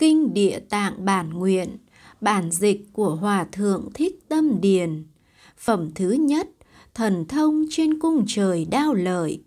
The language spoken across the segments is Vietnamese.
Kinh Địa Tạng Bản Nguyện, bản dịch của Hòa Thượng Thích Tâm Điền. Phẩm thứ nhất, Thần Thông trên cung trời đao lợi.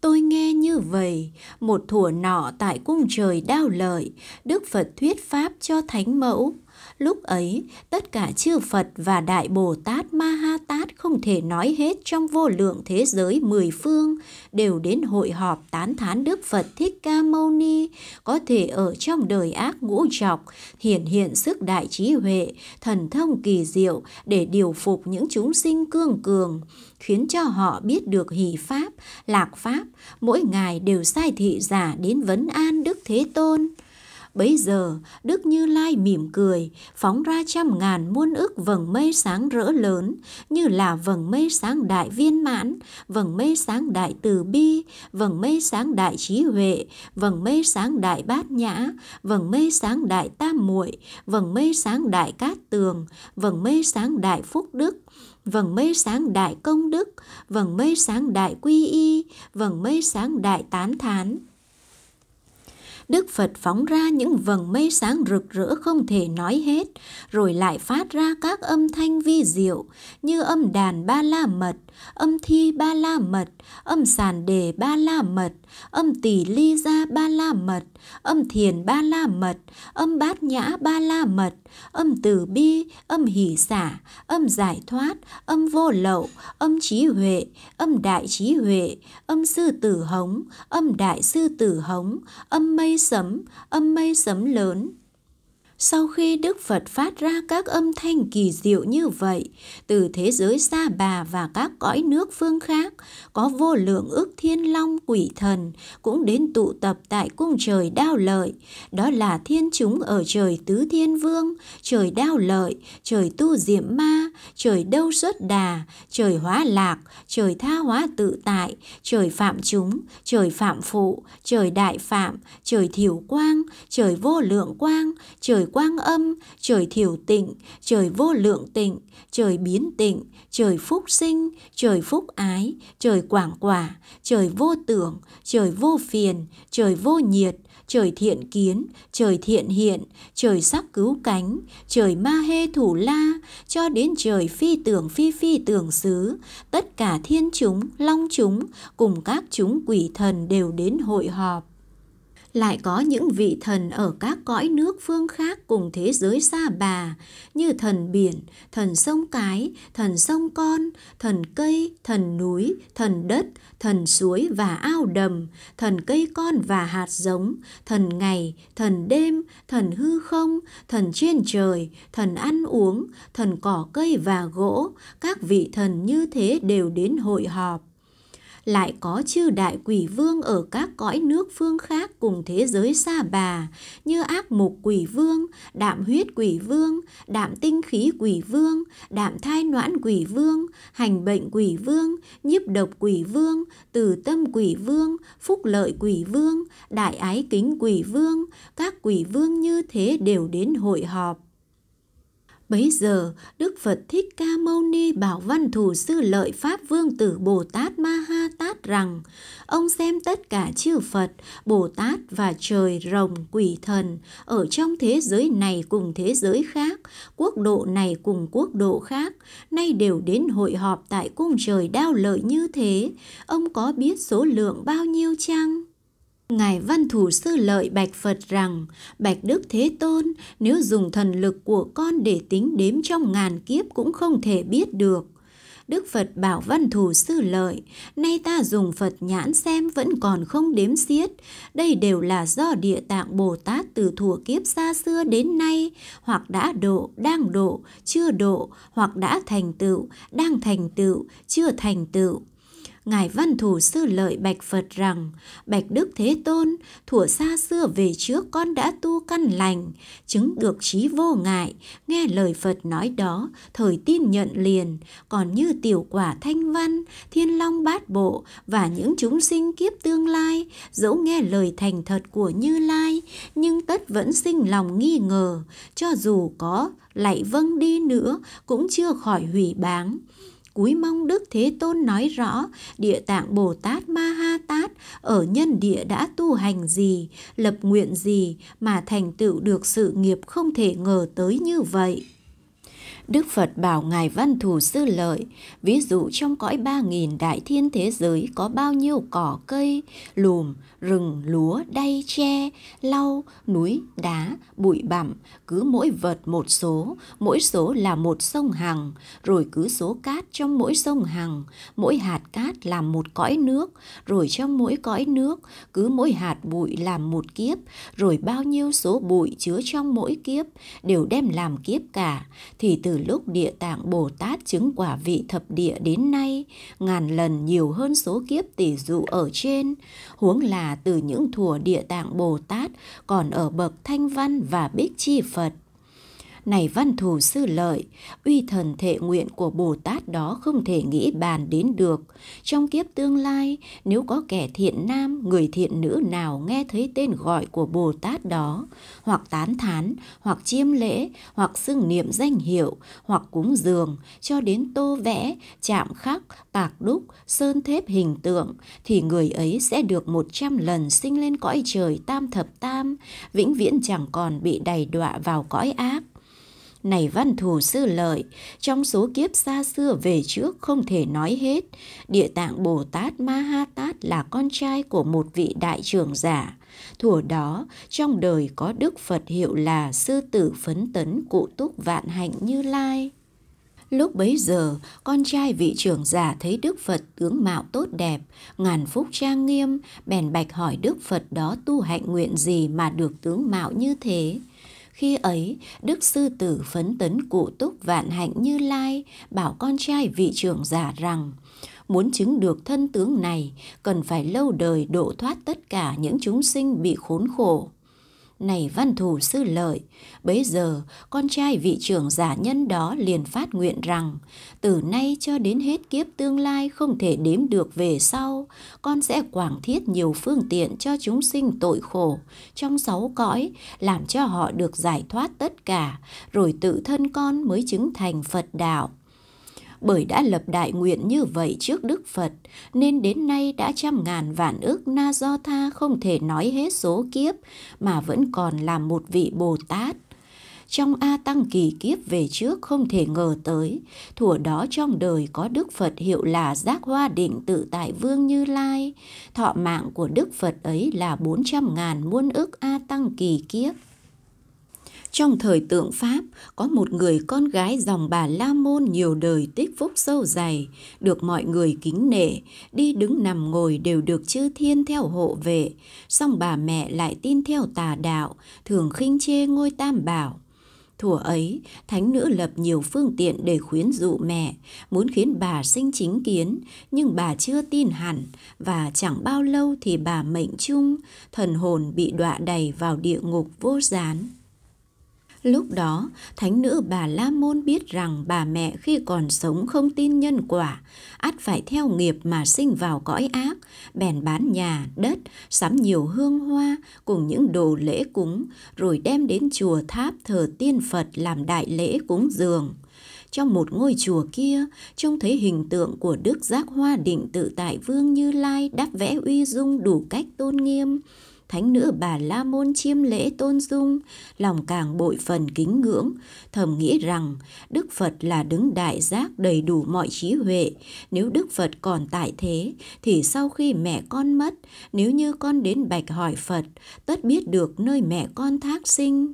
Tôi nghe như vậy, một thủa nọ tại cung trời đao lợi, Đức Phật thuyết Pháp cho Thánh Mẫu – Lúc ấy, tất cả chư Phật và Đại Bồ Tát Ma Ha Tát không thể nói hết trong vô lượng thế giới mười phương, đều đến hội họp tán thán Đức Phật Thích Ca Mâu Ni, có thể ở trong đời ác ngũ trọc, hiển hiện sức đại trí huệ, thần thông kỳ diệu để điều phục những chúng sinh cương cường khiến cho họ biết được hỷ pháp, lạc pháp, mỗi ngày đều sai thị giả đến vấn an Đức Thế Tôn. Bấy giờ, Đức Như Lai mỉm cười, phóng ra trăm ngàn muôn ức vầng mây sáng rỡ lớn, như là vầng mây sáng đại viên mãn, vầng mây sáng đại từ bi, vầng mây sáng đại trí huệ, vầng mây sáng đại bát nhã, vầng mây sáng đại tam muội, vầng mây sáng đại cát tường, vầng mây sáng đại phúc đức, vầng mây sáng đại công đức, vầng mây sáng đại quy y, vầng mây sáng đại tán thán. Đức Phật phóng ra những vầng mây sáng rực rỡ không thể nói hết, rồi lại phát ra các âm thanh vi diệu như âm đàn ba la mật, âm thi ba la mật, âm sàn đề ba la mật, âm tỷ ly gia ba la mật, âm thiền ba la mật, âm bát nhã ba la mật, âm từ bi, âm hỷ xả, âm giải thoát, âm vô lậu, âm trí huệ, âm đại trí huệ, âm sư tử hống, âm đại sư tử hống, âm mây sấm, âm mây sấm lớn, sau khi Đức Phật phát ra các âm thanh kỳ diệu như vậy, từ thế giới xa bà và các cõi nước phương khác, có vô lượng ước thiên long quỷ thần cũng đến tụ tập tại cung trời đao lợi. Đó là thiên chúng ở trời tứ thiên vương, trời đao lợi, trời tu diệm ma, trời đâu xuất đà, trời hóa lạc, trời tha hóa tự tại, trời phạm chúng, trời phạm phụ, trời đại phạm, trời thiểu quang, trời vô lượng quang, trời quang âm, trời thiểu tịnh, trời vô lượng tịnh, trời biến tịnh, trời phúc sinh, trời phúc ái, trời quảng quả, trời vô tưởng, trời vô phiền, trời vô nhiệt, trời thiện kiến, trời thiện hiện, trời sắc cứu cánh, trời ma hê thủ la, cho đến trời phi tưởng phi phi tưởng xứ, tất cả thiên chúng, long chúng cùng các chúng quỷ thần đều đến hội họp lại có những vị thần ở các cõi nước phương khác cùng thế giới xa bà như thần biển thần sông cái thần sông con thần cây thần núi thần đất thần suối và ao đầm thần cây con và hạt giống thần ngày thần đêm thần hư không thần trên trời thần ăn uống thần cỏ cây và gỗ các vị thần như thế đều đến hội họp lại có chư đại quỷ vương ở các cõi nước phương khác cùng thế giới xa bà, như ác mục quỷ vương, đạm huyết quỷ vương, đạm tinh khí quỷ vương, đạm thai noãn quỷ vương, hành bệnh quỷ vương, nhiếp độc quỷ vương, từ tâm quỷ vương, phúc lợi quỷ vương, đại ái kính quỷ vương, các quỷ vương như thế đều đến hội họp Bấy giờ, Đức Phật Thích Ca Mâu Ni bảo văn thủ sư lợi Pháp Vương Tử Bồ Tát Ma Ha Tát rằng, ông xem tất cả chư Phật, Bồ Tát và trời rồng quỷ thần ở trong thế giới này cùng thế giới khác, quốc độ này cùng quốc độ khác, nay đều đến hội họp tại cung trời đao lợi như thế, ông có biết số lượng bao nhiêu chăng? Ngài Văn Thủ Sư Lợi Bạch Phật rằng, Bạch Đức Thế Tôn, nếu dùng thần lực của con để tính đếm trong ngàn kiếp cũng không thể biết được. Đức Phật bảo Văn Thủ Sư Lợi, nay ta dùng Phật nhãn xem vẫn còn không đếm xiết. Đây đều là do địa tạng Bồ Tát từ thủa kiếp xa xưa đến nay, hoặc đã độ, đang độ, chưa độ, hoặc đã thành tựu, đang thành tựu, chưa thành tựu Ngài Văn Thủ Sư Lợi Bạch Phật rằng, Bạch Đức Thế Tôn, thủa xa xưa về trước con đã tu căn lành, chứng được trí vô ngại, nghe lời Phật nói đó, thời tin nhận liền, còn như tiểu quả thanh văn, thiên long bát bộ và những chúng sinh kiếp tương lai, dẫu nghe lời thành thật của Như Lai, nhưng tất vẫn sinh lòng nghi ngờ, cho dù có lại vâng đi nữa cũng chưa khỏi hủy báng cúi mong Đức Thế Tôn nói rõ địa tạng Bồ Tát Ma Ha Tát ở nhân địa đã tu hành gì, lập nguyện gì mà thành tựu được sự nghiệp không thể ngờ tới như vậy. Đức Phật bảo Ngài Văn Thù Sư Lợi, ví dụ trong cõi ba nghìn đại thiên thế giới có bao nhiêu cỏ cây, lùm, rừng, lúa, đay, tre, lau, núi, đá, bụi bặm, cứ mỗi vật một số, mỗi số là một sông Hằng, rồi cứ số cát trong mỗi sông Hằng, mỗi hạt cát làm một cõi nước, rồi trong mỗi cõi nước, cứ mỗi hạt bụi làm một kiếp, rồi bao nhiêu số bụi chứa trong mỗi kiếp, đều đem làm kiếp cả, thì từ lúc địa tạng Bồ Tát chứng quả vị thập địa đến nay, ngàn lần nhiều hơn số kiếp tỷ dụ ở trên, huống là từ những thùa địa tạng Bồ Tát còn ở bậc Thanh Văn và Bích Chi Phật này văn thù sư lợi, uy thần thệ nguyện của Bồ Tát đó không thể nghĩ bàn đến được. Trong kiếp tương lai, nếu có kẻ thiện nam, người thiện nữ nào nghe thấy tên gọi của Bồ Tát đó, hoặc tán thán, hoặc chiêm lễ, hoặc xưng niệm danh hiệu, hoặc cúng dường, cho đến tô vẽ, chạm khắc, tạc đúc, sơn thép hình tượng, thì người ấy sẽ được một trăm lần sinh lên cõi trời tam thập tam, vĩnh viễn chẳng còn bị đầy đọa vào cõi ác này văn thù sư lợi, trong số kiếp xa xưa về trước không thể nói hết, địa tạng Bồ Tát Ma Ha Tát là con trai của một vị đại trưởng giả. thủa đó, trong đời có Đức Phật hiệu là Sư Tử Phấn Tấn Cụ Túc Vạn Hạnh Như Lai. Lúc bấy giờ, con trai vị trưởng giả thấy Đức Phật tướng mạo tốt đẹp, ngàn phúc trang nghiêm, bèn bạch hỏi Đức Phật đó tu hạnh nguyện gì mà được tướng mạo như thế. Khi ấy, Đức Sư Tử phấn tấn cụ túc vạn hạnh như lai, bảo con trai vị trưởng giả rằng, muốn chứng được thân tướng này, cần phải lâu đời độ thoát tất cả những chúng sinh bị khốn khổ. Này văn thủ sư lợi, bấy giờ con trai vị trưởng giả nhân đó liền phát nguyện rằng từ nay cho đến hết kiếp tương lai không thể đếm được về sau, con sẽ quảng thiết nhiều phương tiện cho chúng sinh tội khổ trong sáu cõi, làm cho họ được giải thoát tất cả, rồi tự thân con mới chứng thành Phật đạo bởi đã lập đại nguyện như vậy trước Đức Phật, nên đến nay đã trăm ngàn vạn ước na do tha không thể nói hết số kiếp, mà vẫn còn là một vị Bồ Tát trong A Tăng kỳ kiếp về trước không thể ngờ tới, thủa đó trong đời có Đức Phật hiệu là Giác Hoa Định Tự Tại Vương Như Lai, thọ mạng của Đức Phật ấy là 400.000 muôn ức A Tăng kỳ kiếp. Trong thời tượng Pháp, có một người con gái dòng bà La Môn nhiều đời tích phúc sâu dày, được mọi người kính nể, đi đứng nằm ngồi đều được chư thiên theo hộ vệ. Song bà mẹ lại tin theo tà đạo, thường khinh chê ngôi tam bảo. Thủa ấy, thánh nữ lập nhiều phương tiện để khuyến dụ mẹ, muốn khiến bà sinh chính kiến, nhưng bà chưa tin hẳn, và chẳng bao lâu thì bà mệnh chung, thần hồn bị đọa đầy vào địa ngục vô gián. Lúc đó, thánh nữ bà La Môn biết rằng bà mẹ khi còn sống không tin nhân quả, ắt phải theo nghiệp mà sinh vào cõi ác, bèn bán nhà, đất, sắm nhiều hương hoa cùng những đồ lễ cúng, rồi đem đến chùa tháp thờ tiên Phật làm đại lễ cúng dường trong một ngôi chùa kia trông thấy hình tượng của đức giác hoa định tự tại vương như lai đắp vẽ uy dung đủ cách tôn nghiêm thánh nữ bà La Môn chiêm lễ tôn dung, lòng càng bội phần kính ngưỡng, thầm nghĩ rằng Đức Phật là đứng đại giác đầy đủ mọi trí huệ. Nếu Đức Phật còn tại thế, thì sau khi mẹ con mất, nếu như con đến bạch hỏi Phật, tất biết được nơi mẹ con thác sinh.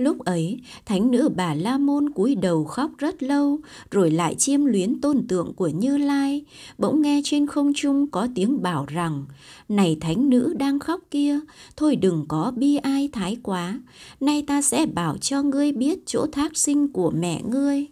Lúc ấy, thánh nữ bà La Môn cúi đầu khóc rất lâu, rồi lại chiêm luyến tôn tượng của Như Lai, bỗng nghe trên không trung có tiếng bảo rằng, này thánh nữ đang khóc kia, thôi đừng có bi ai thái quá, nay ta sẽ bảo cho ngươi biết chỗ thác sinh của mẹ ngươi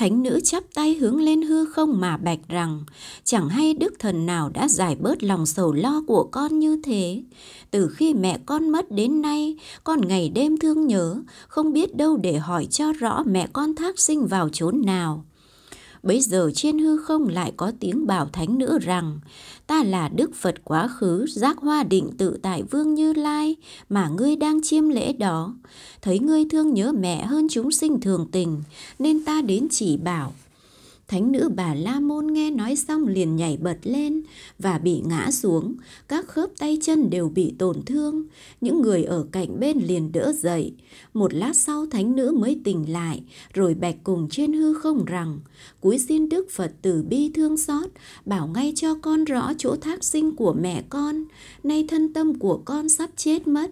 thánh nữ chắp tay hướng lên hư không mà bạch rằng chẳng hay đức thần nào đã giải bớt lòng sầu lo của con như thế từ khi mẹ con mất đến nay con ngày đêm thương nhớ không biết đâu để hỏi cho rõ mẹ con thác sinh vào chốn nào bấy giờ trên hư không lại có tiếng bảo thánh nữ rằng ta là Đức Phật quá khứ giác hoa định tự tại vương Như Lai mà ngươi đang chiêm lễ đó. Thấy ngươi thương nhớ mẹ hơn chúng sinh thường tình, nên ta đến chỉ bảo Thánh nữ bà La Môn nghe nói xong liền nhảy bật lên và bị ngã xuống, các khớp tay chân đều bị tổn thương, những người ở cạnh bên liền đỡ dậy. Một lát sau thánh nữ mới tỉnh lại, rồi bạch cùng trên hư không rằng, cúi xin Đức Phật từ bi thương xót, bảo ngay cho con rõ chỗ thác sinh của mẹ con, nay thân tâm của con sắp chết mất,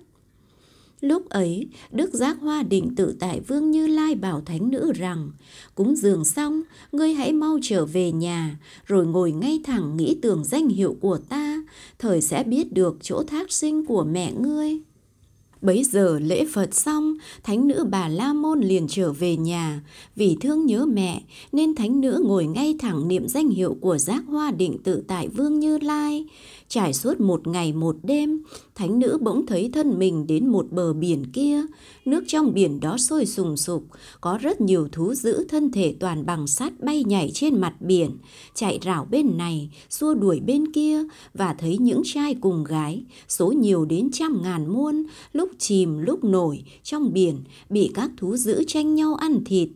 Lúc ấy, Đức Giác Hoa Định tự tại Vương Như Lai bảo thánh nữ rằng, cúng dường xong, ngươi hãy mau trở về nhà, rồi ngồi ngay thẳng nghĩ tưởng danh hiệu của ta, thời sẽ biết được chỗ thác sinh của mẹ ngươi. Bấy giờ lễ Phật xong, thánh nữ bà La Môn liền trở về nhà. Vì thương nhớ mẹ, nên thánh nữ ngồi ngay thẳng niệm danh hiệu của giác hoa định tự tại Vương Như Lai. Trải suốt một ngày một đêm, thánh nữ bỗng thấy thân mình đến một bờ biển kia. Nước trong biển đó sôi sùng sục, có rất nhiều thú giữ thân thể toàn bằng sắt bay nhảy trên mặt biển, chạy rảo bên này, xua đuổi bên kia và thấy những trai cùng gái, số nhiều đến trăm ngàn muôn, lúc chìm lúc nổi trong biển bị các thú giữ tranh nhau ăn thịt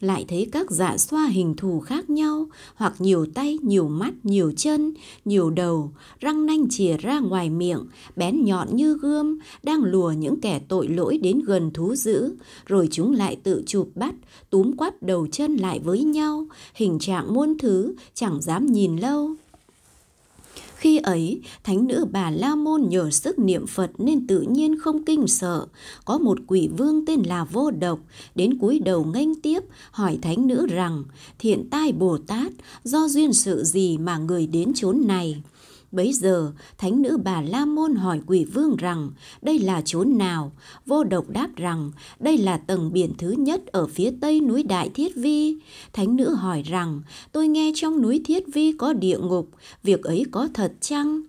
lại thấy các dạ xoa hình thù khác nhau, hoặc nhiều tay, nhiều mắt, nhiều chân, nhiều đầu, răng nanh chìa ra ngoài miệng, bén nhọn như gươm, đang lùa những kẻ tội lỗi đến gần thú dữ, rồi chúng lại tự chụp bắt, túm quắp đầu chân lại với nhau, hình trạng muôn thứ, chẳng dám nhìn lâu. Khi ấy, thánh nữ bà La Môn nhờ sức niệm Phật nên tự nhiên không kinh sợ. Có một quỷ vương tên là Vô Độc đến cúi đầu nghênh tiếp hỏi thánh nữ rằng: "Thiện tai Bồ Tát, do duyên sự gì mà người đến chốn này?" Bấy giờ, thánh nữ bà La Môn hỏi quỷ vương rằng đây là chốn nào? Vô độc đáp rằng đây là tầng biển thứ nhất ở phía tây núi Đại Thiết Vi. Thánh nữ hỏi rằng tôi nghe trong núi Thiết Vi có địa ngục, việc ấy có thật chăng?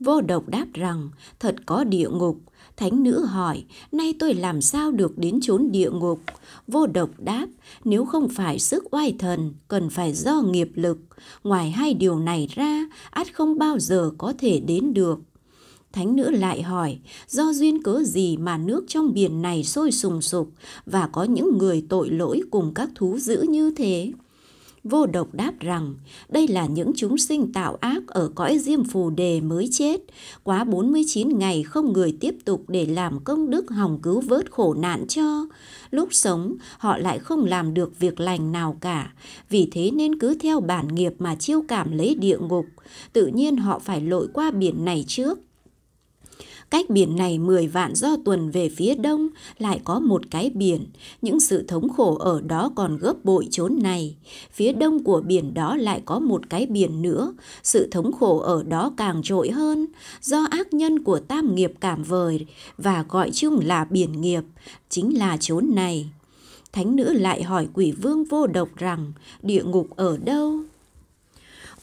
Vô độc đáp rằng, thật có địa ngục, Thánh nữ hỏi, nay tôi làm sao được đến chốn địa ngục? Vô độc đáp, nếu không phải sức oai thần, cần phải do nghiệp lực. Ngoài hai điều này ra, át không bao giờ có thể đến được. Thánh nữ lại hỏi, do duyên cớ gì mà nước trong biển này sôi sùng sục và có những người tội lỗi cùng các thú dữ như thế? Vô độc đáp rằng, đây là những chúng sinh tạo ác ở cõi diêm phù đề mới chết, quá 49 ngày không người tiếp tục để làm công đức hòng cứu vớt khổ nạn cho. Lúc sống, họ lại không làm được việc lành nào cả, vì thế nên cứ theo bản nghiệp mà chiêu cảm lấy địa ngục. Tự nhiên họ phải lội qua biển này trước, cách biển này 10 vạn do tuần về phía đông lại có một cái biển, những sự thống khổ ở đó còn gấp bội chốn này. Phía đông của biển đó lại có một cái biển nữa, sự thống khổ ở đó càng trội hơn, do ác nhân của tam nghiệp cảm vời và gọi chung là biển nghiệp, chính là chốn này. Thánh nữ lại hỏi quỷ vương vô độc rằng địa ngục ở đâu?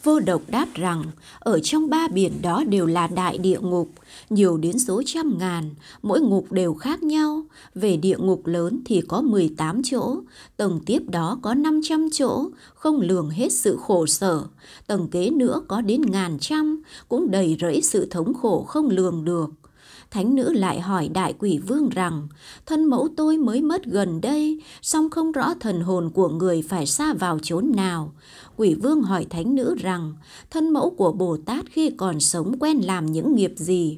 Vô độc đáp rằng, ở trong ba biển đó đều là đại địa ngục, nhiều đến số trăm ngàn, mỗi ngục đều khác nhau. Về địa ngục lớn thì có 18 chỗ, tầng tiếp đó có 500 chỗ, không lường hết sự khổ sở. Tầng kế nữa có đến ngàn trăm, cũng đầy rẫy sự thống khổ không lường được. Thánh nữ lại hỏi đại quỷ vương rằng, thân mẫu tôi mới mất gần đây, song không rõ thần hồn của người phải xa vào chốn nào quỷ vương hỏi thánh nữ rằng thân mẫu của Bồ Tát khi còn sống quen làm những nghiệp gì?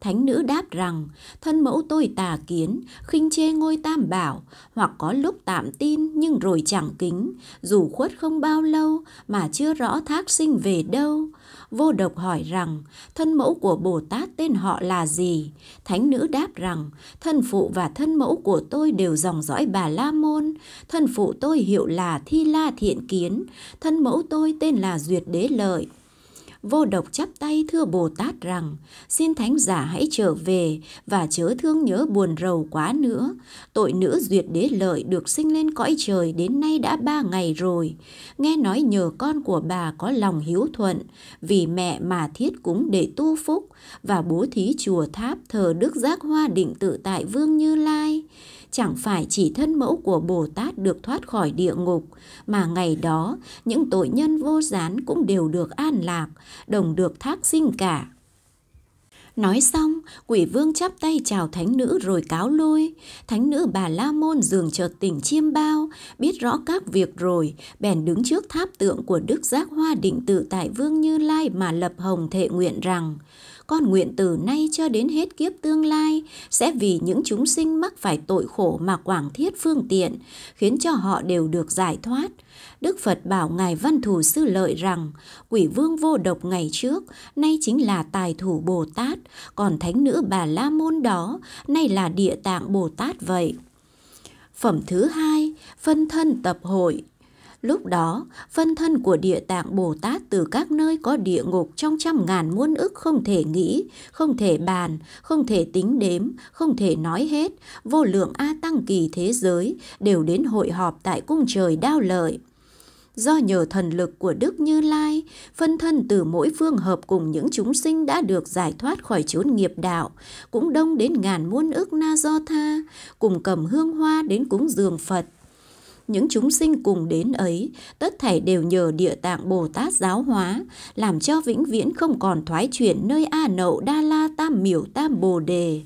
Thánh nữ đáp rằng, thân mẫu tôi tà kiến, khinh chê ngôi tam bảo, hoặc có lúc tạm tin nhưng rồi chẳng kính, dù khuất không bao lâu mà chưa rõ thác sinh về đâu vô độc hỏi rằng thân mẫu của Bồ Tát tên họ là gì? Thánh nữ đáp rằng thân phụ và thân mẫu của tôi đều dòng dõi bà La Môn, thân phụ tôi hiệu là Thi La Thiện Kiến, thân mẫu tôi tên là Duyệt Đế Lợi, vô độc chắp tay thưa Bồ Tát rằng, xin Thánh giả hãy trở về và chớ thương nhớ buồn rầu quá nữa. Tội nữ duyệt đế lợi được sinh lên cõi trời đến nay đã ba ngày rồi. Nghe nói nhờ con của bà có lòng hiếu thuận, vì mẹ mà thiết cúng để tu phúc và bố thí chùa tháp thờ Đức Giác Hoa Định tự tại Vương Như Lai chẳng phải chỉ thân mẫu của Bồ Tát được thoát khỏi địa ngục, mà ngày đó những tội nhân vô gián cũng đều được an lạc, đồng được thác sinh cả. Nói xong, quỷ vương chắp tay chào thánh nữ rồi cáo lui Thánh nữ bà La Môn dường chợt tỉnh chiêm bao, biết rõ các việc rồi, bèn đứng trước tháp tượng của Đức Giác Hoa Định Tự tại Vương Như Lai mà lập hồng thệ nguyện rằng con nguyện từ nay cho đến hết kiếp tương lai sẽ vì những chúng sinh mắc phải tội khổ mà quảng thiết phương tiện, khiến cho họ đều được giải thoát. Đức Phật bảo Ngài Văn Thù Sư Lợi rằng, quỷ vương vô độc ngày trước, nay chính là tài thủ Bồ Tát, còn thánh nữ bà La Môn đó, nay là địa tạng Bồ Tát vậy. Phẩm thứ hai, phân thân tập hội, Lúc đó, phân thân của địa tạng Bồ Tát từ các nơi có địa ngục trong trăm ngàn muôn ức không thể nghĩ, không thể bàn, không thể tính đếm, không thể nói hết, vô lượng A Tăng Kỳ thế giới đều đến hội họp tại cung trời đao lợi. Do nhờ thần lực của Đức Như Lai, phân thân từ mỗi phương hợp cùng những chúng sinh đã được giải thoát khỏi chốn nghiệp đạo, cũng đông đến ngàn muôn ức na do tha, cùng cầm hương hoa đến cúng dường Phật những chúng sinh cùng đến ấy, tất thảy đều nhờ địa tạng Bồ Tát giáo hóa, làm cho vĩnh viễn không còn thoái chuyển nơi A Nậu Đa La Tam Miểu Tam Bồ Đề.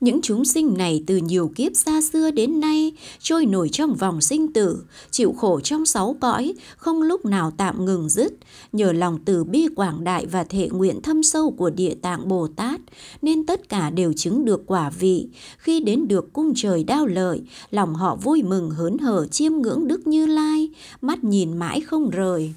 Những chúng sinh này từ nhiều kiếp xa xưa đến nay trôi nổi trong vòng sinh tử, chịu khổ trong sáu cõi, không lúc nào tạm ngừng dứt. Nhờ lòng từ bi quảng đại và thể nguyện thâm sâu của địa tạng Bồ Tát, nên tất cả đều chứng được quả vị. Khi đến được cung trời đao lợi, lòng họ vui mừng hớn hở chiêm ngưỡng Đức Như Lai, mắt nhìn mãi không rời.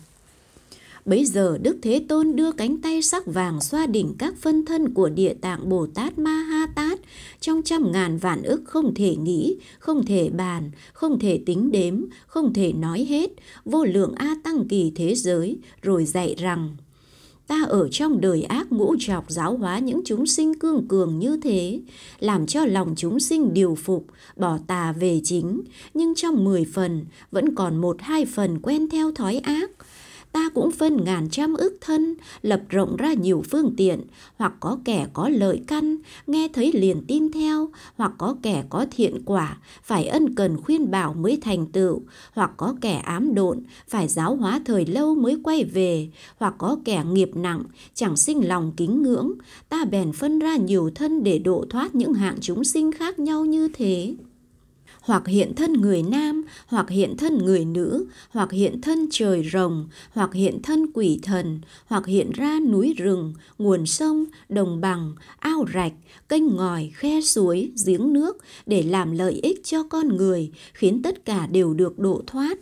Bấy giờ Đức Thế Tôn đưa cánh tay sắc vàng xoa đỉnh các phân thân của địa tạng Bồ Tát Ma Ha Tát trong trăm ngàn vạn ức không thể nghĩ, không thể bàn, không thể tính đếm, không thể nói hết, vô lượng A Tăng Kỳ thế giới, rồi dạy rằng ta ở trong đời ác ngũ trọc giáo hóa những chúng sinh cương cường như thế, làm cho lòng chúng sinh điều phục, bỏ tà về chính, nhưng trong mười phần vẫn còn một hai phần quen theo thói ác, ta cũng phân ngàn trăm ước thân, lập rộng ra nhiều phương tiện, hoặc có kẻ có lợi căn, nghe thấy liền tin theo, hoặc có kẻ có thiện quả, phải ân cần khuyên bảo mới thành tựu, hoặc có kẻ ám độn, phải giáo hóa thời lâu mới quay về, hoặc có kẻ nghiệp nặng, chẳng sinh lòng kính ngưỡng, ta bèn phân ra nhiều thân để độ thoát những hạng chúng sinh khác nhau như thế hoặc hiện thân người nam, hoặc hiện thân người nữ, hoặc hiện thân trời rồng, hoặc hiện thân quỷ thần, hoặc hiện ra núi rừng, nguồn sông, đồng bằng, ao rạch, kênh ngòi, khe suối, giếng nước để làm lợi ích cho con người, khiến tất cả đều được độ thoát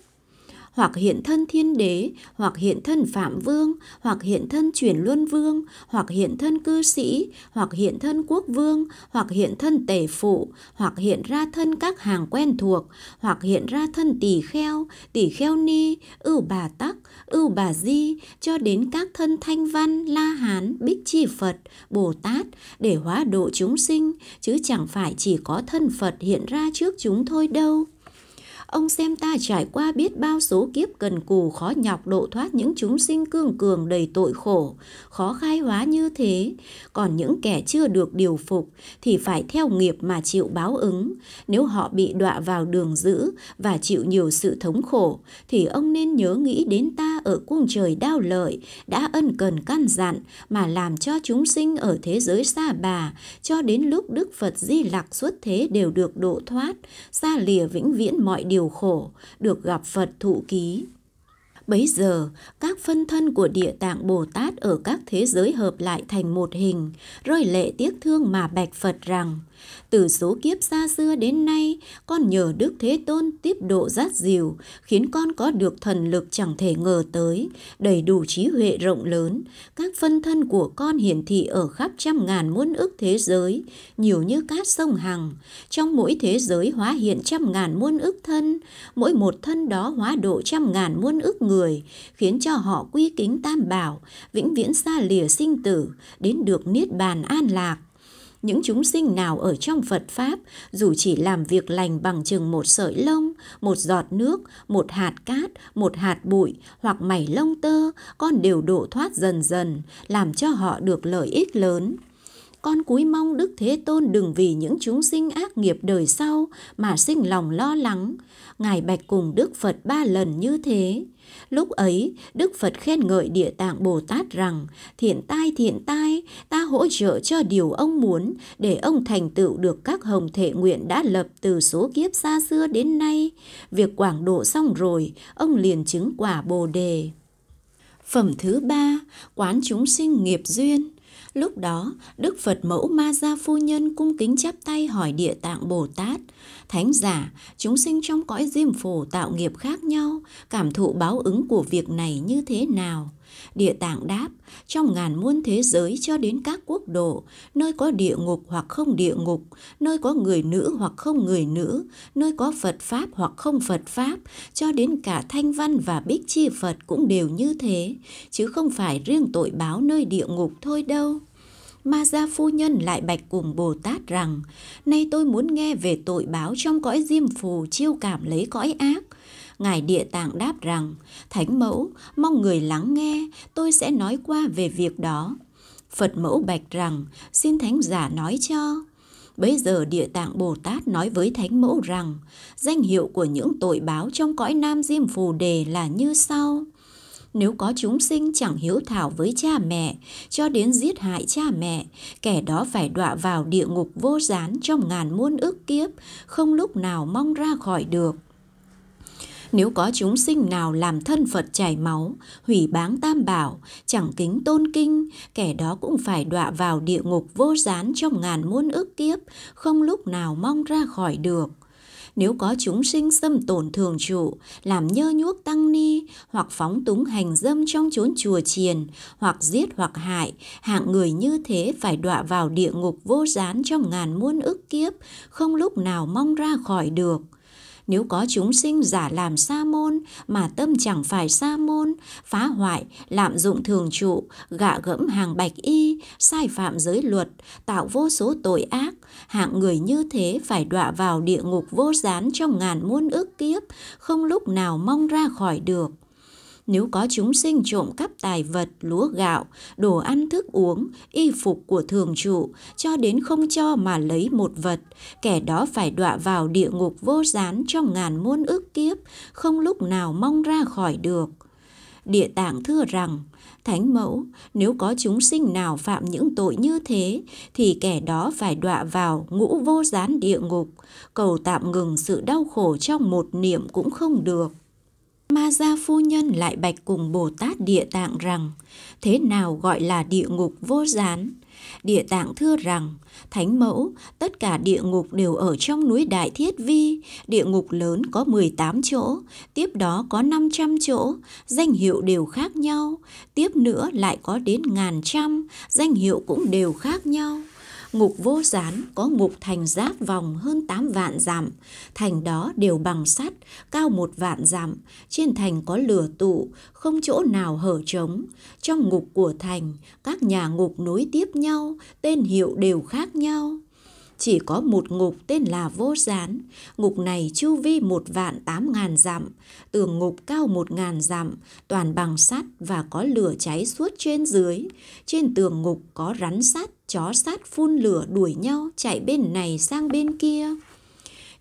hoặc hiện thân thiên đế, hoặc hiện thân phạm vương, hoặc hiện thân chuyển luân vương, hoặc hiện thân cư sĩ, hoặc hiện thân quốc vương, hoặc hiện thân tể phụ, hoặc hiện ra thân các hàng quen thuộc, hoặc hiện ra thân tỷ kheo, tỷ kheo ni, ưu bà tắc, ưu bà di, cho đến các thân thanh văn, la hán, bích chi Phật, Bồ Tát để hóa độ chúng sinh, chứ chẳng phải chỉ có thân Phật hiện ra trước chúng thôi đâu. Ông xem ta trải qua biết bao số kiếp cần cù khó nhọc độ thoát những chúng sinh cương cường đầy tội khổ, khó khai hóa như thế. Còn những kẻ chưa được điều phục thì phải theo nghiệp mà chịu báo ứng. Nếu họ bị đọa vào đường dữ và chịu nhiều sự thống khổ, thì ông nên nhớ nghĩ đến ta ở cung trời đau lợi, đã ân cần căn dặn mà làm cho chúng sinh ở thế giới xa bà, cho đến lúc Đức Phật Di Lặc xuất thế đều được độ thoát, xa lìa vĩnh viễn mọi điều nhiều khổ, được gặp Phật thụ ký. Bấy giờ, các phân thân của địa tạng Bồ Tát ở các thế giới hợp lại thành một hình, rồi lệ tiếc thương mà bạch Phật rằng – từ số kiếp xa xưa đến nay, con nhờ Đức Thế Tôn tiếp độ rát dìu, khiến con có được thần lực chẳng thể ngờ tới, đầy đủ trí huệ rộng lớn. Các phân thân của con hiển thị ở khắp trăm ngàn muôn ức thế giới, nhiều như cát sông Hằng. Trong mỗi thế giới hóa hiện trăm ngàn muôn ức thân, mỗi một thân đó hóa độ trăm ngàn muôn ức người, khiến cho họ quy kính tam bảo, vĩnh viễn xa lìa sinh tử, đến được niết bàn an lạc những chúng sinh nào ở trong Phật Pháp, dù chỉ làm việc lành bằng chừng một sợi lông, một giọt nước, một hạt cát, một hạt bụi hoặc mảy lông tơ, con đều độ thoát dần dần, làm cho họ được lợi ích lớn con cúi mong Đức Thế Tôn đừng vì những chúng sinh ác nghiệp đời sau mà sinh lòng lo lắng. Ngài Bạch cùng Đức Phật ba lần như thế. Lúc ấy, Đức Phật khen ngợi Địa Tạng Bồ Tát rằng, thiện tai thiện tai, ta hỗ trợ cho điều ông muốn, để ông thành tựu được các hồng thể nguyện đã lập từ số kiếp xa xưa đến nay. Việc quảng độ xong rồi, ông liền chứng quả Bồ Đề. Phẩm thứ ba, quán chúng sinh nghiệp duyên. Lúc đó, Đức Phật mẫu Ma Gia Phu Nhân cung kính chắp tay hỏi địa tạng Bồ Tát. Thánh giả, chúng sinh trong cõi diêm phổ tạo nghiệp khác nhau, cảm thụ báo ứng của việc này như thế nào? Địa tạng đáp, trong ngàn muôn thế giới cho đến các quốc độ, nơi có địa ngục hoặc không địa ngục, nơi có người nữ hoặc không người nữ, nơi có Phật Pháp hoặc không Phật Pháp, cho đến cả Thanh Văn và Bích Chi Phật cũng đều như thế, chứ không phải riêng tội báo nơi địa ngục thôi đâu ma gia phu nhân lại bạch cùng Bồ Tát rằng, nay tôi muốn nghe về tội báo trong cõi diêm phù chiêu cảm lấy cõi ác. Ngài Địa Tạng đáp rằng, Thánh Mẫu, mong người lắng nghe, tôi sẽ nói qua về việc đó. Phật Mẫu bạch rằng, xin Thánh giả nói cho. Bấy giờ Địa Tạng Bồ Tát nói với Thánh Mẫu rằng, danh hiệu của những tội báo trong cõi Nam Diêm Phù Đề là như sau – nếu có chúng sinh chẳng hiếu thảo với cha mẹ, cho đến giết hại cha mẹ, kẻ đó phải đọa vào địa ngục vô gián trong ngàn muôn ức kiếp, không lúc nào mong ra khỏi được. Nếu có chúng sinh nào làm thân Phật chảy máu, hủy báng tam bảo, chẳng kính tôn kinh, kẻ đó cũng phải đọa vào địa ngục vô gián trong ngàn muôn ức kiếp, không lúc nào mong ra khỏi được nếu có chúng sinh xâm tổn thường trụ, làm nhơ nhuốc tăng ni, hoặc phóng túng hành dâm trong chốn chùa chiền, hoặc giết hoặc hại, hạng người như thế phải đọa vào địa ngục vô gián trong ngàn muôn ức kiếp, không lúc nào mong ra khỏi được nếu có chúng sinh giả làm sa môn mà tâm chẳng phải sa môn, phá hoại, lạm dụng thường trụ, gạ gẫm hàng bạch y, sai phạm giới luật, tạo vô số tội ác, hạng người như thế phải đọa vào địa ngục vô gián trong ngàn muôn ức kiếp, không lúc nào mong ra khỏi được nếu có chúng sinh trộm cắp tài vật, lúa gạo, đồ ăn thức uống, y phục của thường trụ, cho đến không cho mà lấy một vật, kẻ đó phải đọa vào địa ngục vô gián trong ngàn muôn ức kiếp, không lúc nào mong ra khỏi được. Địa tạng thưa rằng, Thánh mẫu, nếu có chúng sinh nào phạm những tội như thế, thì kẻ đó phải đọa vào ngũ vô gián địa ngục, cầu tạm ngừng sự đau khổ trong một niệm cũng không được. Ma gia phu nhân lại bạch cùng Bồ Tát Địa Tạng rằng, thế nào gọi là địa ngục vô gián? Địa Tạng thưa rằng, Thánh Mẫu, tất cả địa ngục đều ở trong núi Đại Thiết Vi, địa ngục lớn có 18 chỗ, tiếp đó có 500 chỗ, danh hiệu đều khác nhau, tiếp nữa lại có đến ngàn trăm, danh hiệu cũng đều khác nhau ngục vô gián có ngục thành giáp vòng hơn 8 vạn dặm, thành đó đều bằng sắt, cao một vạn dặm, trên thành có lửa tụ, không chỗ nào hở trống. Trong ngục của thành, các nhà ngục nối tiếp nhau, tên hiệu đều khác nhau chỉ có một ngục tên là vô gián. Ngục này chu vi một vạn tám ngàn dặm, tường ngục cao một ngàn dặm, toàn bằng sắt và có lửa cháy suốt trên dưới. Trên tường ngục có rắn sắt, chó sát phun lửa đuổi nhau chạy bên này sang bên kia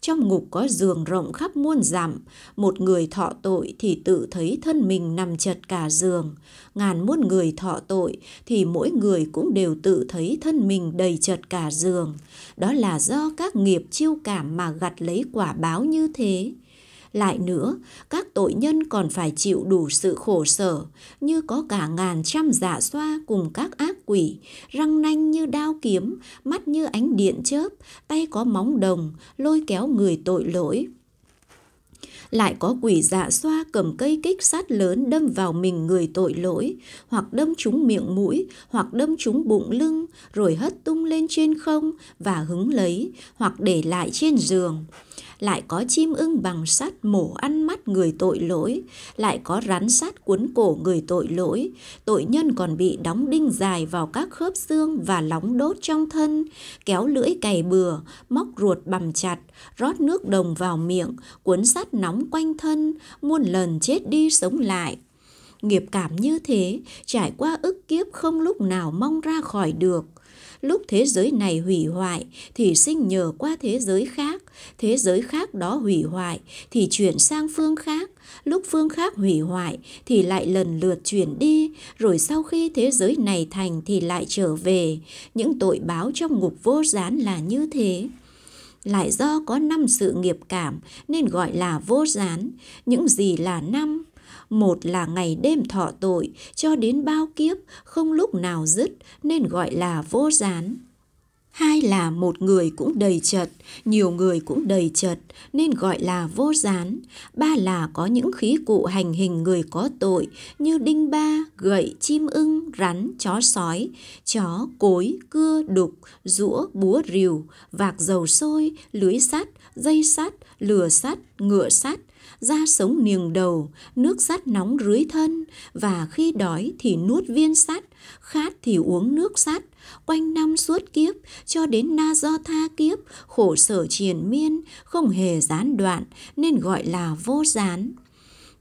trong ngục có giường rộng khắp muôn dặm một người thọ tội thì tự thấy thân mình nằm chật cả giường ngàn muôn người thọ tội thì mỗi người cũng đều tự thấy thân mình đầy chật cả giường đó là do các nghiệp chiêu cảm mà gặt lấy quả báo như thế lại nữa, các tội nhân còn phải chịu đủ sự khổ sở, như có cả ngàn trăm giả dạ xoa cùng các ác quỷ, răng nanh như đao kiếm, mắt như ánh điện chớp, tay có móng đồng, lôi kéo người tội lỗi, lại có quỷ dạ xoa cầm cây kích sắt lớn đâm vào mình người tội lỗi, hoặc đâm trúng miệng mũi, hoặc đâm trúng bụng lưng, rồi hất tung lên trên không và hứng lấy, hoặc để lại trên giường lại có chim ưng bằng sắt mổ ăn mắt người tội lỗi, lại có rắn sắt cuốn cổ người tội lỗi, tội nhân còn bị đóng đinh dài vào các khớp xương và lóng đốt trong thân, kéo lưỡi cày bừa, móc ruột bằm chặt, rót nước đồng vào miệng, cuốn sắt nóng quanh thân, muôn lần chết đi sống lại, nghiệp cảm như thế trải qua ức kiếp không lúc nào mong ra khỏi được lúc thế giới này hủy hoại thì sinh nhờ qua thế giới khác, thế giới khác đó hủy hoại thì chuyển sang phương khác, lúc phương khác hủy hoại thì lại lần lượt chuyển đi, rồi sau khi thế giới này thành thì lại trở về. Những tội báo trong ngục vô gián là như thế lại do có năm sự nghiệp cảm nên gọi là vô gián những gì là năm một là ngày đêm thọ tội cho đến bao kiếp không lúc nào dứt nên gọi là vô gián hai là một người cũng đầy chật, nhiều người cũng đầy chật nên gọi là vô gián, ba là có những khí cụ hành hình người có tội như đinh ba, gậy, chim ưng, rắn, chó sói, chó, cối, cưa, đục, rũa, búa rìu, vạc dầu sôi, lưới sắt, dây sắt, lửa sắt, ngựa sắt, da sống niềng đầu, nước sắt nóng rưới thân, và khi đói thì nuốt viên sắt, khát thì uống nước sắt, quanh năm suốt kiếp cho đến na do tha kiếp khổ sở triền miên không hề gián đoạn nên gọi là vô gián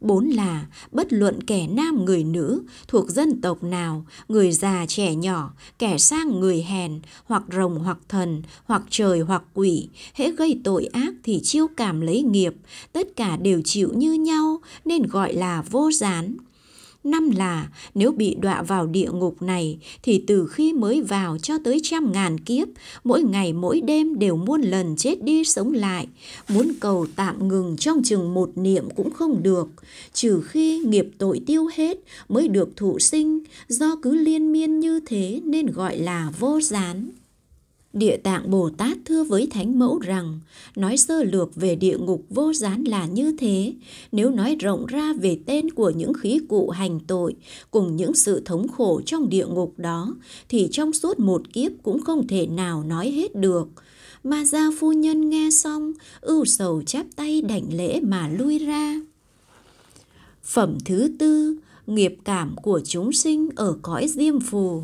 Bốn là bất luận kẻ nam người nữ, thuộc dân tộc nào, người già trẻ nhỏ, kẻ sang người hèn, hoặc rồng hoặc thần, hoặc trời hoặc quỷ, hễ gây tội ác thì chiêu cảm lấy nghiệp, tất cả đều chịu như nhau nên gọi là vô gián. Năm là nếu bị đọa vào địa ngục này thì từ khi mới vào cho tới trăm ngàn kiếp, mỗi ngày mỗi đêm đều muôn lần chết đi sống lại. Muốn cầu tạm ngừng trong chừng một niệm cũng không được, trừ khi nghiệp tội tiêu hết mới được thụ sinh, do cứ liên miên như thế nên gọi là vô gián. Địa tạng Bồ Tát thưa với Thánh Mẫu rằng, nói sơ lược về địa ngục vô gián là như thế, nếu nói rộng ra về tên của những khí cụ hành tội cùng những sự thống khổ trong địa ngục đó, thì trong suốt một kiếp cũng không thể nào nói hết được. Mà gia phu nhân nghe xong, ưu sầu chắp tay đảnh lễ mà lui ra. Phẩm thứ tư, nghiệp cảm của chúng sinh ở cõi diêm phù.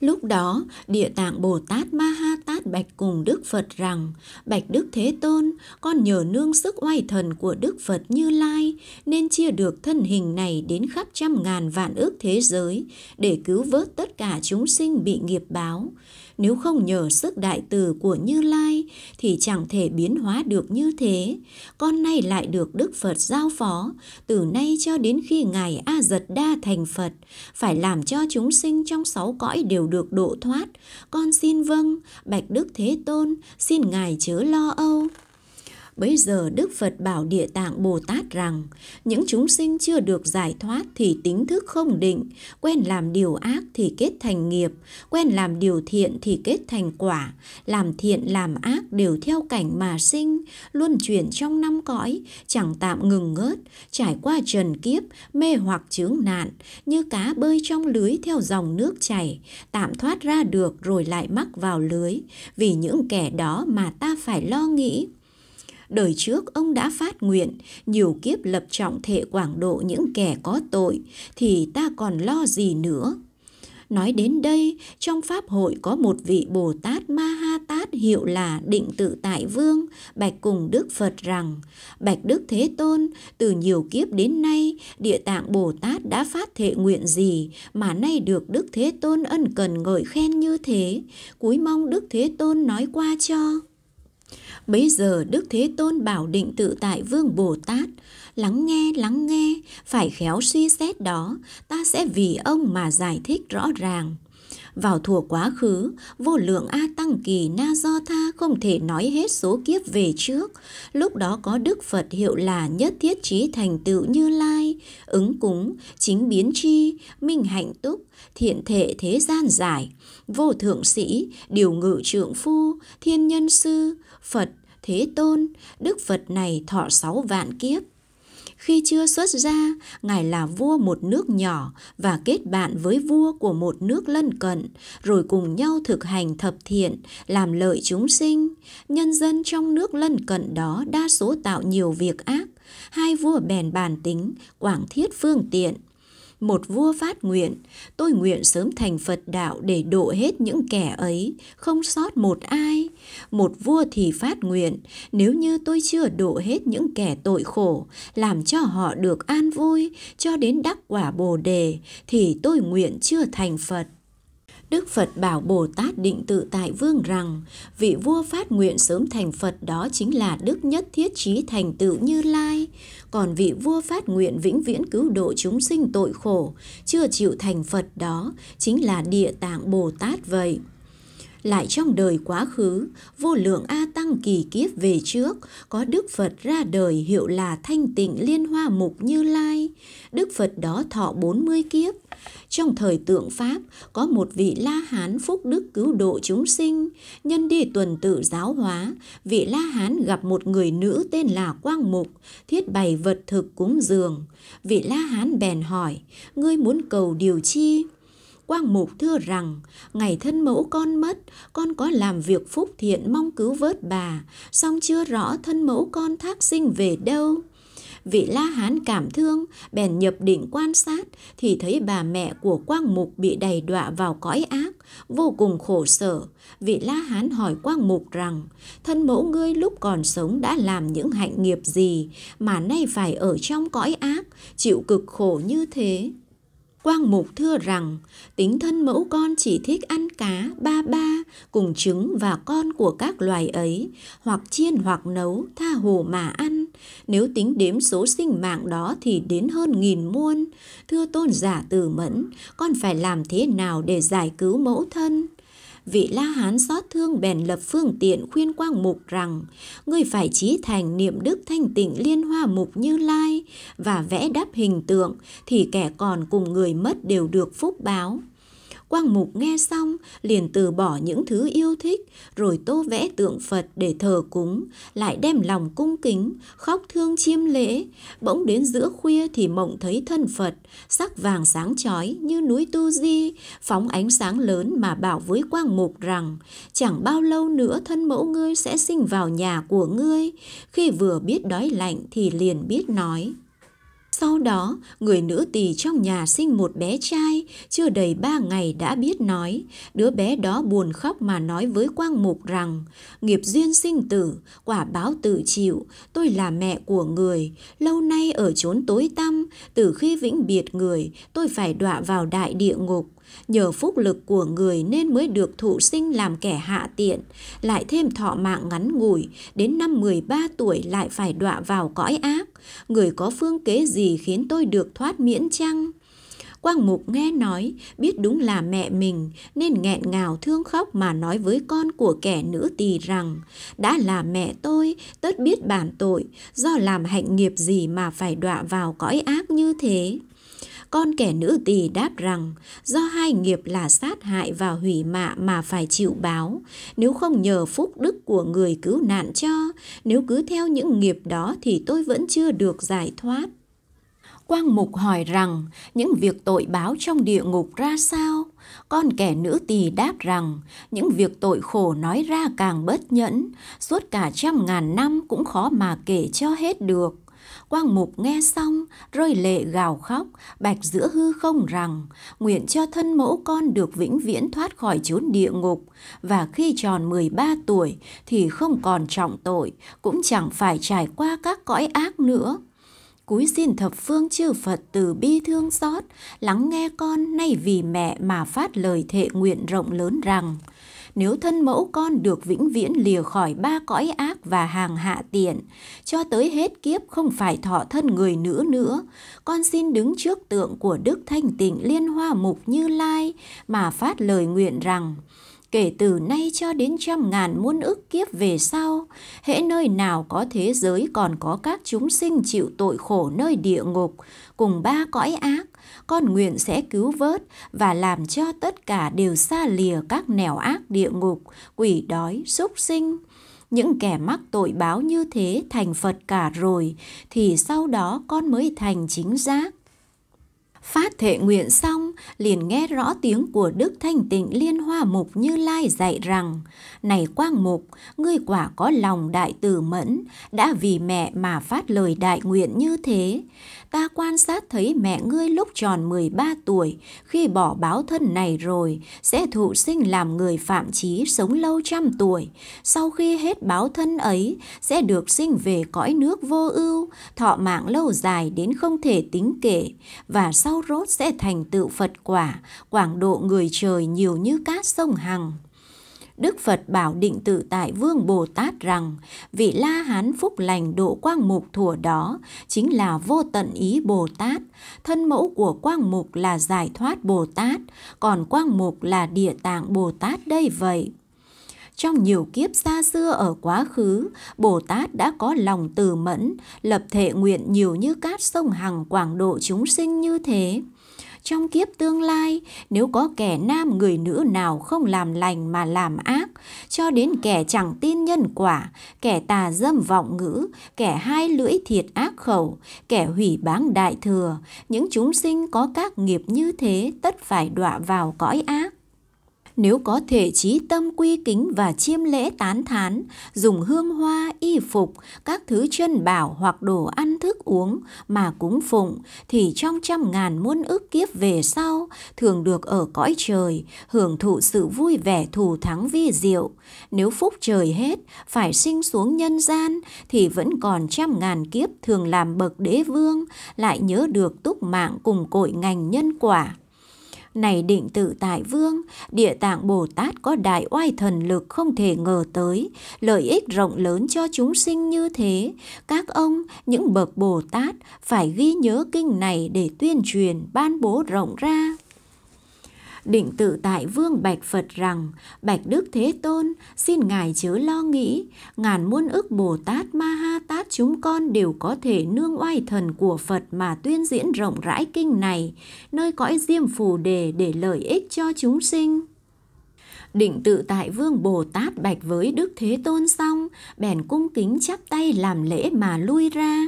Lúc đó, Địa Tạng Bồ Tát Ma Ha Tát bạch cùng Đức Phật rằng, Bạch Đức Thế Tôn, con nhờ nương sức oai thần của Đức Phật Như Lai, nên chia được thân hình này đến khắp trăm ngàn vạn ước thế giới, để cứu vớt tất cả chúng sinh bị nghiệp báo nếu không nhờ sức đại từ của Như Lai thì chẳng thể biến hóa được như thế. Con nay lại được Đức Phật giao phó, từ nay cho đến khi Ngài A Giật Đa thành Phật, phải làm cho chúng sinh trong sáu cõi đều được độ thoát. Con xin vâng, Bạch Đức Thế Tôn, xin Ngài chớ lo âu. Bấy giờ Đức Phật bảo Địa Tạng Bồ Tát rằng, những chúng sinh chưa được giải thoát thì tính thức không định, quen làm điều ác thì kết thành nghiệp, quen làm điều thiện thì kết thành quả, làm thiện làm ác đều theo cảnh mà sinh, luân chuyển trong năm cõi, chẳng tạm ngừng ngớt, trải qua trần kiếp, mê hoặc chướng nạn, như cá bơi trong lưới theo dòng nước chảy, tạm thoát ra được rồi lại mắc vào lưới, vì những kẻ đó mà ta phải lo nghĩ Đời trước ông đã phát nguyện, nhiều kiếp lập trọng thể quảng độ những kẻ có tội, thì ta còn lo gì nữa. Nói đến đây, trong Pháp hội có một vị Bồ Tát Ma Ha Tát hiệu là Định Tự Tại Vương, bạch cùng Đức Phật rằng, Bạch Đức Thế Tôn, từ nhiều kiếp đến nay, Địa Tạng Bồ Tát đã phát thệ nguyện gì mà nay được Đức Thế Tôn ân cần ngợi khen như thế, cúi mong Đức Thế Tôn nói qua cho. Bấy giờ Đức Thế Tôn bảo định tự tại Vương Bồ Tát, lắng nghe, lắng nghe, phải khéo suy xét đó, ta sẽ vì ông mà giải thích rõ ràng. Vào thuở quá khứ, vô lượng A Tăng Kỳ Na Do Tha không thể nói hết số kiếp về trước. Lúc đó có Đức Phật hiệu là nhất thiết trí thành tựu như lai, ứng cúng, chính biến chi, minh hạnh túc, thiện thể thế gian giải, vô thượng sĩ, điều ngự trượng phu, thiên nhân sư, Phật, Thế Tôn, Đức Phật này thọ sáu vạn kiếp. Khi chưa xuất gia, Ngài là vua một nước nhỏ và kết bạn với vua của một nước lân cận, rồi cùng nhau thực hành thập thiện, làm lợi chúng sinh. Nhân dân trong nước lân cận đó đa số tạo nhiều việc ác. Hai vua bèn bàn tính, quảng thiết phương tiện, một vua phát nguyện, tôi nguyện sớm thành Phật đạo để độ hết những kẻ ấy, không sót một ai. Một vua thì phát nguyện, nếu như tôi chưa độ hết những kẻ tội khổ, làm cho họ được an vui, cho đến đắc quả bồ đề, thì tôi nguyện chưa thành Phật. Đức Phật bảo Bồ Tát Định Tự Tại Vương rằng, vị vua phát nguyện sớm thành Phật đó chính là đức nhất thiết trí thành tựu Như Lai còn vị vua phát nguyện vĩnh viễn cứu độ chúng sinh tội khổ, chưa chịu thành Phật đó, chính là địa tạng Bồ Tát vậy lại trong đời quá khứ, vô lượng A Tăng kỳ kiếp về trước, có Đức Phật ra đời hiệu là Thanh Tịnh Liên Hoa Mục Như Lai. Đức Phật đó thọ 40 kiếp. Trong thời tượng Pháp, có một vị La Hán phúc đức cứu độ chúng sinh. Nhân đi tuần tự giáo hóa, vị La Hán gặp một người nữ tên là Quang Mục, thiết bày vật thực cúng dường. Vị La Hán bèn hỏi, ngươi muốn cầu điều chi? Quang Mục thưa rằng, ngày thân mẫu con mất, con có làm việc phúc thiện mong cứu vớt bà, song chưa rõ thân mẫu con thác sinh về đâu vị la hán cảm thương bèn nhập định quan sát thì thấy bà mẹ của quang mục bị đầy đọa vào cõi ác vô cùng khổ sở vị la hán hỏi quang mục rằng thân mẫu ngươi lúc còn sống đã làm những hạnh nghiệp gì mà nay phải ở trong cõi ác chịu cực khổ như thế Quang Mục thưa rằng tính thân mẫu con chỉ thích ăn cá, ba ba cùng trứng và con của các loài ấy, hoặc chiên hoặc nấu, tha hồ mà ăn. Nếu tính đếm số sinh mạng đó thì đến hơn nghìn muôn. Thưa tôn giả tử mẫn, con phải làm thế nào để giải cứu mẫu thân? vị La Hán xót thương bèn lập phương tiện khuyên Quang Mục rằng người phải trí thành niệm đức thanh tịnh liên hoa mục như lai và vẽ đắp hình tượng thì kẻ còn cùng người mất đều được phúc báo. Quang Mục nghe xong, liền từ bỏ những thứ yêu thích, rồi tô vẽ tượng Phật để thờ cúng, lại đem lòng cung kính, khóc thương chiêm lễ. Bỗng đến giữa khuya thì mộng thấy thân Phật, sắc vàng sáng chói như núi Tu Di, phóng ánh sáng lớn mà bảo với Quang Mục rằng, chẳng bao lâu nữa thân mẫu ngươi sẽ sinh vào nhà của ngươi. Khi vừa biết đói lạnh thì liền biết nói. Sau đó, người nữ tỳ trong nhà sinh một bé trai, chưa đầy ba ngày đã biết nói. Đứa bé đó buồn khóc mà nói với Quang Mục rằng, nghiệp duyên sinh tử, quả báo tự chịu, tôi là mẹ của người. Lâu nay ở chốn tối tăm, từ khi vĩnh biệt người, tôi phải đọa vào đại địa ngục nhờ phúc lực của người nên mới được thụ sinh làm kẻ hạ tiện, lại thêm thọ mạng ngắn ngủi, đến năm 13 tuổi lại phải đọa vào cõi ác. Người có phương kế gì khiến tôi được thoát miễn chăng? Quang Mục nghe nói, biết đúng là mẹ mình, nên nghẹn ngào thương khóc mà nói với con của kẻ nữ tỳ rằng, đã là mẹ tôi, tất biết bản tội, do làm hạnh nghiệp gì mà phải đọa vào cõi ác như thế con kẻ nữ tỳ đáp rằng do hai nghiệp là sát hại và hủy mạ mà phải chịu báo. Nếu không nhờ phúc đức của người cứu nạn cho, nếu cứ theo những nghiệp đó thì tôi vẫn chưa được giải thoát. Quang Mục hỏi rằng những việc tội báo trong địa ngục ra sao? Con kẻ nữ tỳ đáp rằng những việc tội khổ nói ra càng bất nhẫn, suốt cả trăm ngàn năm cũng khó mà kể cho hết được. Quang Mục nghe xong, rơi lệ gào khóc, bạch giữa hư không rằng, nguyện cho thân mẫu con được vĩnh viễn thoát khỏi chốn địa ngục, và khi tròn 13 tuổi thì không còn trọng tội, cũng chẳng phải trải qua các cõi ác nữa cúi xin thập phương chư Phật từ bi thương xót, lắng nghe con nay vì mẹ mà phát lời thệ nguyện rộng lớn rằng nếu thân mẫu con được vĩnh viễn lìa khỏi ba cõi ác và hàng hạ tiện, cho tới hết kiếp không phải thọ thân người nữ nữa, con xin đứng trước tượng của Đức Thanh Tịnh Liên Hoa Mục Như Lai mà phát lời nguyện rằng kể từ nay cho đến trăm ngàn muôn ức kiếp về sau, hễ nơi nào có thế giới còn có các chúng sinh chịu tội khổ nơi địa ngục, cùng ba cõi ác, con nguyện sẽ cứu vớt và làm cho tất cả đều xa lìa các nẻo ác địa ngục, quỷ đói, súc sinh. Những kẻ mắc tội báo như thế thành Phật cả rồi, thì sau đó con mới thành chính giác Phát thệ nguyện xong, liền nghe rõ tiếng của Đức Thanh Tịnh Liên Hoa Mục Như Lai dạy rằng, Này Quang Mục, ngươi quả có lòng đại từ mẫn, đã vì mẹ mà phát lời đại nguyện như thế ta quan sát thấy mẹ ngươi lúc tròn 13 tuổi, khi bỏ báo thân này rồi, sẽ thụ sinh làm người phạm chí sống lâu trăm tuổi. Sau khi hết báo thân ấy, sẽ được sinh về cõi nước vô ưu, thọ mạng lâu dài đến không thể tính kể, và sau rốt sẽ thành tựu Phật quả, quảng độ người trời nhiều như cát sông Hằng. Đức Phật bảo định tự tại Vương Bồ Tát rằng vị La Hán Phúc Lành độ quang mục thủa đó chính là vô tận ý Bồ Tát, thân mẫu của quang mục là giải thoát Bồ Tát, còn quang mục là địa tạng Bồ Tát đây vậy trong nhiều kiếp xa xưa ở quá khứ, Bồ Tát đã có lòng từ mẫn, lập thể nguyện nhiều như cát sông Hằng quảng độ chúng sinh như thế trong kiếp tương lai, nếu có kẻ nam người nữ nào không làm lành mà làm ác, cho đến kẻ chẳng tin nhân quả, kẻ tà dâm vọng ngữ, kẻ hai lưỡi thiệt ác khẩu, kẻ hủy báng đại thừa, những chúng sinh có các nghiệp như thế tất phải đọa vào cõi ác nếu có thể trí tâm quy kính và chiêm lễ tán thán, dùng hương hoa, y phục, các thứ chân bảo hoặc đồ ăn thức uống mà cúng phụng, thì trong trăm ngàn muôn ức kiếp về sau, thường được ở cõi trời, hưởng thụ sự vui vẻ thù thắng vi diệu. Nếu phúc trời hết, phải sinh xuống nhân gian, thì vẫn còn trăm ngàn kiếp thường làm bậc đế vương, lại nhớ được túc mạng cùng cội ngành nhân quả. Này định tự tại vương, địa tạng Bồ Tát có đại oai thần lực không thể ngờ tới, lợi ích rộng lớn cho chúng sinh như thế. Các ông, những bậc Bồ Tát phải ghi nhớ kinh này để tuyên truyền, ban bố rộng ra định tự tại Vương Bạch Phật rằng, Bạch Đức Thế Tôn, xin Ngài chớ lo nghĩ, ngàn muôn ức Bồ Tát Ma Ha Tát chúng con đều có thể nương oai thần của Phật mà tuyên diễn rộng rãi kinh này, nơi cõi diêm phù đề để lợi ích cho chúng sinh. Định tự tại vương Bồ Tát bạch với Đức Thế Tôn xong, bèn cung kính chắp tay làm lễ mà lui ra.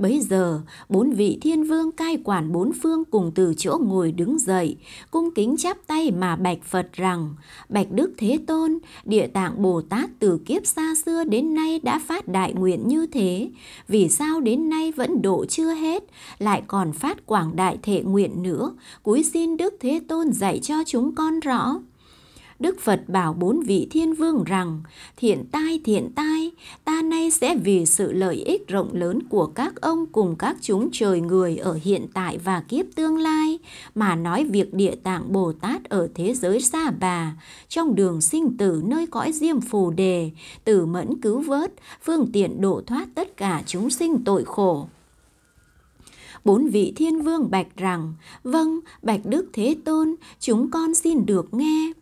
Bấy giờ, bốn vị thiên vương cai quản bốn phương cùng từ chỗ ngồi đứng dậy, cung kính chắp tay mà bạch Phật rằng, Bạch Đức Thế Tôn, địa tạng Bồ Tát từ kiếp xa xưa đến nay đã phát đại nguyện như thế, vì sao đến nay vẫn độ chưa hết, lại còn phát quảng đại thể nguyện nữa, cúi xin Đức Thế Tôn dạy cho chúng con rõ. Đức Phật bảo bốn vị thiên vương rằng, thiện tai thiện tai, ta nay sẽ vì sự lợi ích rộng lớn của các ông cùng các chúng trời người ở hiện tại và kiếp tương lai, mà nói việc địa tạng Bồ Tát ở thế giới xa bà, trong đường sinh tử nơi cõi diêm phù đề, tử mẫn cứu vớt, phương tiện độ thoát tất cả chúng sinh tội khổ bốn vị thiên vương bạch rằng vâng bạch đức thế tôn chúng con xin được nghe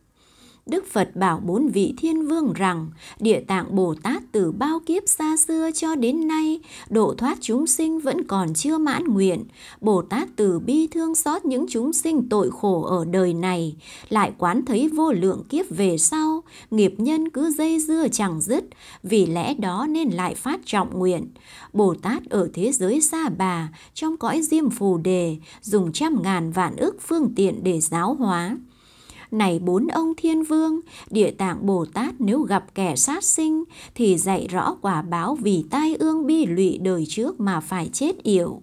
Đức Phật bảo bốn vị thiên vương rằng địa tạng Bồ Tát từ bao kiếp xa xưa cho đến nay độ thoát chúng sinh vẫn còn chưa mãn nguyện. Bồ Tát từ bi thương xót những chúng sinh tội khổ ở đời này lại quán thấy vô lượng kiếp về sau nghiệp nhân cứ dây dưa chẳng dứt vì lẽ đó nên lại phát trọng nguyện. Bồ Tát ở thế giới xa bà trong cõi diêm phù đề dùng trăm ngàn vạn ức phương tiện để giáo hóa này bốn ông thiên vương, địa tạng Bồ Tát nếu gặp kẻ sát sinh thì dạy rõ quả báo vì tai ương bi lụy đời trước mà phải chết yểu.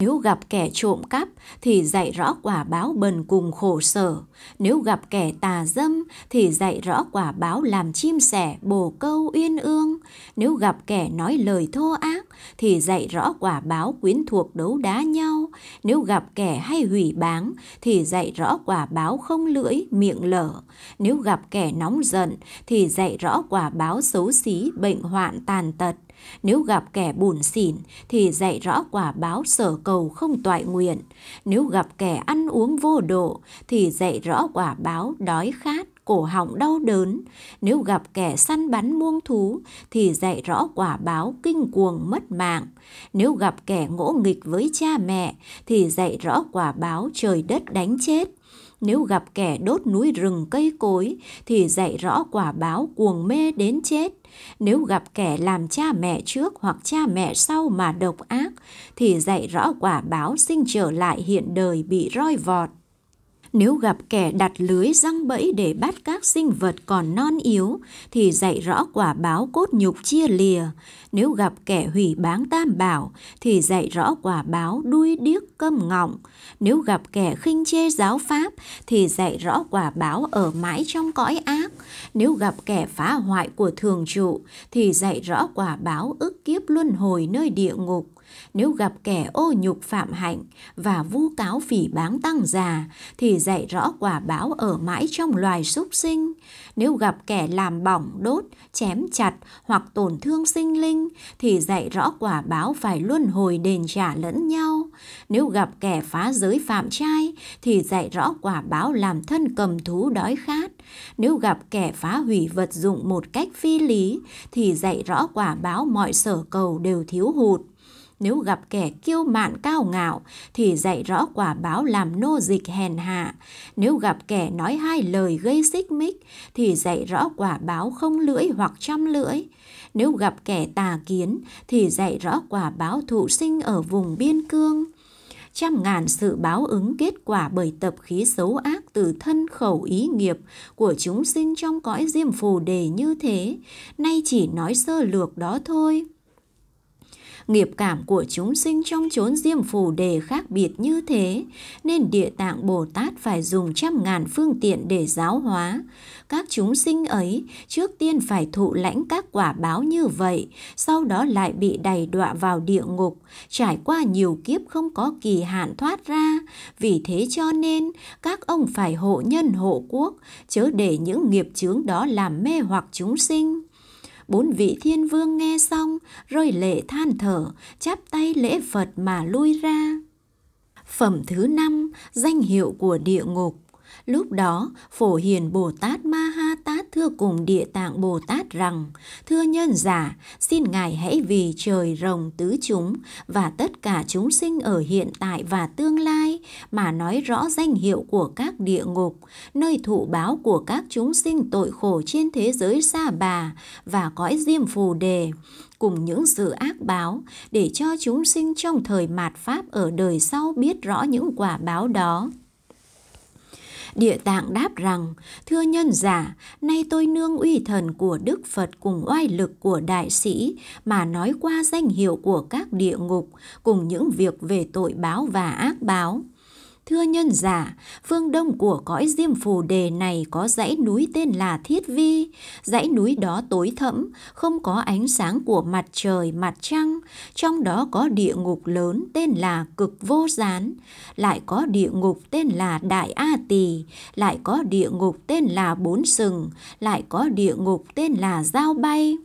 Nếu gặp kẻ trộm cắp thì dạy rõ quả báo bần cùng khổ sở. Nếu gặp kẻ tà dâm thì dạy rõ quả báo làm chim sẻ bồ câu uyên ương. Nếu gặp kẻ nói lời thô ác thì dạy rõ quả báo quyến thuộc đấu đá nhau. Nếu gặp kẻ hay hủy báng thì dạy rõ quả báo không lưỡi miệng lở. Nếu gặp kẻ nóng giận thì dạy rõ quả báo xấu xí bệnh hoạn tàn tật. Nếu gặp kẻ bùn xỉn thì dạy rõ quả báo sở cầu không toại nguyện. Nếu gặp kẻ ăn uống vô độ thì dạy rõ quả báo đói khát cổ họng đau đớn. Nếu gặp kẻ săn bắn muông thú thì dạy rõ quả báo kinh cuồng mất mạng. Nếu gặp kẻ ngỗ nghịch với cha mẹ thì dạy rõ quả báo trời đất đánh chết. Nếu gặp kẻ đốt núi rừng cây cối thì dạy rõ quả báo cuồng mê đến chết. Nếu gặp kẻ làm cha mẹ trước hoặc cha mẹ sau mà độc ác, thì dạy rõ quả báo sinh trở lại hiện đời bị roi vọt. Nếu gặp kẻ đặt lưới răng bẫy để bắt các sinh vật còn non yếu, thì dạy rõ quả báo cốt nhục chia lìa. Nếu gặp kẻ hủy báng tam bảo, thì dạy rõ quả báo đuôi điếc câm ngọng. Nếu gặp kẻ khinh chê giáo pháp thì dạy rõ quả báo ở mãi trong cõi ác. Nếu gặp kẻ phá hoại của thường trụ thì dạy rõ quả báo ức kiếp luân hồi nơi địa ngục nếu gặp kẻ ô nhục phạm hạnh và vu cáo phỉ báng tăng già thì dạy rõ quả báo ở mãi trong loài súc sinh nếu gặp kẻ làm bỏng, đốt, chém chặt hoặc tổn thương sinh linh thì dạy rõ quả báo phải luân hồi đền trả lẫn nhau. Nếu gặp kẻ phá giới phạm trai thì dạy rõ quả báo làm thân cầm thú đói khát. Nếu gặp kẻ phá hủy vật dụng một cách phi lý thì dạy rõ quả báo mọi sở cầu đều thiếu hụt. Nếu gặp kẻ kiêu mạn cao ngạo thì dạy rõ quả báo làm nô dịch hèn hạ. Nếu gặp kẻ nói hai lời gây xích mích thì dạy rõ quả báo không lưỡi hoặc trăm lưỡi. Nếu gặp kẻ tà kiến thì dạy rõ quả báo thụ sinh ở vùng biên cương trăm ngàn sự báo ứng kết quả bởi tập khí xấu ác từ thân khẩu ý nghiệp của chúng sinh trong cõi diêm phù đề như thế, nay chỉ nói sơ lược đó thôi. Nghiệp cảm của chúng sinh trong chốn diêm phù đề khác biệt như thế, nên địa tạng Bồ Tát phải dùng trăm ngàn phương tiện để giáo hóa. Các chúng sinh ấy trước tiên phải thụ lãnh các quả báo như vậy, sau đó lại bị đầy đọa vào địa ngục, trải qua nhiều kiếp không có kỳ hạn thoát ra. Vì thế cho nên, các ông phải hộ nhân hộ quốc, chớ để những nghiệp chướng đó làm mê hoặc chúng sinh bốn vị thiên vương nghe xong, rồi lệ than thở, chắp tay lễ Phật mà lui ra. Phẩm thứ năm, danh hiệu của địa ngục. Lúc đó, Phổ Hiền Bồ Tát Ma Ha Tát thưa cùng Địa Tạng Bồ Tát rằng, Thưa nhân giả, xin Ngài hãy vì trời rồng tứ chúng và tất cả chúng sinh ở hiện tại và tương lai mà nói rõ danh hiệu của các địa ngục, nơi thụ báo của các chúng sinh tội khổ trên thế giới xa bà và cõi diêm phù đề cùng những sự ác báo để cho chúng sinh trong thời mạt pháp ở đời sau biết rõ những quả báo đó Địa tạng đáp rằng, thưa nhân giả, nay tôi nương uy thần của Đức Phật cùng oai lực của đại sĩ mà nói qua danh hiệu của các địa ngục cùng những việc về tội báo và ác báo. Thưa nhân giả, phương đông của cõi diêm phù đề này có dãy núi tên là Thiết Vi. Dãy núi đó tối thẫm, không có ánh sáng của mặt trời, mặt trăng. Trong đó có địa ngục lớn tên là Cực Vô Gián. Lại có địa ngục tên là Đại A Tỳ. Lại có địa ngục tên là Bốn Sừng. Lại có địa ngục tên là Giao Bay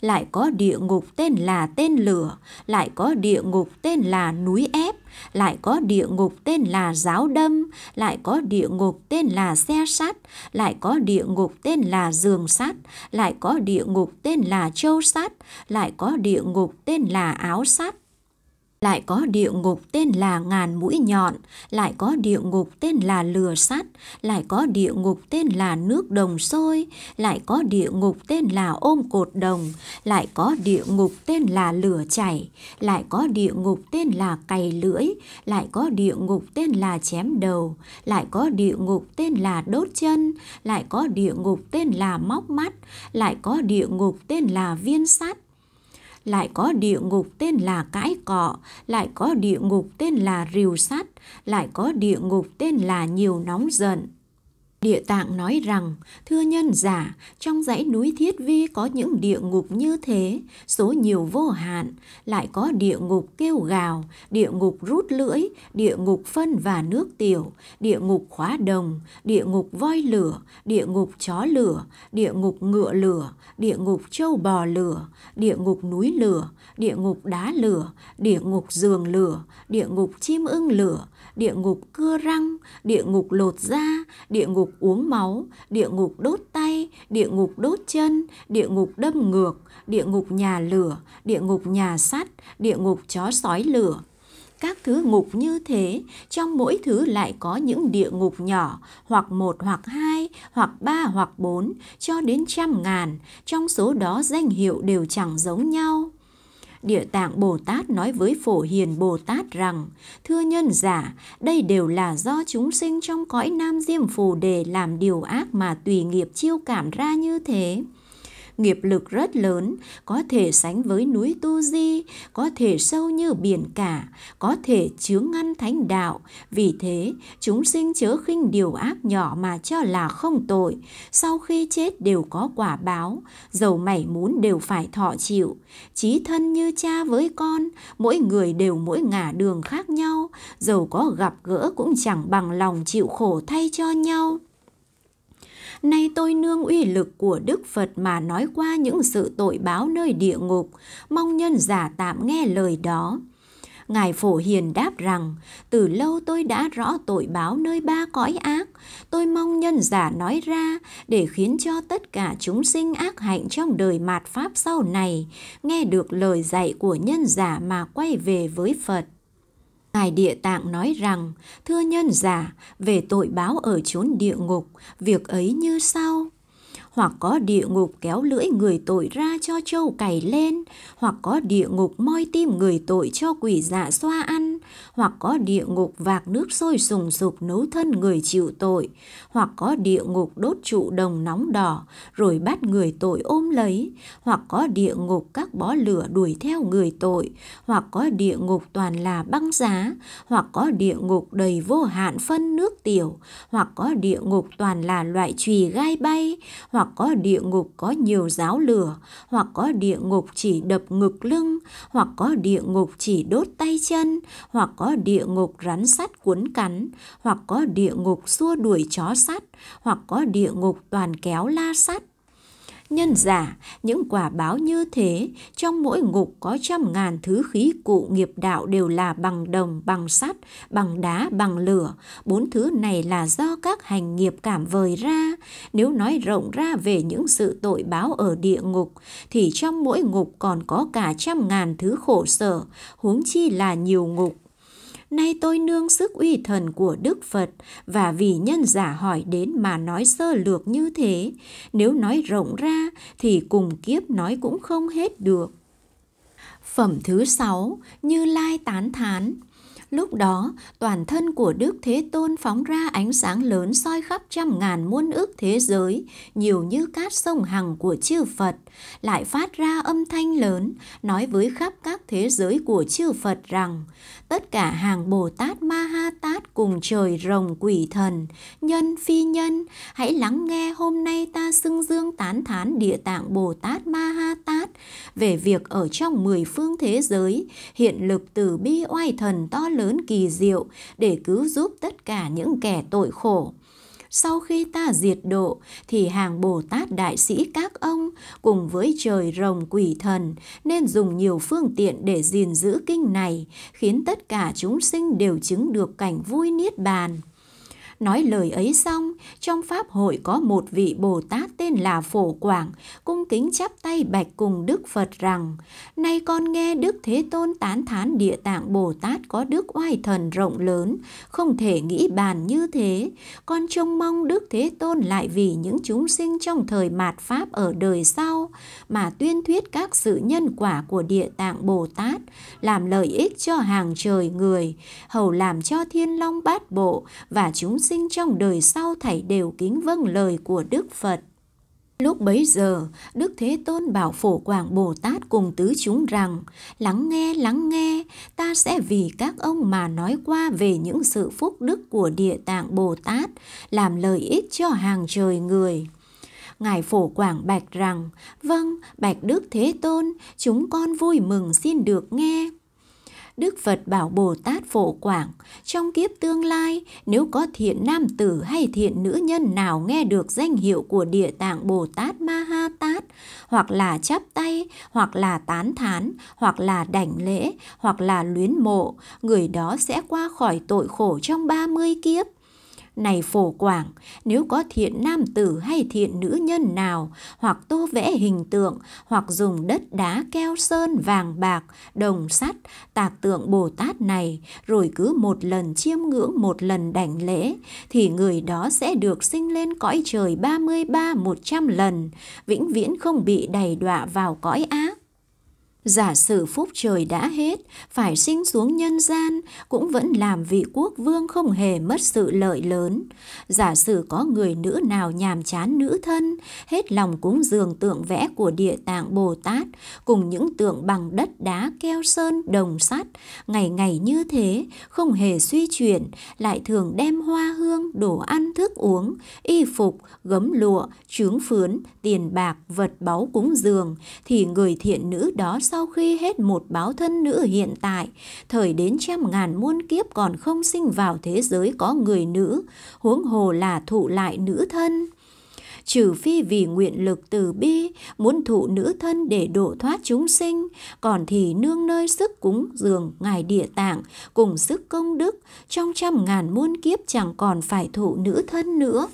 lại có địa ngục tên là tên lửa, lại có địa ngục tên là núi ép, lại có địa ngục tên là giáo đâm, lại có địa ngục tên là xe sắt, lại có địa ngục tên là giường sắt, lại có địa ngục tên là châu sắt, lại có địa ngục tên là áo sắt, lại có địa ngục tên là ngàn mũi nhọn, lại có địa ngục tên là lửa sắt, lại có địa ngục tên là nước đồng sôi, lại có địa ngục tên là ôm cột đồng, lại có địa ngục tên là lửa chảy, lại có địa ngục tên là cày lưỡi, lại có địa ngục tên là chém đầu, lại có địa ngục tên là đốt chân, lại có địa ngục tên là móc mắt, lại có địa ngục tên là viên sắt, lại có địa ngục tên là cãi cọ, lại có địa ngục tên là rìu sắt, lại có địa ngục tên là nhiều nóng giận. Địa tạng nói rằng, thưa nhân giả, trong dãy núi Thiết Vi có những địa ngục như thế, số nhiều vô hạn, lại có địa ngục kêu gào, địa ngục rút lưỡi, địa ngục phân và nước tiểu, địa ngục khóa đồng, địa ngục voi lửa, địa ngục chó lửa, địa ngục ngựa lửa, địa ngục châu bò lửa, địa ngục núi lửa, địa ngục đá lửa, địa ngục giường lửa, địa ngục chim ưng lửa, địa ngục cưa răng, địa ngục lột da, địa ngục uống máu, địa ngục đốt tay, địa ngục đốt chân, địa ngục đâm ngược, địa ngục nhà lửa, địa ngục nhà sắt, địa ngục chó sói lửa các thứ ngục như thế, trong mỗi thứ lại có những địa ngục nhỏ, hoặc một hoặc hai, hoặc ba hoặc bốn, cho đến trăm ngàn, trong số đó danh hiệu đều chẳng giống nhau. Địa Tạng Bồ Tát nói với Phổ Hiền Bồ Tát rằng, thưa nhân giả, đây đều là do chúng sinh trong cõi Nam Diêm Phù Đề làm điều ác mà tùy nghiệp chiêu cảm ra như thế nghiệp lực rất lớn, có thể sánh với núi Tu Di, có thể sâu như biển cả, có thể chướng ngăn thánh đạo. Vì thế, chúng sinh chớ khinh điều ác nhỏ mà cho là không tội, sau khi chết đều có quả báo, dầu mảy muốn đều phải thọ chịu. Chí thân như cha với con, mỗi người đều mỗi ngả đường khác nhau, dầu có gặp gỡ cũng chẳng bằng lòng chịu khổ thay cho nhau. Nay tôi nương uy lực của Đức Phật mà nói qua những sự tội báo nơi địa ngục, mong nhân giả tạm nghe lời đó. Ngài Phổ Hiền đáp rằng, từ lâu tôi đã rõ tội báo nơi ba cõi ác, tôi mong nhân giả nói ra để khiến cho tất cả chúng sinh ác hạnh trong đời mạt Pháp sau này, nghe được lời dạy của nhân giả mà quay về với Phật. Ngài Địa Tạng nói rằng, thưa nhân giả, về tội báo ở chốn địa ngục, việc ấy như sau hoặc có địa ngục kéo lưỡi người tội ra cho trâu cày lên, hoặc có địa ngục moi tim người tội cho quỷ dạ xoa ăn, hoặc có địa ngục vạc nước sôi sùng sục nấu thân người chịu tội, hoặc có địa ngục đốt trụ đồng nóng đỏ rồi bắt người tội ôm lấy, hoặc có địa ngục các bó lửa đuổi theo người tội, hoặc có địa ngục toàn là băng giá, hoặc có địa ngục đầy vô hạn phân nước tiểu, hoặc có địa ngục toàn là loại chùy gai bay, hoặc hoặc có địa ngục có nhiều giáo lửa, hoặc có địa ngục chỉ đập ngực lưng, hoặc có địa ngục chỉ đốt tay chân, hoặc có địa ngục rắn sắt cuốn cắn, hoặc có địa ngục xua đuổi chó sắt, hoặc có địa ngục toàn kéo la sắt, Nhân giả, những quả báo như thế, trong mỗi ngục có trăm ngàn thứ khí cụ nghiệp đạo đều là bằng đồng, bằng sắt, bằng đá, bằng lửa. Bốn thứ này là do các hành nghiệp cảm vời ra. Nếu nói rộng ra về những sự tội báo ở địa ngục, thì trong mỗi ngục còn có cả trăm ngàn thứ khổ sở, huống chi là nhiều ngục Nay tôi nương sức uy thần của Đức Phật và vì nhân giả hỏi đến mà nói sơ lược như thế. Nếu nói rộng ra thì cùng kiếp nói cũng không hết được. Phẩm thứ sáu, Như Lai tán thán. Lúc đó, toàn thân của Đức Thế Tôn phóng ra ánh sáng lớn soi khắp trăm ngàn muôn ước thế giới, nhiều như cát sông hằng của chư Phật, lại phát ra âm thanh lớn, nói với khắp các thế giới của chư Phật rằng, tất cả hàng Bồ Tát Ma Ha Tát cùng trời rồng quỷ thần, nhân phi nhân, hãy lắng nghe hôm nay ta xưng dương tán thán địa tạng Bồ Tát Ma Ha Tát về việc ở trong mười phương thế giới, hiện lực từ bi oai thần to lớn kỳ diệu để cứu giúp tất cả những kẻ tội khổ sau khi ta diệt độ thì hàng Bồ Tát đại sĩ các ông cùng với trời rồng quỷ thần nên dùng nhiều phương tiện để gìn giữ kinh này, khiến tất cả chúng sinh đều chứng được cảnh vui niết bàn. Nói lời ấy xong, trong Pháp hội có một vị Bồ Tát tên là Phổ Quảng, cung kính chắp tay bạch cùng Đức Phật rằng, Nay con nghe Đức Thế Tôn tán thán địa tạng Bồ Tát có đức oai thần rộng lớn, không thể nghĩ bàn như thế. Con trông mong Đức Thế Tôn lại vì những chúng sinh trong thời mạt Pháp ở đời sau, mà tuyên thuyết các sự nhân quả của địa tạng Bồ Tát, làm lợi ích cho hàng trời người, hầu làm cho thiên long bát bộ và chúng sinh sinh trong đời sau thảy đều kính vâng lời của Đức Phật. Lúc bấy giờ, Đức Thế Tôn bảo Phổ Quảng Bồ Tát cùng tứ chúng rằng, lắng nghe, lắng nghe, ta sẽ vì các ông mà nói qua về những sự phúc đức của Địa Tạng Bồ Tát, làm lợi ích cho hàng trời người. Ngài Phổ Quảng Bạch rằng, vâng, Bạch Đức Thế Tôn, chúng con vui mừng xin được nghe. Đức Phật bảo Bồ Tát Phổ Quảng, trong kiếp tương lai, nếu có thiện nam tử hay thiện nữ nhân nào nghe được danh hiệu của địa tạng Bồ Tát Ma Ha Tát, hoặc là chắp tay, hoặc là tán thán, hoặc là đảnh lễ, hoặc là luyến mộ, người đó sẽ qua khỏi tội khổ trong 30 kiếp. Này phổ quảng, nếu có thiện nam tử hay thiện nữ nhân nào, hoặc tô vẽ hình tượng, hoặc dùng đất đá keo sơn vàng bạc, đồng sắt, tạc tượng Bồ Tát này, rồi cứ một lần chiêm ngưỡng một lần đảnh lễ, thì người đó sẽ được sinh lên cõi trời 33-100 lần, vĩnh viễn không bị đầy đọa vào cõi ác. Giả sử phúc trời đã hết, phải sinh xuống nhân gian, cũng vẫn làm vị quốc vương không hề mất sự lợi lớn. Giả sử có người nữ nào nhàm chán nữ thân, hết lòng cúng dường tượng vẽ của địa tạng Bồ Tát, cùng những tượng bằng đất đá, keo sơn, đồng sắt, ngày ngày như thế, không hề suy chuyển, lại thường đem hoa hương, đồ ăn, thức uống, y phục, gấm lụa, trướng phướn, tiền bạc, vật báu cúng dường, thì người thiện nữ đó sau khi hết một báo thân nữ hiện tại, thời đến trăm ngàn muôn kiếp còn không sinh vào thế giới có người nữ, huống hồ là thụ lại nữ thân trừ phi vì nguyện lực từ bi, muốn thụ nữ thân để độ thoát chúng sinh, còn thì nương nơi sức cúng dường ngài địa tạng cùng sức công đức, trong trăm ngàn muôn kiếp chẳng còn phải thụ nữ thân nữa.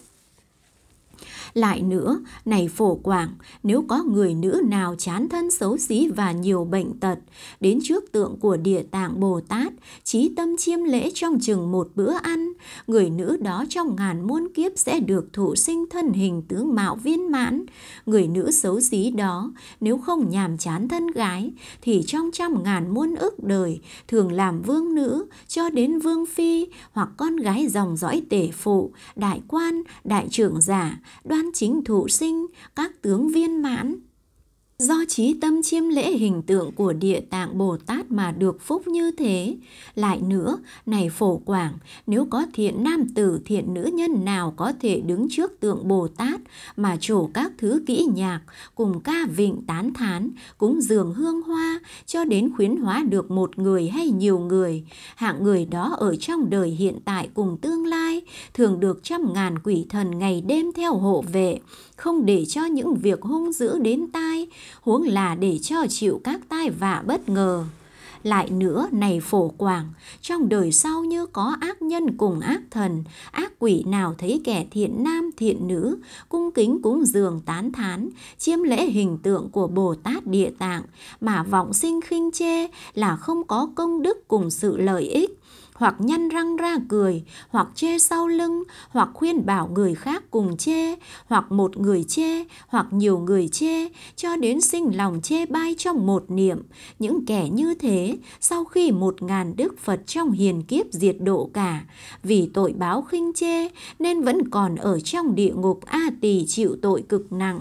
Lại nữa, này phổ quảng, nếu có người nữ nào chán thân xấu xí và nhiều bệnh tật, đến trước tượng của địa tạng Bồ Tát, trí tâm chiêm lễ trong chừng một bữa ăn, người nữ đó trong ngàn muôn kiếp sẽ được thụ sinh thân hình tướng mạo viên mãn. Người nữ xấu xí đó, nếu không nhàm chán thân gái, thì trong trăm ngàn muôn ức đời, thường làm vương nữ, cho đến vương phi, hoặc con gái dòng dõi tể phụ, đại quan, đại trưởng giả, đoan quan chính thụ sinh, các tướng viên mãn, do trí tâm chiêm lễ hình tượng của địa tạng bồ tát mà được phúc như thế lại nữa này phổ quảng nếu có thiện nam tử thiện nữ nhân nào có thể đứng trước tượng bồ tát mà trổ các thứ kỹ nhạc cùng ca vịnh tán thán cúng dường hương hoa cho đến khuyến hóa được một người hay nhiều người hạng người đó ở trong đời hiện tại cùng tương lai thường được trăm ngàn quỷ thần ngày đêm theo hộ vệ không để cho những việc hung dữ đến tai, huống là để cho chịu các tai vạ bất ngờ. Lại nữa này phổ quảng, trong đời sau như có ác nhân cùng ác thần, ác quỷ nào thấy kẻ thiện nam thiện nữ, cung kính cúng dường tán thán, chiêm lễ hình tượng của Bồ Tát Địa Tạng, mà vọng sinh khinh chê là không có công đức cùng sự lợi ích hoặc nhăn răng ra cười, hoặc chê sau lưng, hoặc khuyên bảo người khác cùng chê, hoặc một người chê, hoặc nhiều người chê, cho đến sinh lòng chê bai trong một niệm. Những kẻ như thế, sau khi một ngàn Đức Phật trong hiền kiếp diệt độ cả, vì tội báo khinh chê nên vẫn còn ở trong địa ngục A Tỳ chịu tội cực nặng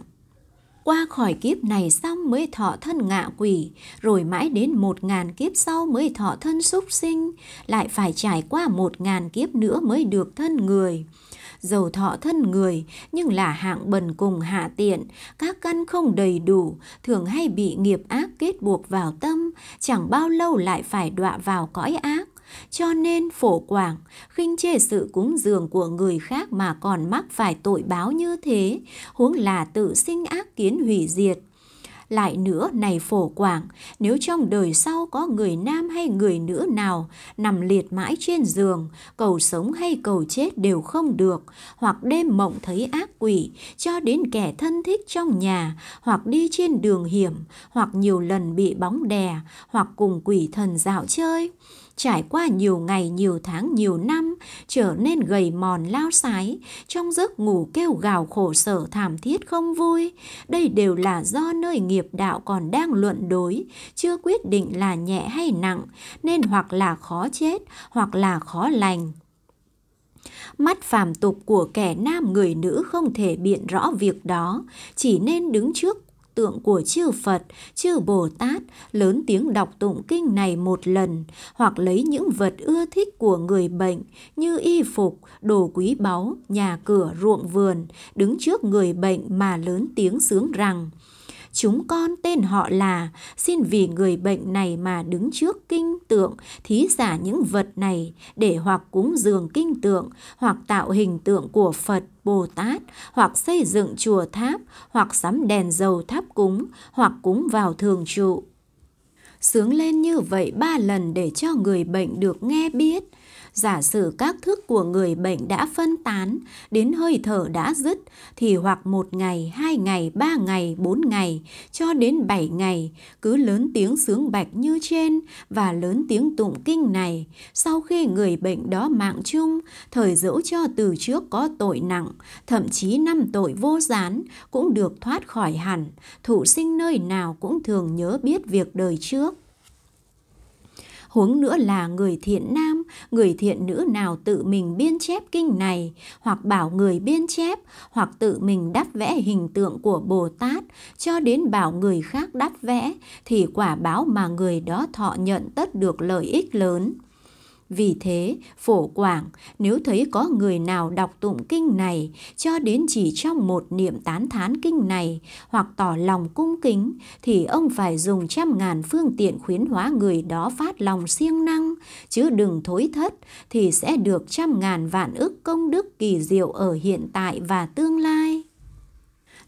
qua khỏi kiếp này xong mới thọ thân ngạ quỷ, rồi mãi đến một ngàn kiếp sau mới thọ thân súc sinh, lại phải trải qua một ngàn kiếp nữa mới được thân người. Dầu thọ thân người, nhưng là hạng bần cùng hạ tiện, các căn không đầy đủ, thường hay bị nghiệp ác kết buộc vào tâm, chẳng bao lâu lại phải đọa vào cõi ác cho nên phổ quảng, khinh chê sự cúng dường của người khác mà còn mắc phải tội báo như thế, huống là tự sinh ác kiến hủy diệt. Lại nữa này phổ quảng, nếu trong đời sau có người nam hay người nữ nào nằm liệt mãi trên giường, cầu sống hay cầu chết đều không được, hoặc đêm mộng thấy ác quỷ, cho đến kẻ thân thích trong nhà, hoặc đi trên đường hiểm, hoặc nhiều lần bị bóng đè, hoặc cùng quỷ thần dạo chơi trải qua nhiều ngày, nhiều tháng, nhiều năm, trở nên gầy mòn lao sái, trong giấc ngủ kêu gào khổ sở thảm thiết không vui. Đây đều là do nơi nghiệp đạo còn đang luận đối, chưa quyết định là nhẹ hay nặng, nên hoặc là khó chết, hoặc là khó lành. Mắt phàm tục của kẻ nam người nữ không thể biện rõ việc đó, chỉ nên đứng trước tượng của chư Phật, chư Bồ Tát, lớn tiếng đọc tụng kinh này một lần, hoặc lấy những vật ưa thích của người bệnh như y phục, đồ quý báu, nhà cửa, ruộng vườn, đứng trước người bệnh mà lớn tiếng sướng rằng Chúng con tên họ là, xin vì người bệnh này mà đứng trước kinh tượng, thí giả những vật này để hoặc cúng dường kinh tượng, hoặc tạo hình tượng của Phật, Bồ Tát, hoặc xây dựng chùa tháp, hoặc sắm đèn dầu tháp cúng, hoặc cúng vào thường trụ sướng lên như vậy ba lần để cho người bệnh được nghe biết Giả sử các thức của người bệnh đã phân tán, đến hơi thở đã dứt, thì hoặc một ngày, hai ngày, ba ngày, bốn ngày, cho đến bảy ngày, cứ lớn tiếng sướng bạch như trên và lớn tiếng tụng kinh này. Sau khi người bệnh đó mạng chung, thời dẫu cho từ trước có tội nặng, thậm chí năm tội vô gián, cũng được thoát khỏi hẳn, thụ sinh nơi nào cũng thường nhớ biết việc đời trước huống nữa là người thiện nam, người thiện nữ nào tự mình biên chép kinh này, hoặc bảo người biên chép, hoặc tự mình đắp vẽ hình tượng của Bồ Tát, cho đến bảo người khác đắp vẽ, thì quả báo mà người đó thọ nhận tất được lợi ích lớn. Vì thế, phổ quảng, nếu thấy có người nào đọc tụng kinh này, cho đến chỉ trong một niệm tán thán kinh này, hoặc tỏ lòng cung kính, thì ông phải dùng trăm ngàn phương tiện khuyến hóa người đó phát lòng siêng năng, chứ đừng thối thất, thì sẽ được trăm ngàn vạn ức công đức kỳ diệu ở hiện tại và tương lai.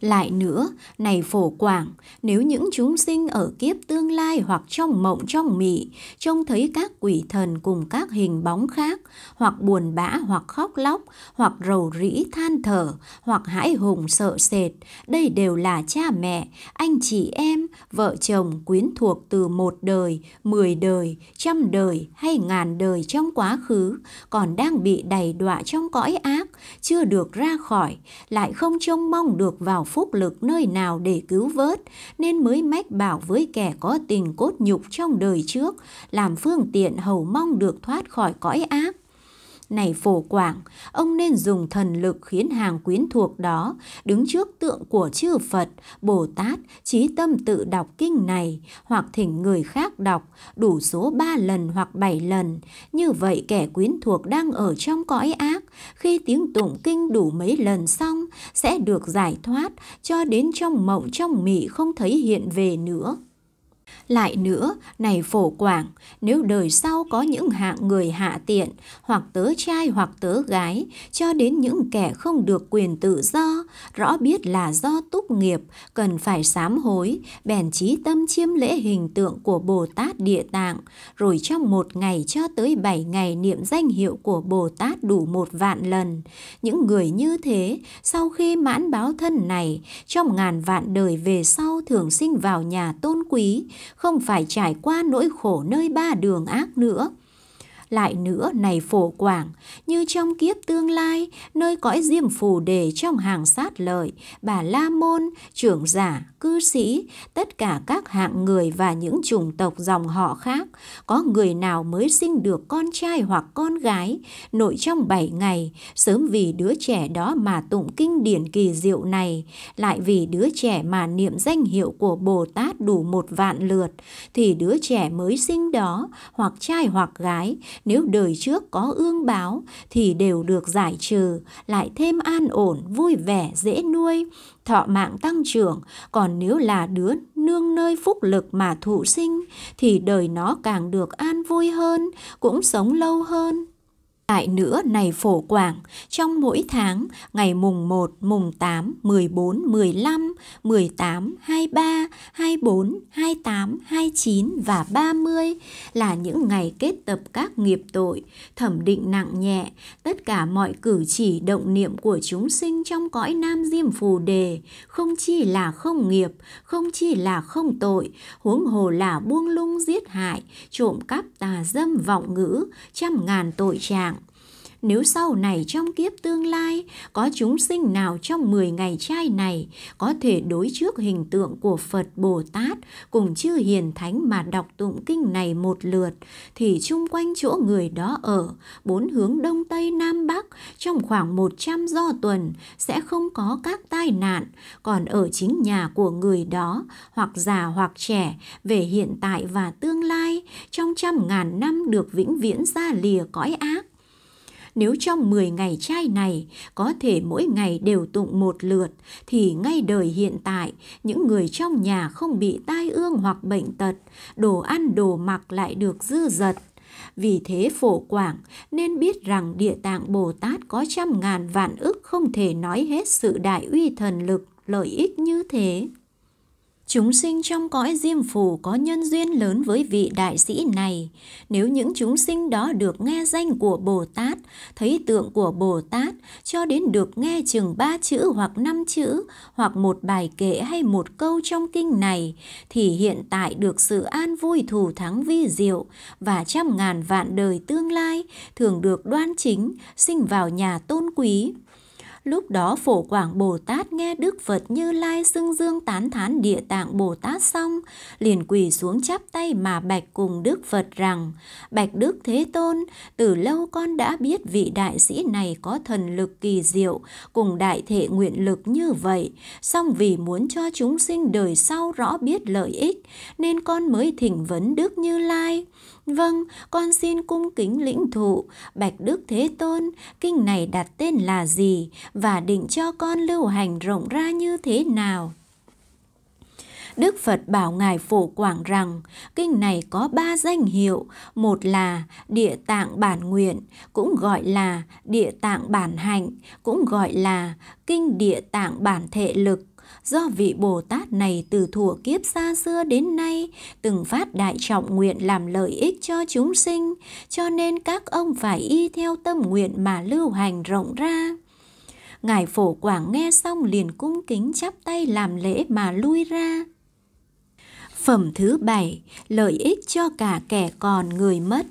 Lại nữa, này phổ quảng, nếu những chúng sinh ở kiếp tương lai hoặc trong mộng trong mị, trông thấy các quỷ thần cùng các hình bóng khác, hoặc buồn bã hoặc khóc lóc, hoặc rầu rĩ than thở, hoặc hãi hùng sợ sệt, đây đều là cha mẹ, anh chị em, vợ chồng quyến thuộc từ một đời, mười đời, trăm đời hay ngàn đời trong quá khứ, còn đang bị đầy đọa trong cõi ác, chưa được ra khỏi, lại không trông mong được vào phúc lực nơi nào để cứu vớt, nên mới mách bảo với kẻ có tình cốt nhục trong đời trước, làm phương tiện hầu mong được thoát khỏi cõi ác. Này phổ quảng, ông nên dùng thần lực khiến hàng quyến thuộc đó, đứng trước tượng của chư Phật, Bồ Tát, trí tâm tự đọc kinh này, hoặc thỉnh người khác đọc, đủ số ba lần hoặc bảy lần. Như vậy kẻ quyến thuộc đang ở trong cõi ác, khi tiếng tụng kinh đủ mấy lần xong, sẽ được giải thoát, cho đến trong mộng trong mị không thấy hiện về nữa. Lại nữa, này phổ quảng, nếu đời sau có những hạng người hạ tiện, hoặc tớ trai hoặc tớ gái, cho đến những kẻ không được quyền tự do, rõ biết là do túc nghiệp, cần phải sám hối, bèn trí tâm chiêm lễ hình tượng của Bồ Tát Địa Tạng, rồi trong một ngày cho tới bảy ngày niệm danh hiệu của Bồ Tát đủ một vạn lần. Những người như thế, sau khi mãn báo thân này, trong ngàn vạn đời về sau thường sinh vào nhà tôn quý, không phải trải qua nỗi khổ nơi ba đường ác nữa lại nữa này phổ quảng, như trong kiếp tương lai, nơi cõi diêm phù đề trong hàng sát lợi, bà La Môn, trưởng giả, cư sĩ, tất cả các hạng người và những chủng tộc dòng họ khác, có người nào mới sinh được con trai hoặc con gái, nội trong bảy ngày, sớm vì đứa trẻ đó mà tụng kinh điển kỳ diệu này, lại vì đứa trẻ mà niệm danh hiệu của Bồ Tát đủ một vạn lượt, thì đứa trẻ mới sinh đó, hoặc trai hoặc gái, nếu đời trước có ương báo thì đều được giải trừ, lại thêm an ổn, vui vẻ, dễ nuôi, thọ mạng tăng trưởng, còn nếu là đứa nương nơi phúc lực mà thụ sinh thì đời nó càng được an vui hơn, cũng sống lâu hơn. Lại nữa này phổ quảng, trong mỗi tháng, ngày mùng 1, mùng 8, 14, 15, 18, 23, 24, 28, 29 và 30 là những ngày kết tập các nghiệp tội, thẩm định nặng nhẹ, tất cả mọi cử chỉ động niệm của chúng sinh trong cõi nam diêm phù đề, không chỉ là không nghiệp, không chỉ là không tội, huống hồ là buông lung giết hại, trộm cắp tà dâm vọng ngữ, trăm ngàn tội trạng nếu sau này trong kiếp tương lai có chúng sinh nào trong 10 ngày trai này có thể đối trước hình tượng của Phật Bồ Tát cùng chư hiền thánh mà đọc tụng kinh này một lượt thì chung quanh chỗ người đó ở bốn hướng đông tây nam bắc trong khoảng 100 do tuần sẽ không có các tai nạn còn ở chính nhà của người đó hoặc già hoặc trẻ về hiện tại và tương lai trong trăm ngàn năm được vĩnh viễn ra lìa cõi ác nếu trong 10 ngày trai này có thể mỗi ngày đều tụng một lượt thì ngay đời hiện tại những người trong nhà không bị tai ương hoặc bệnh tật, đồ ăn đồ mặc lại được dư dật. Vì thế phổ quảng nên biết rằng địa tạng Bồ Tát có trăm ngàn vạn ức không thể nói hết sự đại uy thần lực lợi ích như thế. Chúng sinh trong cõi diêm phủ có nhân duyên lớn với vị đại sĩ này. Nếu những chúng sinh đó được nghe danh của Bồ Tát, thấy tượng của Bồ Tát, cho đến được nghe chừng ba chữ hoặc năm chữ, hoặc một bài kệ hay một câu trong kinh này, thì hiện tại được sự an vui thủ thắng vi diệu và trăm ngàn vạn đời tương lai thường được đoan chính, sinh vào nhà tôn quý. Lúc đó Phổ Quảng Bồ Tát nghe Đức Phật Như Lai xưng dương tán thán địa tạng Bồ Tát xong, liền quỳ xuống chắp tay mà bạch cùng Đức Phật rằng, Bạch Đức Thế Tôn, từ lâu con đã biết vị đại sĩ này có thần lực kỳ diệu, cùng đại thể nguyện lực như vậy, song vì muốn cho chúng sinh đời sau rõ biết lợi ích, nên con mới thỉnh vấn Đức Như Lai. Vâng, con xin cung kính lĩnh thụ, Bạch Đức Thế Tôn, kinh này đặt tên là gì và định cho con lưu hành rộng ra như thế nào? Đức Phật bảo Ngài Phổ Quảng rằng kinh này có ba danh hiệu, một là địa tạng bản nguyện, cũng gọi là địa tạng bản hạnh, cũng gọi là kinh địa tạng bản thệ lực do vị Bồ Tát này từ thuở kiếp xa xưa đến nay từng phát đại trọng nguyện làm lợi ích cho chúng sinh, cho nên các ông phải y theo tâm nguyện mà lưu hành rộng ra. Ngài Phổ Quảng nghe xong liền cung kính chắp tay làm lễ mà lui ra. Phẩm thứ bảy, lợi ích cho cả kẻ còn người mất.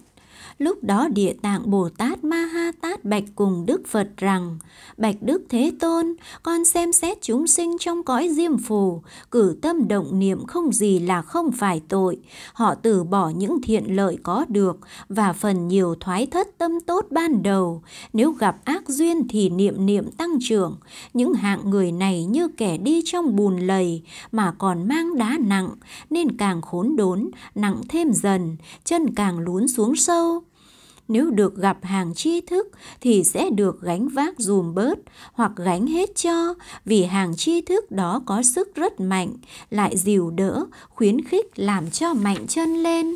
Lúc đó địa tạng Bồ Tát Ma Ha Tát bạch cùng Đức Phật rằng, Bạch Đức Thế Tôn, con xem xét chúng sinh trong cõi diêm phù, cử tâm động niệm không gì là không phải tội. Họ từ bỏ những thiện lợi có được và phần nhiều thoái thất tâm tốt ban đầu. Nếu gặp ác duyên thì niệm niệm tăng trưởng. Những hạng người này như kẻ đi trong bùn lầy mà còn mang đá nặng, nên càng khốn đốn, nặng thêm dần, chân càng lún xuống sâu nếu được gặp hàng tri thức thì sẽ được gánh vác dùm bớt hoặc gánh hết cho vì hàng tri thức đó có sức rất mạnh, lại dìu đỡ, khuyến khích làm cho mạnh chân lên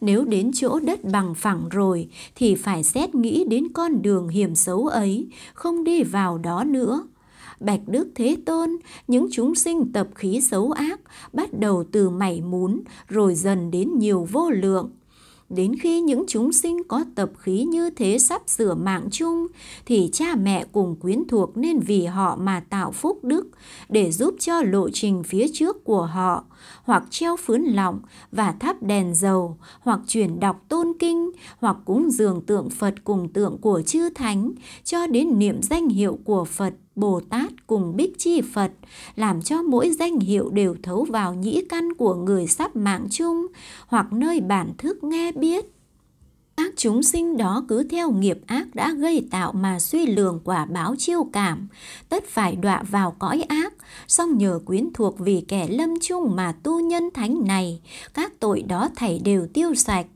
nếu đến chỗ đất bằng phẳng rồi thì phải xét nghĩ đến con đường hiểm xấu ấy, không đi vào đó nữa. Bạch Đức Thế Tôn, những chúng sinh tập khí xấu ác bắt đầu từ mảy mún rồi dần đến nhiều vô lượng, Đến khi những chúng sinh có tập khí như thế sắp sửa mạng chung, thì cha mẹ cùng quyến thuộc nên vì họ mà tạo phúc đức để giúp cho lộ trình phía trước của họ, hoặc treo phướn lọng và thắp đèn dầu, hoặc chuyển đọc tôn kinh, hoặc cúng dường tượng Phật cùng tượng của chư thánh, cho đến niệm danh hiệu của Phật Bồ Tát cùng Bích Chi Phật, làm cho mỗi danh hiệu đều thấu vào nhĩ căn của người sắp mạng chung hoặc nơi bản thức nghe biết. Các chúng sinh đó cứ theo nghiệp ác đã gây tạo mà suy lường quả báo chiêu cảm, tất phải đọa vào cõi ác, song nhờ quyến thuộc vì kẻ lâm chung mà tu nhân thánh này, các tội đó thảy đều tiêu sạch,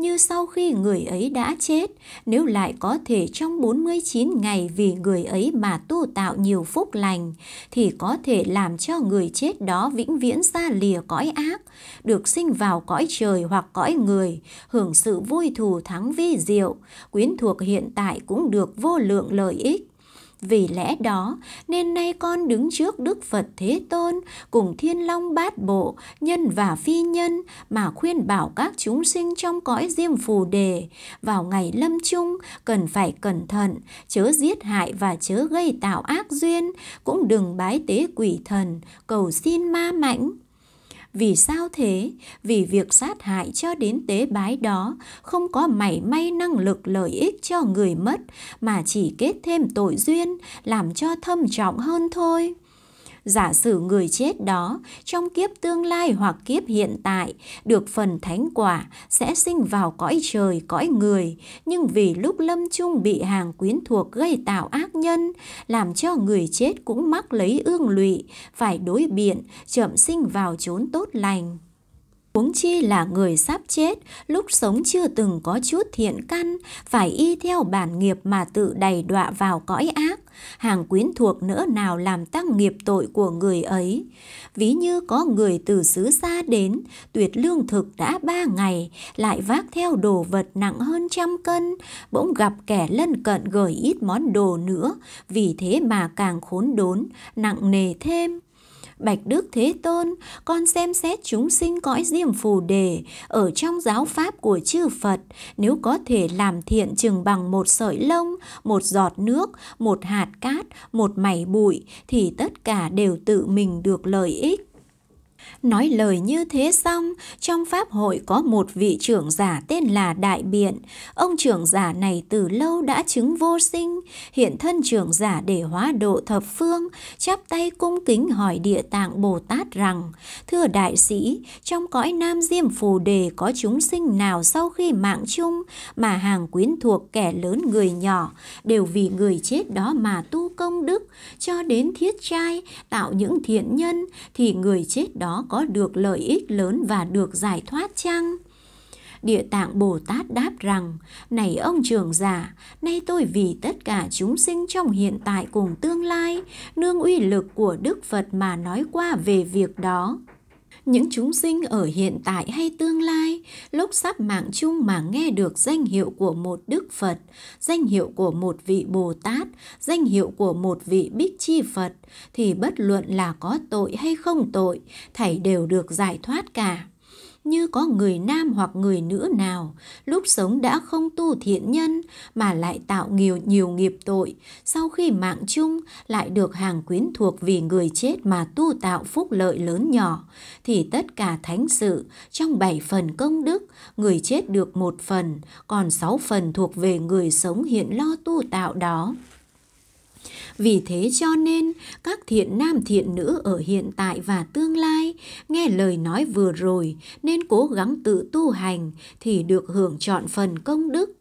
như sau khi người ấy đã chết, nếu lại có thể trong 49 ngày vì người ấy mà tu tạo nhiều phúc lành, thì có thể làm cho người chết đó vĩnh viễn xa lìa cõi ác, được sinh vào cõi trời hoặc cõi người, hưởng sự vui thù thắng vi diệu, quyến thuộc hiện tại cũng được vô lượng lợi ích vì lẽ đó, nên nay con đứng trước Đức Phật Thế Tôn cùng Thiên Long Bát Bộ, Nhân và Phi Nhân mà khuyên bảo các chúng sinh trong cõi diêm phù đề. Vào ngày lâm chung, cần phải cẩn thận, chớ giết hại và chớ gây tạo ác duyên, cũng đừng bái tế quỷ thần, cầu xin ma mãnh. Vì sao thế? Vì việc sát hại cho đến tế bái đó không có mảy may năng lực lợi ích cho người mất mà chỉ kết thêm tội duyên làm cho thâm trọng hơn thôi giả sử người chết đó trong kiếp tương lai hoặc kiếp hiện tại được phần thánh quả sẽ sinh vào cõi trời, cõi người, nhưng vì lúc lâm chung bị hàng quyến thuộc gây tạo ác nhân, làm cho người chết cũng mắc lấy ương lụy, phải đối biện, chậm sinh vào chốn tốt lành. Huống chi là người sắp chết, lúc sống chưa từng có chút thiện căn, phải y theo bản nghiệp mà tự đầy đọa vào cõi ác, hàng quyến thuộc nữa nào làm tăng nghiệp tội của người ấy. Ví như có người từ xứ xa đến, tuyệt lương thực đã ba ngày, lại vác theo đồ vật nặng hơn trăm cân, bỗng gặp kẻ lân cận gửi ít món đồ nữa, vì thế mà càng khốn đốn, nặng nề thêm. Bạch Đức Thế Tôn, con xem xét chúng sinh cõi diêm phù đề, ở trong giáo pháp của chư Phật, nếu có thể làm thiện chừng bằng một sợi lông, một giọt nước, một hạt cát, một mảy bụi, thì tất cả đều tự mình được lợi ích. Nói lời như thế xong, trong Pháp hội có một vị trưởng giả tên là Đại Biện. Ông trưởng giả này từ lâu đã chứng vô sinh, hiện thân trưởng giả để hóa độ thập phương, chắp tay cung kính hỏi địa tạng Bồ Tát rằng, Thưa Đại Sĩ, trong cõi Nam Diêm Phù Đề có chúng sinh nào sau khi mạng chung mà hàng quyến thuộc kẻ lớn người nhỏ, đều vì người chết đó mà tu công đức, cho đến thiết trai, tạo những thiện nhân, thì người chết đó đó có được lợi ích lớn và được giải thoát chăng? Địa tạng Bồ Tát đáp rằng, này ông trưởng giả, nay tôi vì tất cả chúng sinh trong hiện tại cùng tương lai, nương uy lực của Đức Phật mà nói qua về việc đó những chúng sinh ở hiện tại hay tương lai lúc sắp mạng chung mà nghe được danh hiệu của một đức phật danh hiệu của một vị bồ tát danh hiệu của một vị bích chi phật thì bất luận là có tội hay không tội thảy đều được giải thoát cả như có người nam hoặc người nữ nào, lúc sống đã không tu thiện nhân mà lại tạo nhiều nhiều nghiệp tội, sau khi mạng chung lại được hàng quyến thuộc vì người chết mà tu tạo phúc lợi lớn nhỏ, thì tất cả thánh sự trong bảy phần công đức, người chết được một phần, còn sáu phần thuộc về người sống hiện lo tu tạo đó. Vì thế cho nên, các thiện nam thiện nữ ở hiện tại và tương lai nghe lời nói vừa rồi nên cố gắng tự tu hành thì được hưởng trọn phần công đức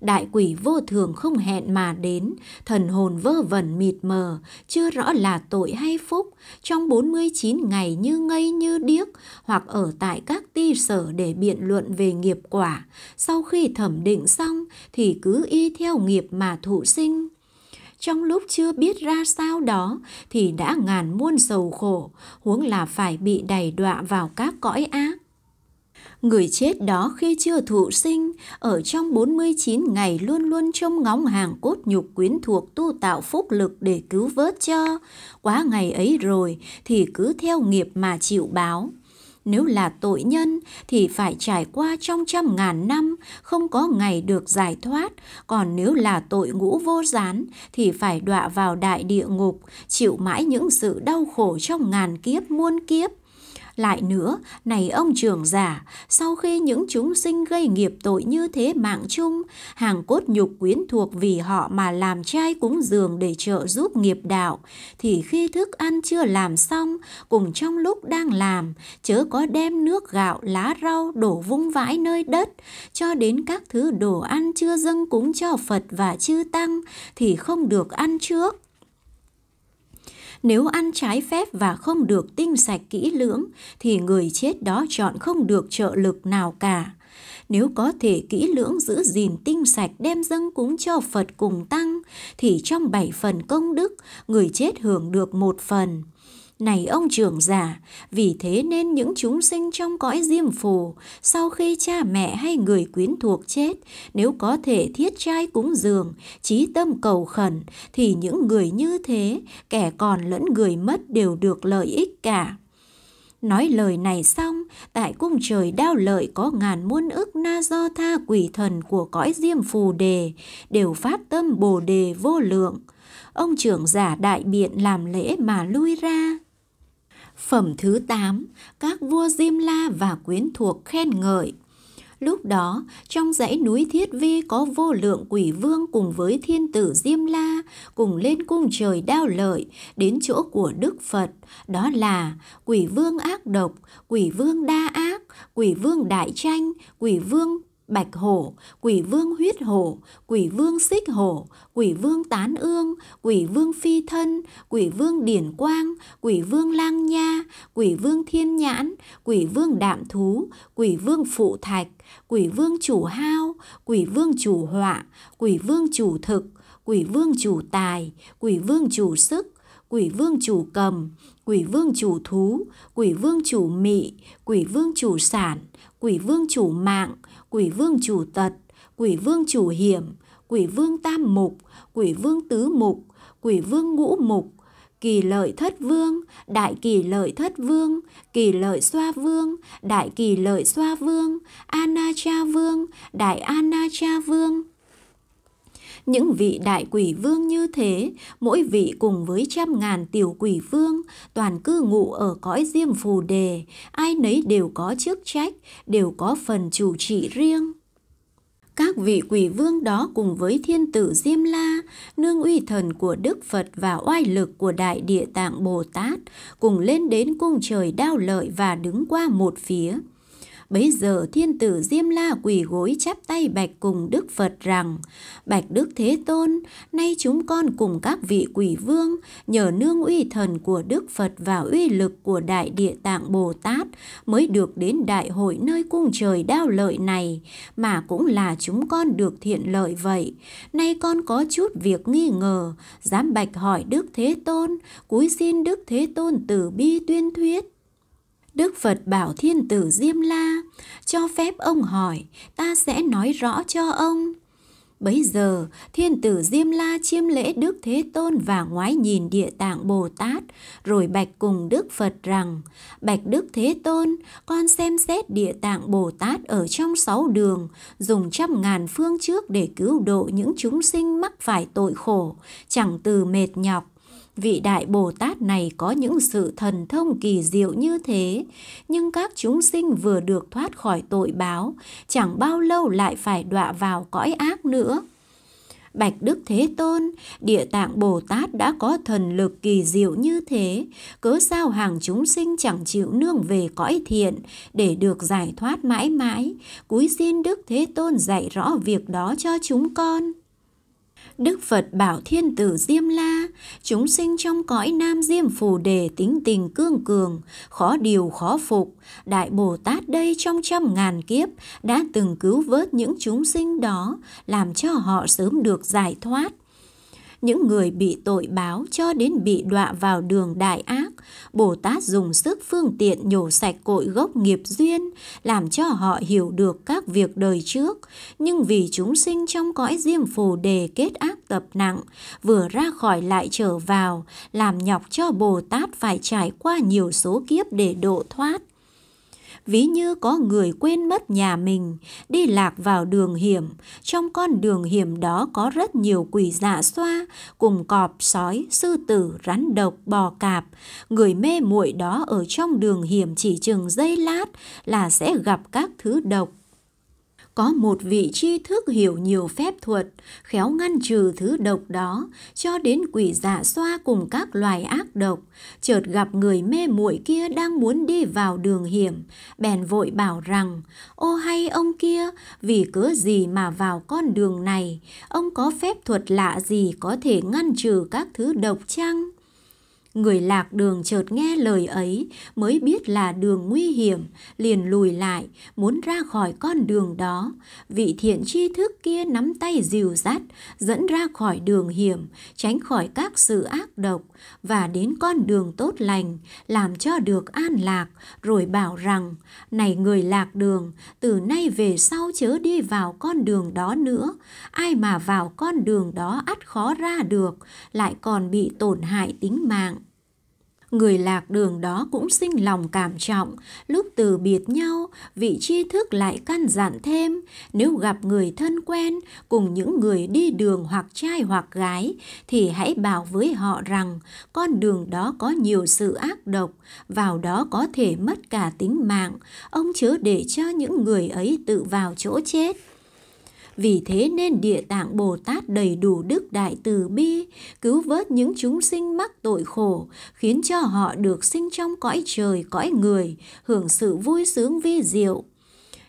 đại quỷ vô thường không hẹn mà đến, thần hồn vơ vẩn mịt mờ, chưa rõ là tội hay phúc, trong 49 ngày như ngây như điếc, hoặc ở tại các ti sở để biện luận về nghiệp quả. Sau khi thẩm định xong thì cứ y theo nghiệp mà thụ sinh trong lúc chưa biết ra sao đó thì đã ngàn muôn sầu khổ, huống là phải bị đày đọa vào các cõi ác. Người chết đó khi chưa thụ sinh, ở trong 49 ngày luôn luôn trông ngóng hàng cốt nhục quyến thuộc tu tạo phúc lực để cứu vớt cho. Quá ngày ấy rồi thì cứ theo nghiệp mà chịu báo. Nếu là tội nhân thì phải trải qua trong trăm ngàn năm, không có ngày được giải thoát, còn nếu là tội ngũ vô gián thì phải đọa vào đại địa ngục, chịu mãi những sự đau khổ trong ngàn kiếp muôn kiếp. Lại nữa, này ông trưởng giả, sau khi những chúng sinh gây nghiệp tội như thế mạng chung, hàng cốt nhục quyến thuộc vì họ mà làm trai cúng dường để trợ giúp nghiệp đạo, thì khi thức ăn chưa làm xong, cùng trong lúc đang làm, chớ có đem nước gạo, lá rau đổ vung vãi nơi đất, cho đến các thứ đồ ăn chưa dâng cúng cho Phật và chư Tăng, thì không được ăn trước nếu ăn trái phép và không được tinh sạch kỹ lưỡng thì người chết đó chọn không được trợ lực nào cả. Nếu có thể kỹ lưỡng giữ gìn tinh sạch đem dâng cúng cho Phật cùng tăng thì trong bảy phần công đức người chết hưởng được một phần này ông trưởng giả, vì thế nên những chúng sinh trong cõi diêm phù, sau khi cha mẹ hay người quyến thuộc chết, nếu có thể thiết trai cúng dường, trí tâm cầu khẩn, thì những người như thế, kẻ còn lẫn người mất đều được lợi ích cả. Nói lời này xong, tại cung trời đao lợi có ngàn muôn ức na do tha quỷ thần của cõi diêm phù đề, đều phát tâm bồ đề vô lượng. Ông trưởng giả đại biện làm lễ mà lui ra. Phẩm thứ 8, các vua Diêm La và quyến thuộc khen ngợi. Lúc đó, trong dãy núi Thiết Vi có vô lượng quỷ vương cùng với thiên tử Diêm La, cùng lên cung trời đao lợi, đến chỗ của Đức Phật, đó là quỷ vương ác độc, quỷ vương đa ác, quỷ vương đại tranh, quỷ vương bạch hổ, quỷ vương huyết hổ, quỷ vương xích hổ, quỷ vương tán ương, quỷ vương phi thân, quỷ vương điển quang, quỷ vương lang nha, quỷ vương thiên nhãn, quỷ vương đạm thú, quỷ vương phụ thạch, quỷ vương chủ hao, quỷ vương chủ họa, quỷ vương chủ thực, quỷ vương chủ tài, quỷ vương chủ sức, quỷ vương chủ cầm, quỷ vương chủ thú, quỷ vương chủ mị, quỷ vương chủ sản, quỷ vương chủ mạng, quỷ vương chủ tật, quỷ vương chủ hiểm, quỷ vương tam mục, quỷ vương tứ mục, quỷ vương ngũ mục, kỳ lợi thất vương, đại kỳ lợi thất vương, kỳ lợi xoa vương, đại kỳ lợi xoa vương, ana cha vương, đại ana cha vương, những vị đại quỷ vương như thế, mỗi vị cùng với trăm ngàn tiểu quỷ vương, toàn cư ngụ ở cõi diêm phù đề, ai nấy đều có chức trách, đều có phần chủ trị riêng. Các vị quỷ vương đó cùng với thiên tử Diêm La, nương uy thần của Đức Phật và oai lực của Đại Địa Tạng Bồ Tát, cùng lên đến cung trời đao lợi và đứng qua một phía. Bấy giờ thiên tử Diêm La quỳ gối chắp tay bạch cùng Đức Phật rằng, Bạch Đức Thế Tôn, nay chúng con cùng các vị quỷ vương, nhờ nương uy thần của Đức Phật và uy lực của Đại Địa Tạng Bồ Tát mới được đến đại hội nơi cung trời đao lợi này, mà cũng là chúng con được thiện lợi vậy. Nay con có chút việc nghi ngờ, dám bạch hỏi Đức Thế Tôn, cúi xin Đức Thế Tôn từ bi tuyên thuyết. Đức Phật bảo thiên tử Diêm La, cho phép ông hỏi, ta sẽ nói rõ cho ông. Bấy giờ, thiên tử Diêm La chiêm lễ Đức Thế Tôn và ngoái nhìn địa tạng Bồ Tát, rồi bạch cùng Đức Phật rằng, Bạch Đức Thế Tôn, con xem xét địa tạng Bồ Tát ở trong sáu đường, dùng trăm ngàn phương trước để cứu độ những chúng sinh mắc phải tội khổ, chẳng từ mệt nhọc, vị Đại Bồ Tát này có những sự thần thông kỳ diệu như thế, nhưng các chúng sinh vừa được thoát khỏi tội báo, chẳng bao lâu lại phải đọa vào cõi ác nữa. Bạch Đức Thế Tôn, Địa Tạng Bồ Tát đã có thần lực kỳ diệu như thế, cớ sao hàng chúng sinh chẳng chịu nương về cõi thiện để được giải thoát mãi mãi, cúi xin Đức Thế Tôn dạy rõ việc đó cho chúng con. Đức Phật bảo thiên tử Diêm La, chúng sinh trong cõi Nam Diêm Phù Đề tính tình cương cường, khó điều khó phục. Đại Bồ Tát đây trong trăm ngàn kiếp đã từng cứu vớt những chúng sinh đó, làm cho họ sớm được giải thoát những người bị tội báo cho đến bị đọa vào đường đại ác, Bồ Tát dùng sức phương tiện nhổ sạch cội gốc nghiệp duyên, làm cho họ hiểu được các việc đời trước. Nhưng vì chúng sinh trong cõi diêm phù đề kết ác tập nặng, vừa ra khỏi lại trở vào, làm nhọc cho Bồ Tát phải trải qua nhiều số kiếp để độ thoát ví như có người quên mất nhà mình, đi lạc vào đường hiểm, trong con đường hiểm đó có rất nhiều quỷ dạ xoa, cùng cọp, sói, sư tử, rắn độc, bò cạp. Người mê muội đó ở trong đường hiểm chỉ chừng giây lát là sẽ gặp các thứ độc, có một vị tri thức hiểu nhiều phép thuật, khéo ngăn trừ thứ độc đó, cho đến quỷ dạ xoa cùng các loài ác độc, chợt gặp người mê muội kia đang muốn đi vào đường hiểm, bèn vội bảo rằng, ô hay ông kia, vì cớ gì mà vào con đường này, ông có phép thuật lạ gì có thể ngăn trừ các thứ độc chăng? Người lạc đường chợt nghe lời ấy mới biết là đường nguy hiểm, liền lùi lại, muốn ra khỏi con đường đó. Vị thiện tri thức kia nắm tay dìu dắt, dẫn ra khỏi đường hiểm, tránh khỏi các sự ác độc và đến con đường tốt lành, làm cho được an lạc, rồi bảo rằng, này người lạc đường, từ nay về sau chớ đi vào con đường đó nữa, ai mà vào con đường đó ắt khó ra được, lại còn bị tổn hại tính mạng người lạc đường đó cũng sinh lòng cảm trọng, lúc từ biệt nhau, vị tri thức lại căn dặn thêm, nếu gặp người thân quen cùng những người đi đường hoặc trai hoặc gái thì hãy bảo với họ rằng con đường đó có nhiều sự ác độc, vào đó có thể mất cả tính mạng, ông chớ để cho những người ấy tự vào chỗ chết vì thế nên địa tạng Bồ Tát đầy đủ đức đại từ bi, cứu vớt những chúng sinh mắc tội khổ, khiến cho họ được sinh trong cõi trời, cõi người, hưởng sự vui sướng vi diệu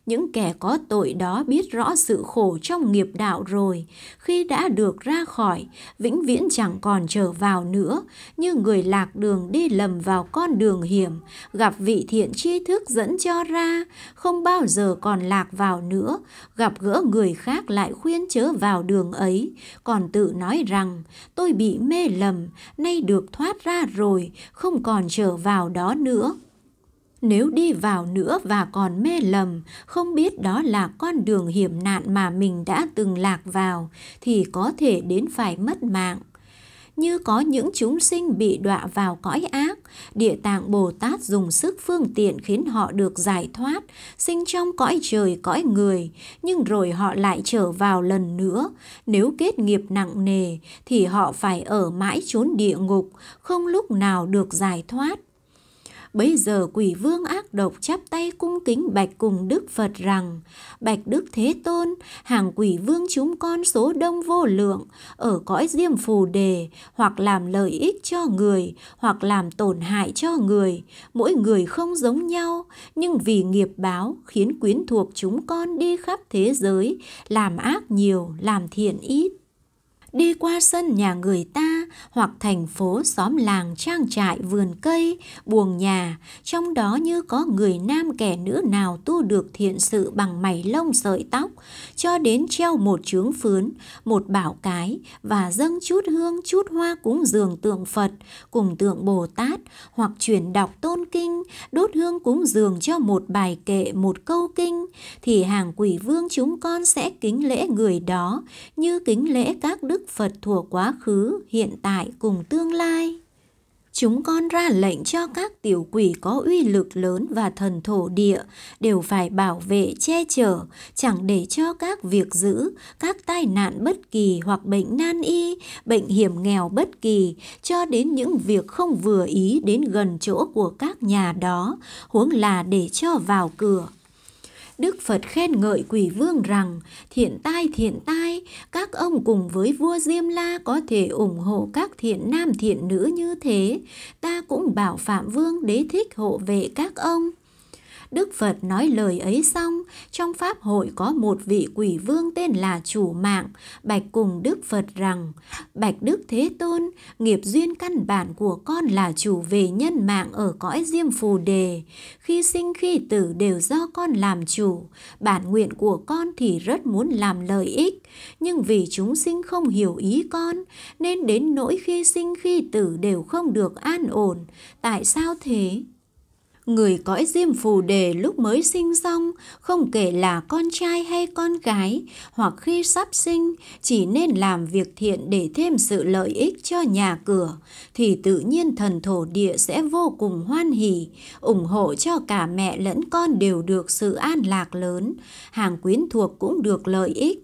những kẻ có tội đó biết rõ sự khổ trong nghiệp đạo rồi, khi đã được ra khỏi, vĩnh viễn chẳng còn trở vào nữa, như người lạc đường đi lầm vào con đường hiểm, gặp vị thiện tri thức dẫn cho ra, không bao giờ còn lạc vào nữa, gặp gỡ người khác lại khuyên chớ vào đường ấy, còn tự nói rằng, tôi bị mê lầm, nay được thoát ra rồi, không còn trở vào đó nữa nếu đi vào nữa và còn mê lầm, không biết đó là con đường hiểm nạn mà mình đã từng lạc vào, thì có thể đến phải mất mạng. Như có những chúng sinh bị đọa vào cõi ác, Địa Tạng Bồ Tát dùng sức phương tiện khiến họ được giải thoát, sinh trong cõi trời cõi người, nhưng rồi họ lại trở vào lần nữa. Nếu kết nghiệp nặng nề, thì họ phải ở mãi chốn địa ngục, không lúc nào được giải thoát bây giờ quỷ vương ác độc chắp tay cung kính bạch cùng Đức Phật rằng, Bạch Đức Thế Tôn, hàng quỷ vương chúng con số đông vô lượng, ở cõi diêm phù đề, hoặc làm lợi ích cho người, hoặc làm tổn hại cho người. Mỗi người không giống nhau, nhưng vì nghiệp báo khiến quyến thuộc chúng con đi khắp thế giới, làm ác nhiều, làm thiện ít đi qua sân nhà người ta hoặc thành phố xóm làng trang trại vườn cây, buồng nhà, trong đó như có người nam kẻ nữ nào tu được thiện sự bằng mày lông sợi tóc, cho đến treo một chướng phướn, một bảo cái và dâng chút hương chút hoa cúng dường tượng Phật cùng tượng Bồ Tát hoặc chuyển đọc tôn kinh, đốt hương cúng dường cho một bài kệ một câu kinh thì hàng quỷ vương chúng con sẽ kính lễ người đó như kính lễ các đức Đức Phật thuộc quá khứ, hiện tại cùng tương lai. Chúng con ra lệnh cho các tiểu quỷ có uy lực lớn và thần thổ địa đều phải bảo vệ che chở, chẳng để cho các việc giữ, các tai nạn bất kỳ hoặc bệnh nan y, bệnh hiểm nghèo bất kỳ, cho đến những việc không vừa ý đến gần chỗ của các nhà đó, huống là để cho vào cửa. Đức Phật khen ngợi quỷ vương rằng thiện tai thiện tai, các ông cùng với vua Diêm La có thể ủng hộ các thiện nam thiện nữ như thế. Ta cũng bảo Phạm Vương đế thích hộ vệ các ông. Đức Phật nói lời ấy xong, trong Pháp hội có một vị quỷ vương tên là Chủ Mạng, bạch cùng Đức Phật rằng, Bạch Đức Thế Tôn, nghiệp duyên căn bản của con là chủ về nhân mạng ở cõi Diêm Phù Đề. Khi sinh khi tử đều do con làm chủ, bản nguyện của con thì rất muốn làm lợi ích, nhưng vì chúng sinh không hiểu ý con, nên đến nỗi khi sinh khi tử đều không được an ổn. Tại sao thế? người cõi diêm phù đề lúc mới sinh xong, không kể là con trai hay con gái, hoặc khi sắp sinh, chỉ nên làm việc thiện để thêm sự lợi ích cho nhà cửa, thì tự nhiên thần thổ địa sẽ vô cùng hoan hỷ, ủng hộ cho cả mẹ lẫn con đều được sự an lạc lớn, hàng quyến thuộc cũng được lợi ích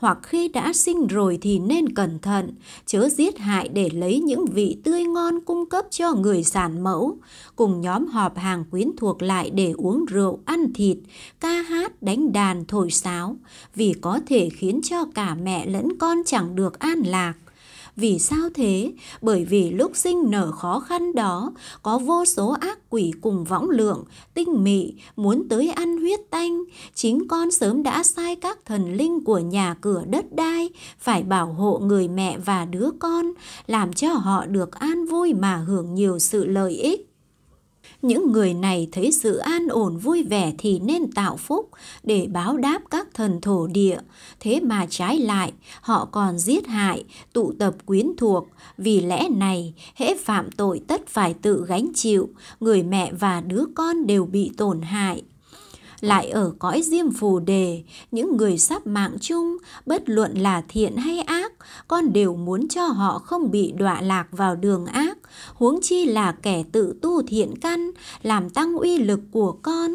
hoặc khi đã sinh rồi thì nên cẩn thận, chớ giết hại để lấy những vị tươi ngon cung cấp cho người sản mẫu, cùng nhóm họp hàng quyến thuộc lại để uống rượu, ăn thịt, ca hát, đánh đàn, thổi sáo, vì có thể khiến cho cả mẹ lẫn con chẳng được an lạc vì sao thế? Bởi vì lúc sinh nở khó khăn đó, có vô số ác quỷ cùng võng lượng, tinh mị, muốn tới ăn huyết tanh. Chính con sớm đã sai các thần linh của nhà cửa đất đai, phải bảo hộ người mẹ và đứa con, làm cho họ được an vui mà hưởng nhiều sự lợi ích những người này thấy sự an ổn vui vẻ thì nên tạo phúc để báo đáp các thần thổ địa. Thế mà trái lại, họ còn giết hại, tụ tập quyến thuộc. Vì lẽ này, hễ phạm tội tất phải tự gánh chịu, người mẹ và đứa con đều bị tổn hại lại ở cõi diêm phù đề những người sắp mạng chung bất luận là thiện hay ác con đều muốn cho họ không bị đọa lạc vào đường ác huống chi là kẻ tự tu thiện căn, làm tăng uy lực của con.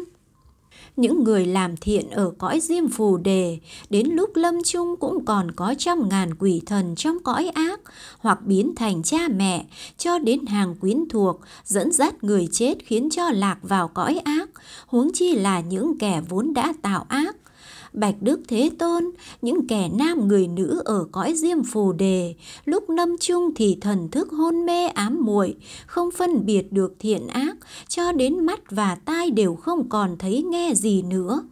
Những người làm thiện ở cõi diêm phù đề, đến lúc lâm chung cũng còn có trăm ngàn quỷ thần trong cõi ác, hoặc biến thành cha mẹ, cho đến hàng quyến thuộc, dẫn dắt người chết khiến cho lạc vào cõi ác, huống chi là những kẻ vốn đã tạo ác, Bạch Đức Thế Tôn, những kẻ nam người nữ ở cõi diêm phù đề, lúc nâm chung thì thần thức hôn mê ám muội, không phân biệt được thiện ác, cho đến mắt và tai đều không còn thấy nghe gì nữa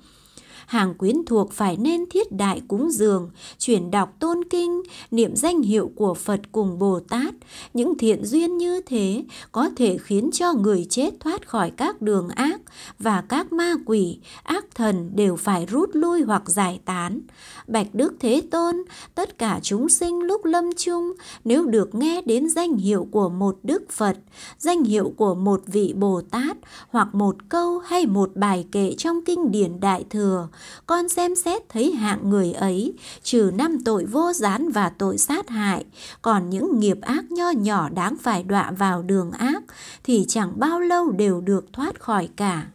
hàng quyến thuộc phải nên thiết đại cúng dường, chuyển đọc tôn kinh, niệm danh hiệu của Phật cùng Bồ Tát. Những thiện duyên như thế có thể khiến cho người chết thoát khỏi các đường ác và các ma quỷ, ác thần đều phải rút lui hoặc giải tán. Bạch Đức Thế Tôn, tất cả chúng sinh lúc lâm chung nếu được nghe đến danh hiệu của một Đức Phật, danh hiệu của một vị Bồ Tát hoặc một câu hay một bài kệ trong kinh điển Đại Thừa, con xem xét thấy hạng người ấy, trừ năm tội vô gián và tội sát hại, còn những nghiệp ác nho nhỏ đáng phải đọa vào đường ác, thì chẳng bao lâu đều được thoát khỏi cả.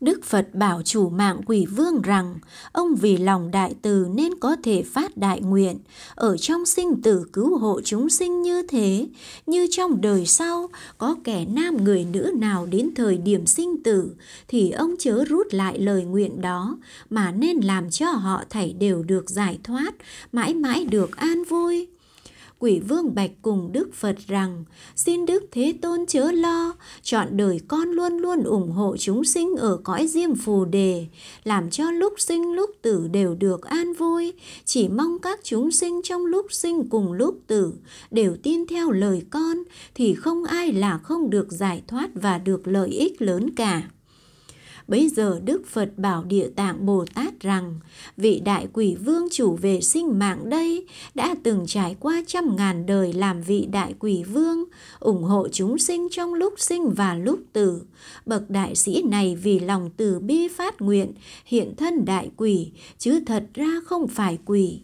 Đức Phật bảo chủ mạng quỷ vương rằng, ông vì lòng đại từ nên có thể phát đại nguyện, ở trong sinh tử cứu hộ chúng sinh như thế, như trong đời sau, có kẻ nam người nữ nào đến thời điểm sinh tử, thì ông chớ rút lại lời nguyện đó, mà nên làm cho họ thảy đều được giải thoát, mãi mãi được an vui quỷ vương bạch cùng đức phật rằng xin đức thế tôn chớ lo chọn đời con luôn luôn ủng hộ chúng sinh ở cõi diêm phù đề làm cho lúc sinh lúc tử đều được an vui chỉ mong các chúng sinh trong lúc sinh cùng lúc tử đều tin theo lời con thì không ai là không được giải thoát và được lợi ích lớn cả Bấy giờ Đức Phật bảo Địa Tạng Bồ Tát rằng, vị đại quỷ vương chủ về sinh mạng đây đã từng trải qua trăm ngàn đời làm vị đại quỷ vương, ủng hộ chúng sinh trong lúc sinh và lúc tử. Bậc đại sĩ này vì lòng từ bi phát nguyện, hiện thân đại quỷ, chứ thật ra không phải quỷ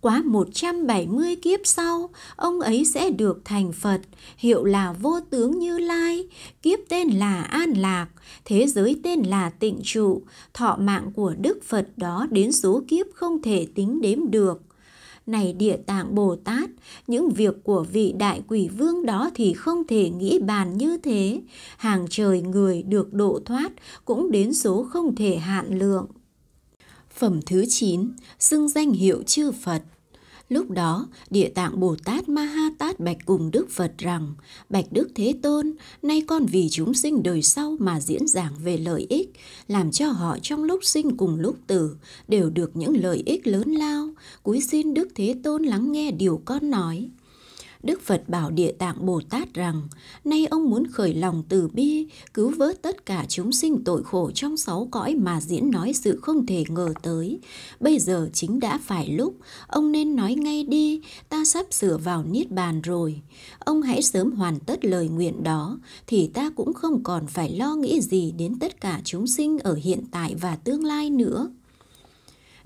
quá 170 kiếp sau, ông ấy sẽ được thành Phật, hiệu là vô tướng Như Lai, kiếp tên là An Lạc, thế giới tên là Tịnh Trụ, thọ mạng của Đức Phật đó đến số kiếp không thể tính đếm được này địa tạng bồ tát những việc của vị đại quỷ vương đó thì không thể nghĩ bàn như thế hàng trời người được độ thoát cũng đến số không thể hạn lượng Phẩm thứ 9, xưng danh hiệu chư Phật. Lúc đó, Địa Tạng Bồ Tát Ma Ha Tát bạch cùng Đức Phật rằng, Bạch Đức Thế Tôn, nay con vì chúng sinh đời sau mà diễn giảng về lợi ích, làm cho họ trong lúc sinh cùng lúc tử, đều được những lợi ích lớn lao. Cúi xin Đức Thế Tôn lắng nghe điều con nói. Đức Phật bảo Địa Tạng Bồ Tát rằng, nay ông muốn khởi lòng từ bi, cứu vớt tất cả chúng sinh tội khổ trong sáu cõi mà diễn nói sự không thể ngờ tới. Bây giờ chính đã phải lúc, ông nên nói ngay đi, ta sắp sửa vào Niết Bàn rồi. Ông hãy sớm hoàn tất lời nguyện đó, thì ta cũng không còn phải lo nghĩ gì đến tất cả chúng sinh ở hiện tại và tương lai nữa.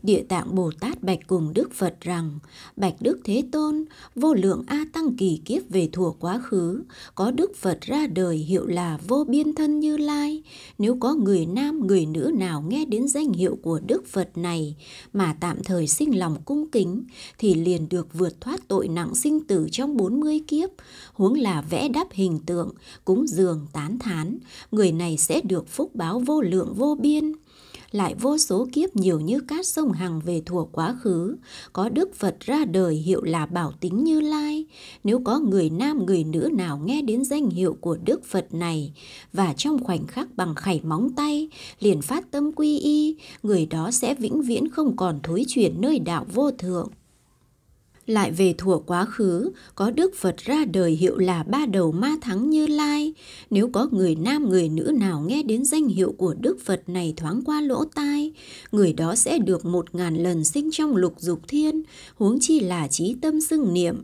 Địa tạng Bồ Tát bạch cùng Đức Phật rằng, bạch Đức Thế Tôn, vô lượng A Tăng kỳ kiếp về thuở quá khứ, có Đức Phật ra đời hiệu là vô biên thân như lai. Nếu có người nam, người nữ nào nghe đến danh hiệu của Đức Phật này mà tạm thời sinh lòng cung kính, thì liền được vượt thoát tội nặng sinh tử trong 40 kiếp, huống là vẽ đắp hình tượng, cúng dường tán thán, người này sẽ được phúc báo vô lượng vô biên lại vô số kiếp nhiều như cát sông hằng về thuở quá khứ, có Đức Phật ra đời hiệu là Bảo Tính Như Lai. Nếu có người nam người nữ nào nghe đến danh hiệu của Đức Phật này và trong khoảnh khắc bằng khảy móng tay liền phát tâm quy y, người đó sẽ vĩnh viễn không còn thối chuyển nơi đạo vô thượng lại về thuở quá khứ có đức phật ra đời hiệu là ba đầu ma thắng như lai nếu có người nam người nữ nào nghe đến danh hiệu của đức phật này thoáng qua lỗ tai người đó sẽ được một ngàn lần sinh trong lục dục thiên huống chi là trí tâm xưng niệm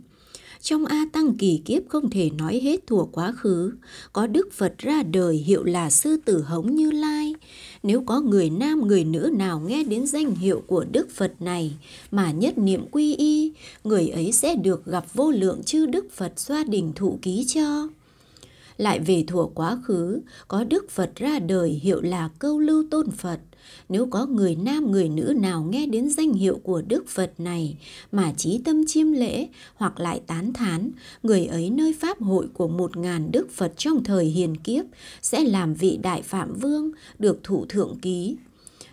trong A Tăng kỳ kiếp không thể nói hết thủa quá khứ. Có Đức Phật ra đời hiệu là Sư Tử Hống Như Lai. Nếu có người nam người nữ nào nghe đến danh hiệu của Đức Phật này mà nhất niệm quy y, người ấy sẽ được gặp vô lượng chư Đức Phật xoa đình thụ ký cho lại về thuở quá khứ, có Đức Phật ra đời hiệu là câu lưu tôn Phật. Nếu có người nam người nữ nào nghe đến danh hiệu của Đức Phật này mà trí tâm chiêm lễ hoặc lại tán thán, người ấy nơi pháp hội của một ngàn Đức Phật trong thời hiền kiếp sẽ làm vị đại phạm vương được thủ thượng ký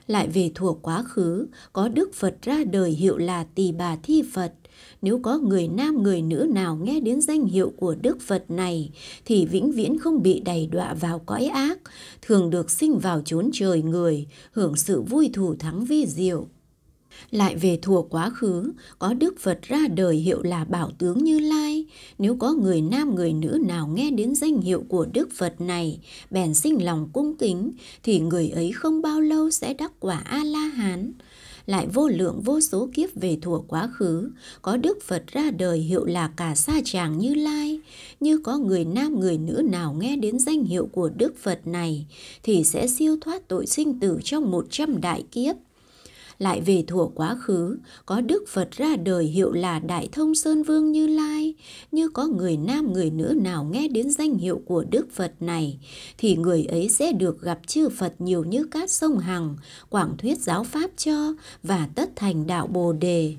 lại về thuộc quá khứ, có Đức Phật ra đời hiệu là Tỳ Bà Thi Phật, nếu có người nam người nữ nào nghe đến danh hiệu của Đức Phật này thì vĩnh viễn không bị đày đọa vào cõi ác, thường được sinh vào chốn trời người, hưởng sự vui thủ thắng vi diệu. Lại về thuộc quá khứ, có Đức Phật ra đời hiệu là Bảo Tướng Như Lai. Nếu có người nam người nữ nào nghe đến danh hiệu của Đức Phật này, bèn sinh lòng cung kính, thì người ấy không bao lâu sẽ đắc quả A-la-hán lại vô lượng vô số kiếp về thuở quá khứ, có Đức Phật ra đời hiệu là cả xa tràng như lai, như có người nam người nữ nào nghe đến danh hiệu của Đức Phật này thì sẽ siêu thoát tội sinh tử trong một trăm đại kiếp, lại về thuở quá khứ, có Đức Phật ra đời hiệu là Đại Thông Sơn Vương Như Lai, như có người nam người nữ nào nghe đến danh hiệu của Đức Phật này, thì người ấy sẽ được gặp chư Phật nhiều như cát sông Hằng, quảng thuyết giáo Pháp cho và tất thành đạo Bồ Đề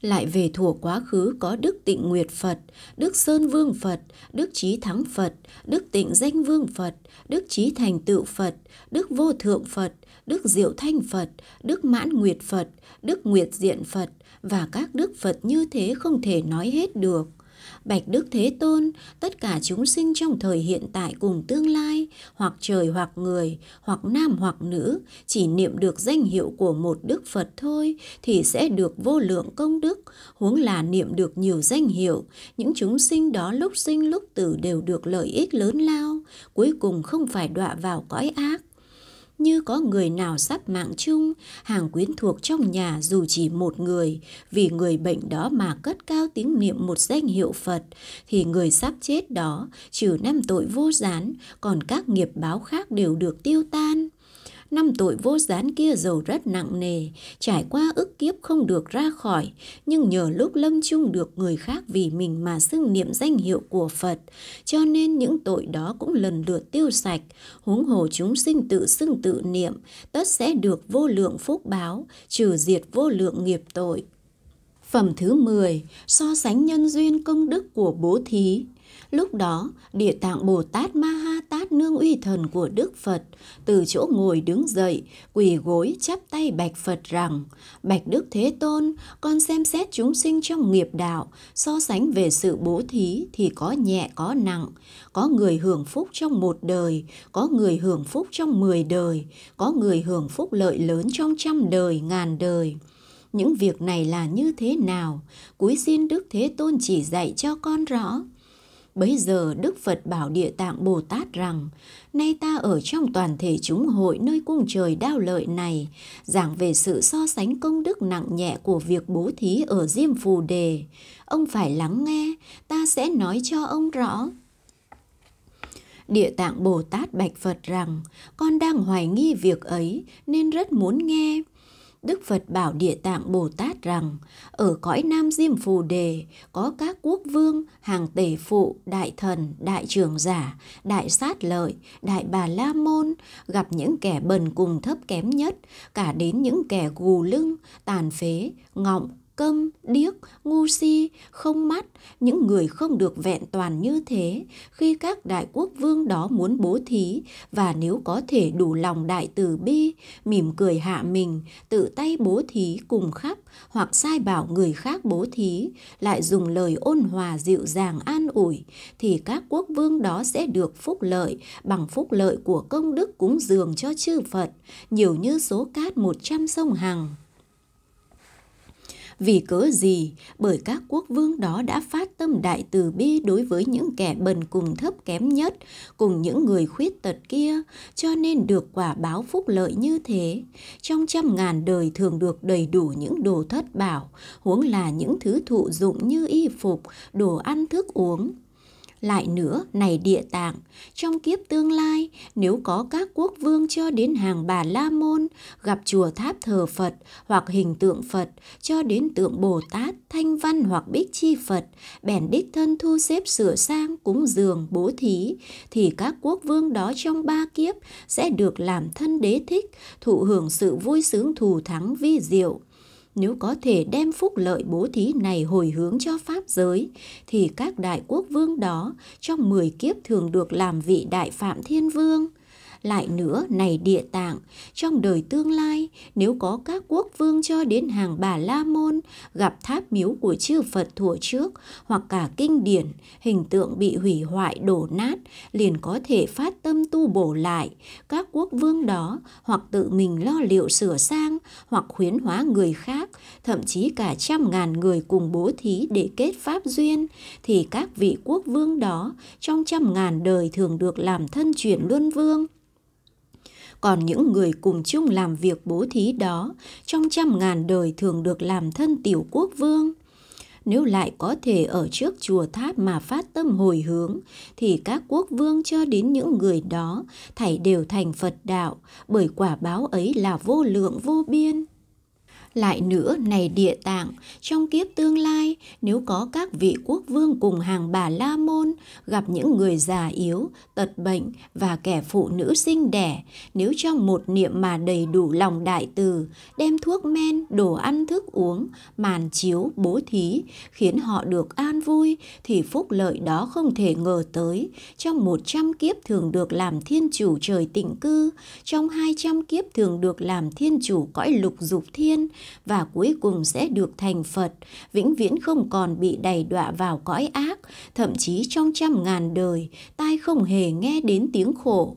lại về thuở quá khứ có đức tịnh nguyệt phật đức sơn vương phật đức trí thắng phật đức tịnh danh vương phật đức trí thành tựu phật đức vô thượng phật Đức Diệu Thanh Phật, Đức Mãn Nguyệt Phật, Đức Nguyệt Diện Phật và các Đức Phật như thế không thể nói hết được. Bạch Đức Thế Tôn, tất cả chúng sinh trong thời hiện tại cùng tương lai, hoặc trời hoặc người, hoặc nam hoặc nữ, chỉ niệm được danh hiệu của một Đức Phật thôi thì sẽ được vô lượng công đức, huống là niệm được nhiều danh hiệu, những chúng sinh đó lúc sinh lúc tử đều được lợi ích lớn lao, cuối cùng không phải đọa vào cõi ác như có người nào sắp mạng chung, hàng quyến thuộc trong nhà dù chỉ một người, vì người bệnh đó mà cất cao tiếng niệm một danh hiệu Phật, thì người sắp chết đó, trừ năm tội vô gián, còn các nghiệp báo khác đều được tiêu tan năm tội vô gián kia dầu rất nặng nề, trải qua ức kiếp không được ra khỏi, nhưng nhờ lúc lâm chung được người khác vì mình mà xưng niệm danh hiệu của Phật, cho nên những tội đó cũng lần lượt tiêu sạch, huống hồ chúng sinh tự xưng tự niệm, tất sẽ được vô lượng phúc báo, trừ diệt vô lượng nghiệp tội. Phẩm thứ 10, so sánh nhân duyên công đức của bố thí Lúc đó, Địa Tạng Bồ Tát Ma Ha Tát nương uy thần của Đức Phật, từ chỗ ngồi đứng dậy, quỳ gối chắp tay bạch Phật rằng, Bạch Đức Thế Tôn, con xem xét chúng sinh trong nghiệp đạo, so sánh về sự bố thí thì có nhẹ có nặng, có người hưởng phúc trong một đời, có người hưởng phúc trong mười đời, có người hưởng phúc lợi lớn trong trăm đời, ngàn đời những việc này là như thế nào cuối xin đức thế tôn chỉ dạy cho con rõ Bấy giờ Đức Phật bảo Địa Tạng Bồ Tát rằng, nay ta ở trong toàn thể chúng hội nơi cung trời đao lợi này, giảng về sự so sánh công đức nặng nhẹ của việc bố thí ở Diêm Phù Đề. Ông phải lắng nghe, ta sẽ nói cho ông rõ. Địa tạng Bồ Tát Bạch Phật rằng, con đang hoài nghi việc ấy nên rất muốn nghe. Đức Phật bảo Địa Tạng Bồ Tát rằng, ở cõi Nam Diêm Phù Đề có các quốc vương, hàng tể phụ, đại thần, đại trưởng giả, đại sát lợi, đại bà la môn, gặp những kẻ bần cùng thấp kém nhất, cả đến những kẻ gù lưng, tàn phế, ngọng, câm, điếc, ngu si, không mắt, những người không được vẹn toàn như thế, khi các đại quốc vương đó muốn bố thí, và nếu có thể đủ lòng đại từ bi, mỉm cười hạ mình, tự tay bố thí cùng khắp, hoặc sai bảo người khác bố thí, lại dùng lời ôn hòa dịu dàng an ủi, thì các quốc vương đó sẽ được phúc lợi bằng phúc lợi của công đức cúng dường cho chư Phật, nhiều như số cát 100 sông Hằng vì cớ gì bởi các quốc vương đó đã phát tâm đại từ bi đối với những kẻ bần cùng thấp kém nhất cùng những người khuyết tật kia cho nên được quả báo phúc lợi như thế trong trăm ngàn đời thường được đầy đủ những đồ thất bảo huống là những thứ thụ dụng như y phục đồ ăn thức uống lại nữa, này địa tạng, trong kiếp tương lai, nếu có các quốc vương cho đến hàng bà La Môn, gặp chùa tháp thờ Phật hoặc hình tượng Phật, cho đến tượng Bồ Tát, Thanh Văn hoặc Bích Chi Phật, bèn đích thân thu xếp sửa sang, cúng dường, bố thí, thì các quốc vương đó trong ba kiếp sẽ được làm thân đế thích, thụ hưởng sự vui sướng thù thắng vi diệu, nếu có thể đem phúc lợi bố thí này hồi hướng cho Pháp giới, thì các đại quốc vương đó trong 10 kiếp thường được làm vị đại phạm thiên vương – lại nữa này địa tạng, trong đời tương lai, nếu có các quốc vương cho đến hàng bà La Môn, gặp tháp miếu của chư Phật thuở trước, hoặc cả kinh điển, hình tượng bị hủy hoại đổ nát, liền có thể phát tâm tu bổ lại. Các quốc vương đó hoặc tự mình lo liệu sửa sang, hoặc khuyến hóa người khác, thậm chí cả trăm ngàn người cùng bố thí để kết pháp duyên, thì các vị quốc vương đó trong trăm ngàn đời thường được làm thân chuyển luân vương còn những người cùng chung làm việc bố thí đó trong trăm ngàn đời thường được làm thân tiểu quốc vương nếu lại có thể ở trước chùa tháp mà phát tâm hồi hướng thì các quốc vương cho đến những người đó thảy đều thành phật đạo bởi quả báo ấy là vô lượng vô biên lại nữa này địa tạng, trong kiếp tương lai, nếu có các vị quốc vương cùng hàng bà La Môn gặp những người già yếu, tật bệnh và kẻ phụ nữ sinh đẻ, nếu trong một niệm mà đầy đủ lòng đại từ, đem thuốc men, đồ ăn thức uống, màn chiếu, bố thí, khiến họ được an vui, thì phúc lợi đó không thể ngờ tới. Trong một trăm kiếp thường được làm thiên chủ trời tịnh cư, trong hai trăm kiếp thường được làm thiên chủ cõi lục dục thiên, và cuối cùng sẽ được thành Phật, vĩnh viễn không còn bị đầy đọa vào cõi ác, thậm chí trong trăm ngàn đời, tai không hề nghe đến tiếng khổ.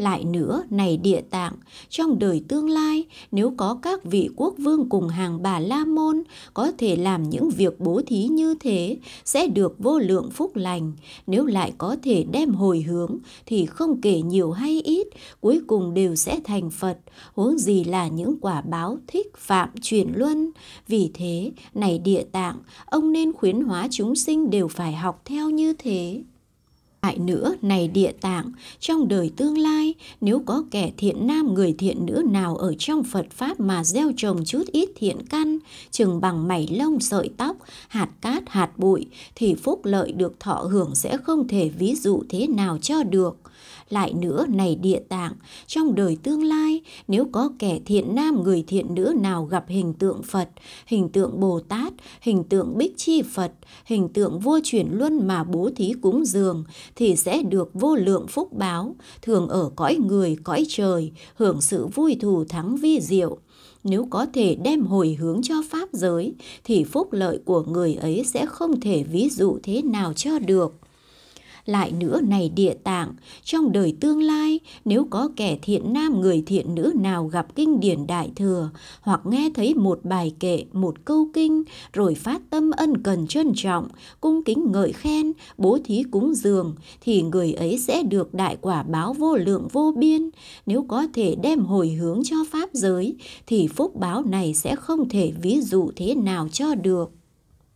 Lại nữa, này địa tạng, trong đời tương lai, nếu có các vị quốc vương cùng hàng bà La Môn có thể làm những việc bố thí như thế, sẽ được vô lượng phúc lành. Nếu lại có thể đem hồi hướng, thì không kể nhiều hay ít, cuối cùng đều sẽ thành Phật, huống gì là những quả báo thích phạm chuyển luân. Vì thế, này địa tạng, ông nên khuyến hóa chúng sinh đều phải học theo như thế. Lại nữa này địa tạng, trong đời tương lai, nếu có kẻ thiện nam người thiện nữ nào ở trong Phật Pháp mà gieo trồng chút ít thiện căn, chừng bằng mảy lông sợi tóc, hạt cát, hạt bụi, thì phúc lợi được thọ hưởng sẽ không thể ví dụ thế nào cho được. Lại nữa này địa tạng, trong đời tương lai, nếu có kẻ thiện nam người thiện nữ nào gặp hình tượng Phật, hình tượng Bồ Tát, hình tượng Bích Chi Phật, hình tượng vua chuyển luân mà bố thí cúng dường, thì sẽ được vô lượng phúc báo, thường ở cõi người, cõi trời, hưởng sự vui thù thắng vi diệu. Nếu có thể đem hồi hướng cho Pháp giới, thì phúc lợi của người ấy sẽ không thể ví dụ thế nào cho được lại nữa này địa tạng, trong đời tương lai, nếu có kẻ thiện nam người thiện nữ nào gặp kinh điển đại thừa, hoặc nghe thấy một bài kệ, một câu kinh, rồi phát tâm ân cần trân trọng, cung kính ngợi khen, bố thí cúng dường, thì người ấy sẽ được đại quả báo vô lượng vô biên. Nếu có thể đem hồi hướng cho Pháp giới, thì phúc báo này sẽ không thể ví dụ thế nào cho được.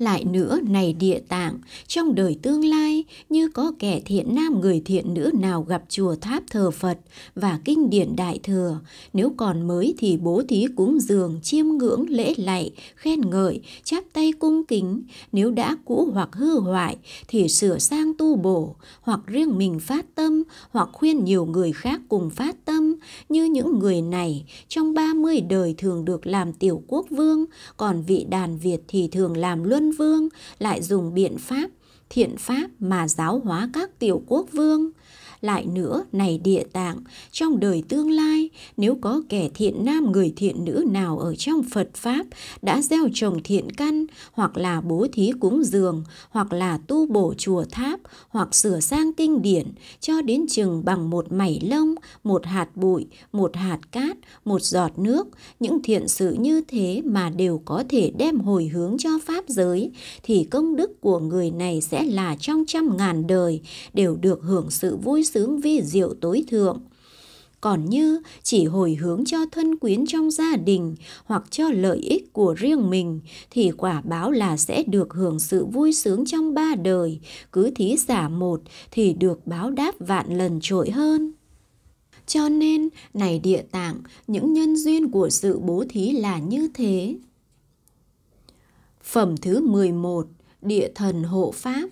Lại nữa này địa tạng, trong đời tương lai như có kẻ thiện nam người thiện nữ nào gặp chùa tháp thờ Phật và kinh điển đại thừa, nếu còn mới thì bố thí cúng dường, chiêm ngưỡng, lễ lạy, khen ngợi, chắp tay cung kính, nếu đã cũ hoặc hư hoại thì sửa sang tu bổ, hoặc riêng mình phát tâm, hoặc khuyên nhiều người khác cùng phát tâm, như những người này trong 30 đời thường được làm tiểu quốc vương, còn vị đàn Việt thì thường làm luân vương lại dùng biện pháp thiện pháp mà giáo hóa các tiểu quốc vương lại nữa này địa tạng, trong đời tương lai, nếu có kẻ thiện nam người thiện nữ nào ở trong Phật Pháp đã gieo trồng thiện căn, hoặc là bố thí cúng dường, hoặc là tu bổ chùa tháp, hoặc sửa sang kinh điển, cho đến chừng bằng một mảy lông, một hạt bụi, một hạt cát, một giọt nước, những thiện sự như thế mà đều có thể đem hồi hướng cho Pháp giới, thì công đức của người này sẽ là trong trăm ngàn đời, đều được hưởng sự vui sướng vi diệu tối thượng còn như chỉ hồi hướng cho thân quyến trong gia đình hoặc cho lợi ích của riêng mình thì quả báo là sẽ được hưởng sự vui sướng trong ba đời cứ thí giả một thì được báo đáp vạn lần trội hơn cho nên này địa tạng những nhân duyên của sự bố thí là như thế phẩm thứ 11 địa thần hộ pháp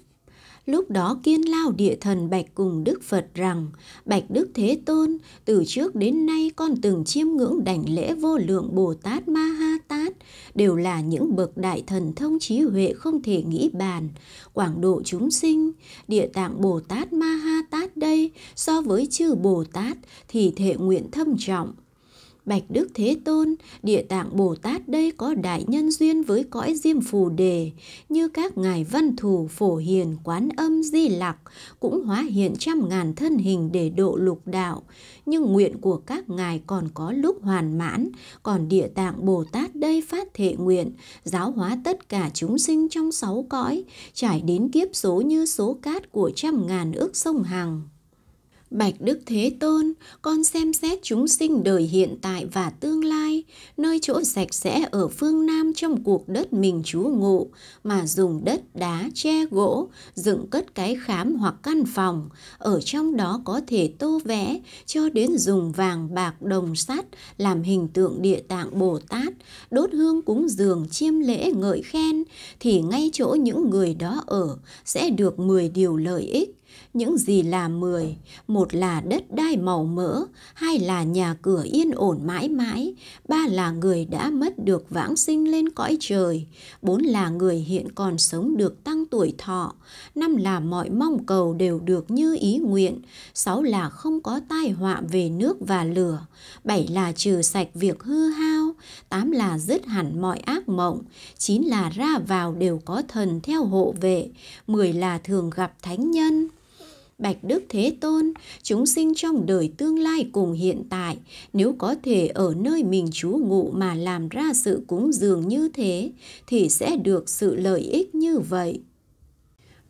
Lúc đó kiên lao địa thần bạch cùng Đức Phật rằng, Bạch Đức Thế Tôn, từ trước đến nay con từng chiêm ngưỡng đảnh lễ vô lượng Bồ Tát Ma Ha Tát, đều là những bậc đại thần thông trí huệ không thể nghĩ bàn, quảng độ chúng sinh, địa tạng Bồ Tát Ma Ha Tát đây, so với chư Bồ Tát thì thể nguyện thâm trọng, Bạch Đức Thế Tôn, Địa Tạng Bồ Tát đây có đại nhân duyên với cõi Diêm Phù Đề, như các ngài văn thù phổ hiền quán âm di lặc cũng hóa hiện trăm ngàn thân hình để độ lục đạo, nhưng nguyện của các ngài còn có lúc hoàn mãn, còn Địa Tạng Bồ Tát đây phát thệ nguyện, giáo hóa tất cả chúng sinh trong sáu cõi, trải đến kiếp số như số cát của trăm ngàn ước sông Hằng. Bạch Đức Thế Tôn, con xem xét chúng sinh đời hiện tại và tương lai, nơi chỗ sạch sẽ ở phương Nam trong cuộc đất mình trú ngụ, mà dùng đất, đá, che gỗ, dựng cất cái khám hoặc căn phòng, ở trong đó có thể tô vẽ, cho đến dùng vàng, bạc, đồng sắt, làm hình tượng địa tạng Bồ Tát, đốt hương cúng dường, chiêm lễ, ngợi khen, thì ngay chỗ những người đó ở sẽ được 10 điều lợi ích những gì là mười, một là đất đai màu mỡ, hai là nhà cửa yên ổn mãi mãi, ba là người đã mất được vãng sinh lên cõi trời, bốn là người hiện còn sống được tăng tuổi thọ, năm là mọi mong cầu đều được như ý nguyện, sáu là không có tai họa về nước và lửa, bảy là trừ sạch việc hư hao, tám là dứt hẳn mọi ác mộng, chín là ra vào đều có thần theo hộ vệ, mười là thường gặp thánh nhân. Bạch Đức Thế Tôn, chúng sinh trong đời tương lai cùng hiện tại, nếu có thể ở nơi mình trú ngụ mà làm ra sự cúng dường như thế, thì sẽ được sự lợi ích như vậy.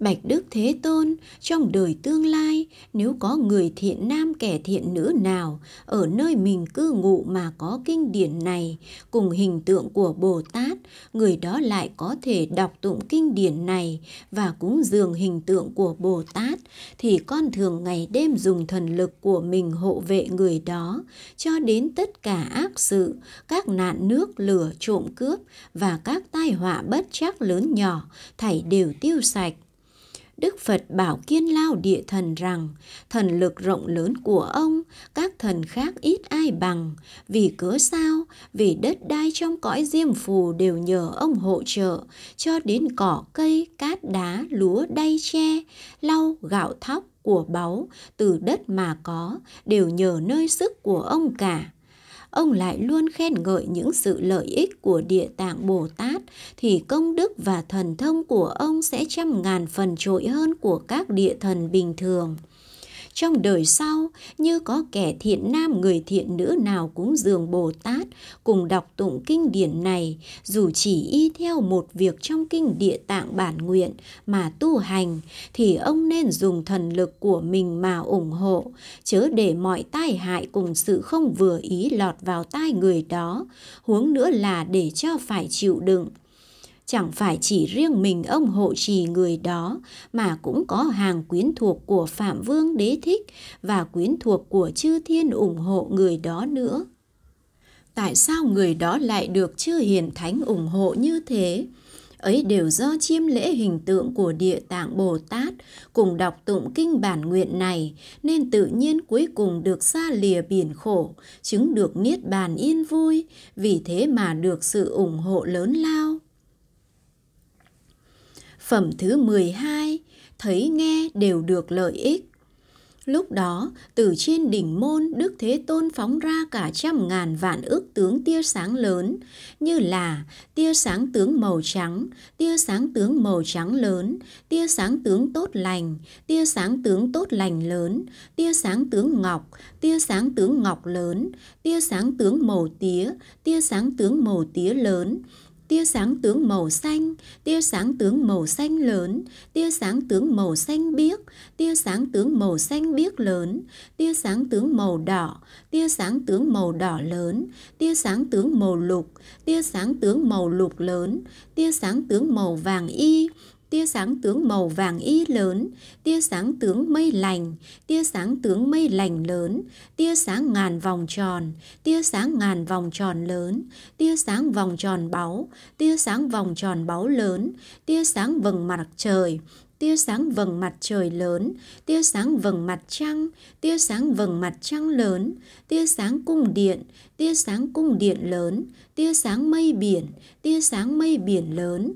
Bạch Đức Thế Tôn, trong đời tương lai, nếu có người thiện nam kẻ thiện nữ nào ở nơi mình cư ngụ mà có kinh điển này cùng hình tượng của Bồ Tát, người đó lại có thể đọc tụng kinh điển này và cúng dường hình tượng của Bồ Tát, thì con thường ngày đêm dùng thần lực của mình hộ vệ người đó cho đến tất cả ác sự, các nạn nước, lửa, trộm cướp và các tai họa bất chắc lớn nhỏ, thảy đều tiêu sạch Đức Phật bảo kiên lao địa thần rằng, thần lực rộng lớn của ông, các thần khác ít ai bằng, vì cớ sao, vì đất đai trong cõi diêm phù đều nhờ ông hỗ trợ, cho đến cỏ cây, cát đá, lúa đay tre, lau, gạo thóc, của báu từ đất mà có đều nhờ nơi sức của ông cả ông lại luôn khen ngợi những sự lợi ích của địa tạng Bồ Tát, thì công đức và thần thông của ông sẽ trăm ngàn phần trội hơn của các địa thần bình thường trong đời sau như có kẻ thiện nam người thiện nữ nào cúng dường Bồ Tát cùng đọc tụng kinh điển này, dù chỉ y theo một việc trong kinh địa tạng bản nguyện mà tu hành, thì ông nên dùng thần lực của mình mà ủng hộ, chớ để mọi tai hại cùng sự không vừa ý lọt vào tai người đó, huống nữa là để cho phải chịu đựng chẳng phải chỉ riêng mình ông hộ trì người đó mà cũng có hàng quyến thuộc của Phạm Vương Đế Thích và quyến thuộc của chư thiên ủng hộ người đó nữa. Tại sao người đó lại được chư hiền thánh ủng hộ như thế? ấy đều do chiêm lễ hình tượng của địa tạng Bồ Tát cùng đọc tụng kinh bản nguyện này nên tự nhiên cuối cùng được xa lìa biển khổ, chứng được niết bàn yên vui, vì thế mà được sự ủng hộ lớn lao phẩm thứ 12, thấy nghe đều được lợi ích. Lúc đó, từ trên đỉnh môn Đức Thế Tôn phóng ra cả trăm ngàn vạn ức tướng tia sáng lớn, như là tia sáng tướng màu trắng, tia sáng tướng màu trắng lớn, tia sáng tướng tốt lành, tia sáng tướng tốt lành lớn, tia sáng tướng ngọc, tia sáng tướng ngọc lớn, tia sáng tướng màu tía, tia sáng tướng màu tía lớn, tia sáng tướng màu xanh, tia sáng tướng màu xanh lớn, tia sáng tướng màu xanh biếc, tia sáng tướng màu xanh biếc lớn, tia sáng tướng màu đỏ, tia sáng tướng màu đỏ lớn, tia sáng tướng màu lục, tia sáng tướng màu lục lớn, tia sáng tướng màu vàng y, tia sáng tướng màu vàng y lớn, tia sáng tướng mây lành, tia sáng tướng mây lành lớn, tia sáng ngàn vòng tròn, tia sáng ngàn vòng tròn lớn, tia sáng vòng tròn báu, tia sáng vòng tròn báu lớn, tia sáng vầng mặt trời, tia sáng vầng mặt trời lớn, tia sáng vầng mặt trăng, tia sáng vầng mặt trăng lớn, tia sáng cung điện, tia sáng cung điện lớn, tia sáng mây biển, tia sáng mây biển lớn,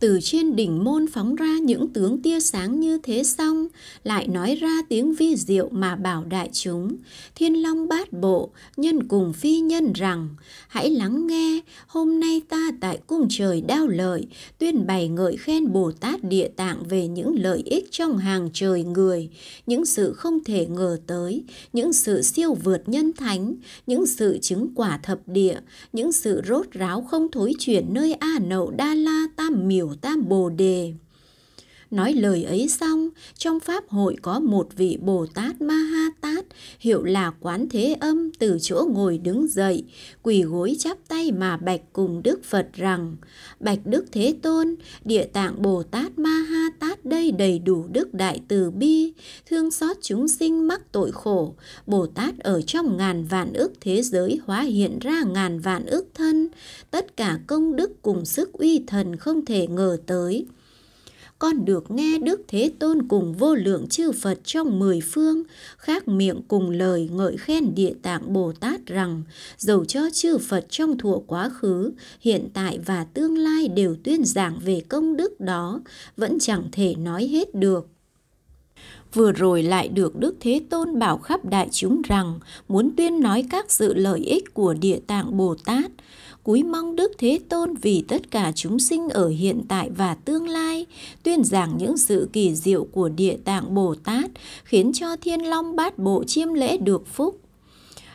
từ trên đỉnh môn phóng ra những tướng tia sáng như thế xong, lại nói ra tiếng vi diệu mà bảo đại chúng, thiên long bát bộ, nhân cùng phi nhân rằng, hãy lắng nghe, hôm nay ta tại cung trời đao lợi, tuyên bày ngợi khen Bồ Tát Địa Tạng về những lợi ích trong hàng trời người, những sự không thể ngờ tới, những sự siêu vượt nhân thánh, những sự chứng quả thập địa, những sự rốt ráo không thối chuyển nơi A Nậu Đa La Tam Miểu Bồ Bồ Đề Nói lời ấy xong, trong Pháp hội có một vị Bồ Tát Ma Ha Tát, hiệu là Quán Thế Âm từ chỗ ngồi đứng dậy, quỳ gối chắp tay mà bạch cùng Đức Phật rằng, Bạch Đức Thế Tôn, địa tạng Bồ Tát Ma Ha Tát đây đầy đủ đức đại từ bi, thương xót chúng sinh mắc tội khổ, Bồ Tát ở trong ngàn vạn ức thế giới hóa hiện ra ngàn vạn ức thân, tất cả công đức cùng sức uy thần không thể ngờ tới con được nghe Đức Thế Tôn cùng vô lượng chư Phật trong mười phương, khác miệng cùng lời ngợi khen Địa Tạng Bồ Tát rằng, dầu cho chư Phật trong thuở quá khứ, hiện tại và tương lai đều tuyên giảng về công đức đó, vẫn chẳng thể nói hết được vừa rồi lại được Đức Thế Tôn bảo khắp đại chúng rằng muốn tuyên nói các sự lợi ích của Địa Tạng Bồ Tát, cúi mong Đức Thế Tôn vì tất cả chúng sinh ở hiện tại và tương lai, tuyên giảng những sự kỳ diệu của Địa Tạng Bồ Tát, khiến cho Thiên Long Bát Bộ chiêm lễ được phúc.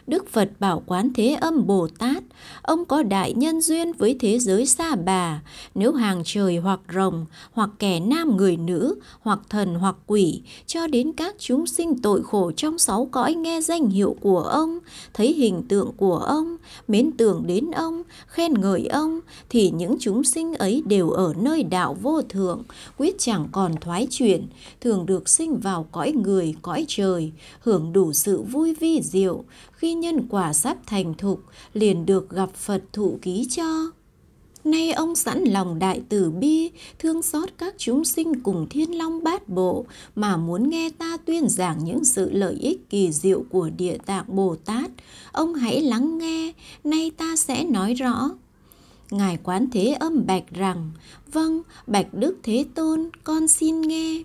Đức Phật bảo quán thế âm Bồ Tát, ông có đại nhân duyên với thế giới xa bà, nếu hàng trời hoặc rồng, hoặc kẻ nam người nữ, hoặc thần hoặc quỷ, cho đến các chúng sinh tội khổ trong sáu cõi nghe danh hiệu của ông, thấy hình tượng của ông, mến tưởng đến ông, khen ngợi ông, thì những chúng sinh ấy đều ở nơi đạo vô thượng, quyết chẳng còn thoái chuyển, thường được sinh vào cõi người, cõi trời, hưởng đủ sự vui vi diệu, khi nhân quả sắp thành thục, liền được gặp Phật thụ ký cho. Nay ông sẵn lòng đại tử bi, thương xót các chúng sinh cùng thiên long bát bộ, mà muốn nghe ta tuyên giảng những sự lợi ích kỳ diệu của địa tạng Bồ Tát. Ông hãy lắng nghe, nay ta sẽ nói rõ. Ngài Quán Thế âm bạch rằng, vâng, bạch Đức Thế Tôn, con xin nghe.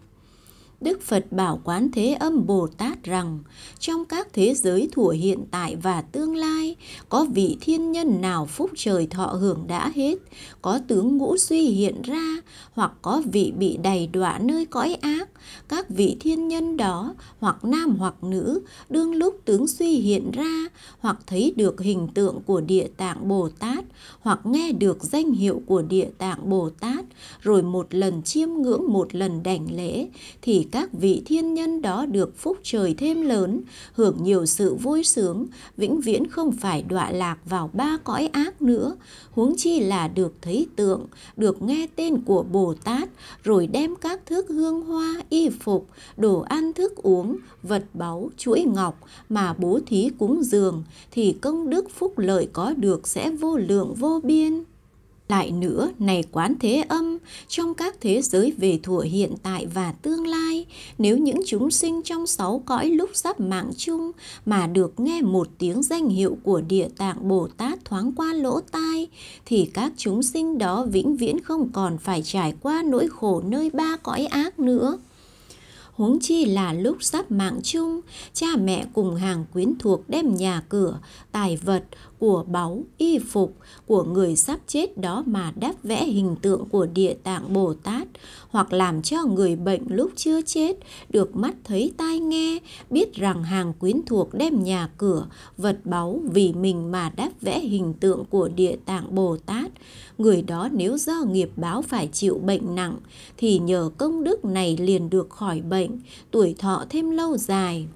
Đức Phật bảo Quán Thế Âm Bồ Tát rằng, trong các thế giới thủa hiện tại và tương lai, có vị thiên nhân nào phúc trời thọ hưởng đã hết, có tướng ngũ suy hiện ra, hoặc có vị bị đầy đọa nơi cõi ác, các vị thiên nhân đó, hoặc nam hoặc nữ, đương lúc tướng suy hiện ra, hoặc thấy được hình tượng của địa tạng Bồ Tát, hoặc nghe được danh hiệu của địa tạng Bồ Tát, rồi một lần chiêm ngưỡng một lần đảnh lễ, thì các vị thiên nhân đó được phúc trời thêm lớn, hưởng nhiều sự vui sướng, vĩnh viễn không phải đọa lạc vào ba cõi ác nữa, huống chi là được thấy tượng, được nghe tên của Bồ Tát, rồi đem các thước hương hoa, y phục, đồ ăn thức uống, vật báu, chuỗi ngọc mà bố thí cúng dường, thì công đức phúc lợi có được sẽ vô lượng vô biên. Lại nữa, này quán thế âm trong các thế giới về thuở hiện tại và tương lai nếu những chúng sinh trong sáu cõi lúc sắp mạng chung mà được nghe một tiếng danh hiệu của địa tạng bồ tát thoáng qua lỗ tai thì các chúng sinh đó vĩnh viễn không còn phải trải qua nỗi khổ nơi ba cõi ác nữa huống chi là lúc sắp mạng chung, cha mẹ cùng hàng quyến thuộc đem nhà cửa, tài vật, của báu, y phục của người sắp chết đó mà đáp vẽ hình tượng của địa tạng Bồ Tát hoặc làm cho người bệnh lúc chưa chết được mắt thấy tai nghe, biết rằng hàng quyến thuộc đem nhà cửa, vật báu vì mình mà đáp vẽ hình tượng của địa tạng Bồ Tát. Người đó nếu do nghiệp báo phải chịu bệnh nặng thì nhờ công đức này liền được khỏi bệnh, tuổi thọ thêm lâu dài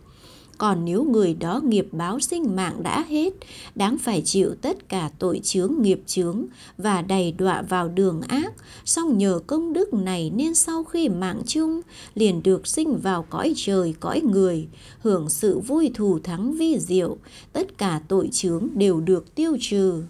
còn nếu người đó nghiệp báo sinh mạng đã hết, đáng phải chịu tất cả tội chướng nghiệp chướng và đầy đọa vào đường ác, song nhờ công đức này nên sau khi mạng chung, liền được sinh vào cõi trời, cõi người, hưởng sự vui thù thắng vi diệu, tất cả tội chướng đều được tiêu trừ.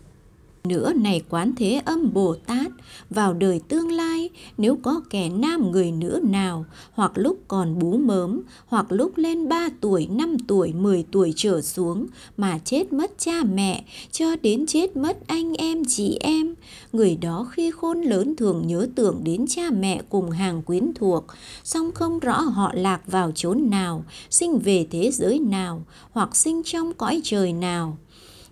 Nữa này quán thế âm Bồ Tát, vào đời tương lai, nếu có kẻ nam người nữ nào, hoặc lúc còn bú mớm, hoặc lúc lên ba tuổi, năm tuổi, mười tuổi trở xuống, mà chết mất cha mẹ, cho đến chết mất anh em, chị em, người đó khi khôn lớn thường nhớ tưởng đến cha mẹ cùng hàng quyến thuộc, song không rõ họ lạc vào chốn nào, sinh về thế giới nào, hoặc sinh trong cõi trời nào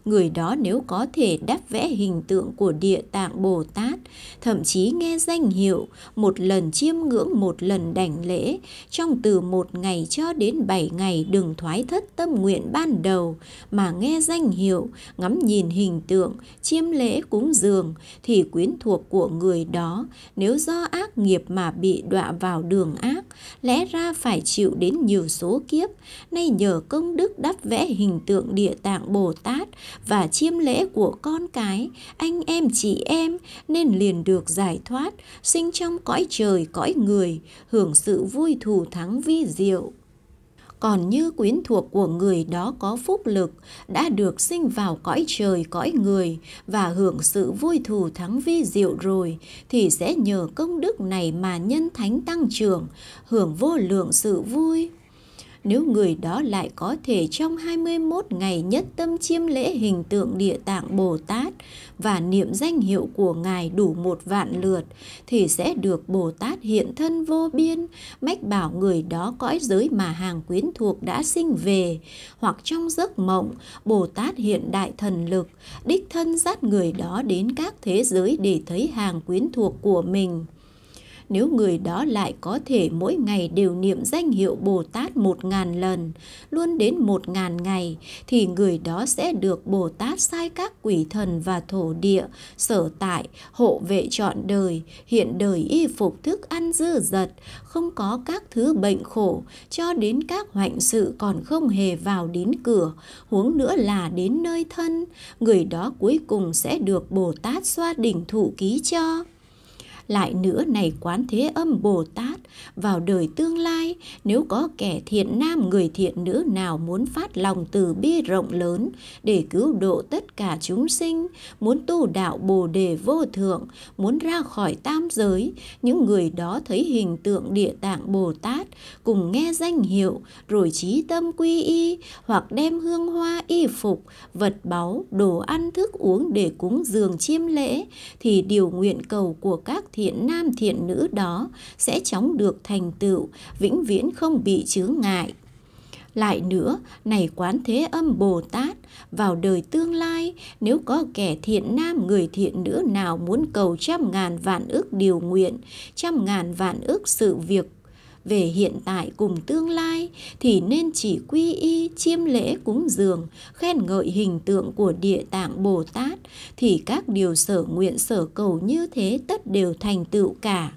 người đó nếu có thể đắp vẽ hình tượng của địa tạng bồ tát thậm chí nghe danh hiệu một lần chiêm ngưỡng một lần đảnh lễ trong từ một ngày cho đến bảy ngày đừng thoái thất tâm nguyện ban đầu mà nghe danh hiệu ngắm nhìn hình tượng chiêm lễ cúng dường thì quyến thuộc của người đó nếu do ác nghiệp mà bị đọa vào đường ác lẽ ra phải chịu đến nhiều số kiếp nay nhờ công đức đắp vẽ hình tượng địa tạng bồ tát và chiêm lễ của con cái, anh em chị em nên liền được giải thoát, sinh trong cõi trời cõi người, hưởng sự vui thù thắng vi diệu còn như quyến thuộc của người đó có phúc lực đã được sinh vào cõi trời cõi người và hưởng sự vui thù thắng vi diệu rồi thì sẽ nhờ công đức này mà nhân thánh tăng trưởng hưởng vô lượng sự vui nếu người đó lại có thể trong 21 ngày nhất tâm chiêm lễ hình tượng địa tạng Bồ Tát và niệm danh hiệu của Ngài đủ một vạn lượt, thì sẽ được Bồ Tát hiện thân vô biên, mách bảo người đó cõi giới mà hàng quyến thuộc đã sinh về, hoặc trong giấc mộng, Bồ Tát hiện đại thần lực, đích thân dắt người đó đến các thế giới để thấy hàng quyến thuộc của mình nếu người đó lại có thể mỗi ngày đều niệm danh hiệu Bồ Tát một ngàn lần, luôn đến một ngàn ngày, thì người đó sẽ được Bồ Tát sai các quỷ thần và thổ địa, sở tại, hộ vệ trọn đời, hiện đời y phục thức ăn dư dật, không có các thứ bệnh khổ, cho đến các hoạnh sự còn không hề vào đến cửa, huống nữa là đến nơi thân, người đó cuối cùng sẽ được Bồ Tát xoa đỉnh thụ ký cho lại nữa này quán thế âm bồ tát vào đời tương lai nếu có kẻ thiện nam người thiện nữ nào muốn phát lòng từ bi rộng lớn để cứu độ tất cả chúng sinh muốn tu đạo bồ đề vô thượng muốn ra khỏi tam giới những người đó thấy hình tượng địa tạng bồ tát cùng nghe danh hiệu rồi trí tâm quy y hoặc đem hương hoa y phục vật báu đồ ăn thức uống để cúng dường chiêm lễ thì điều nguyện cầu của các thiện nam thiện nữ đó sẽ chóng được thành tựu, vĩnh viễn không bị chướng ngại. Lại nữa, này quán thế âm Bồ Tát, vào đời tương lai, nếu có kẻ thiện nam người thiện nữ nào muốn cầu trăm ngàn vạn ước điều nguyện, trăm ngàn vạn ước sự việc về hiện tại cùng tương lai thì nên chỉ quy y chiêm lễ cúng dường khen ngợi hình tượng của địa tạng bồ tát thì các điều sở nguyện sở cầu như thế tất đều thành tựu cả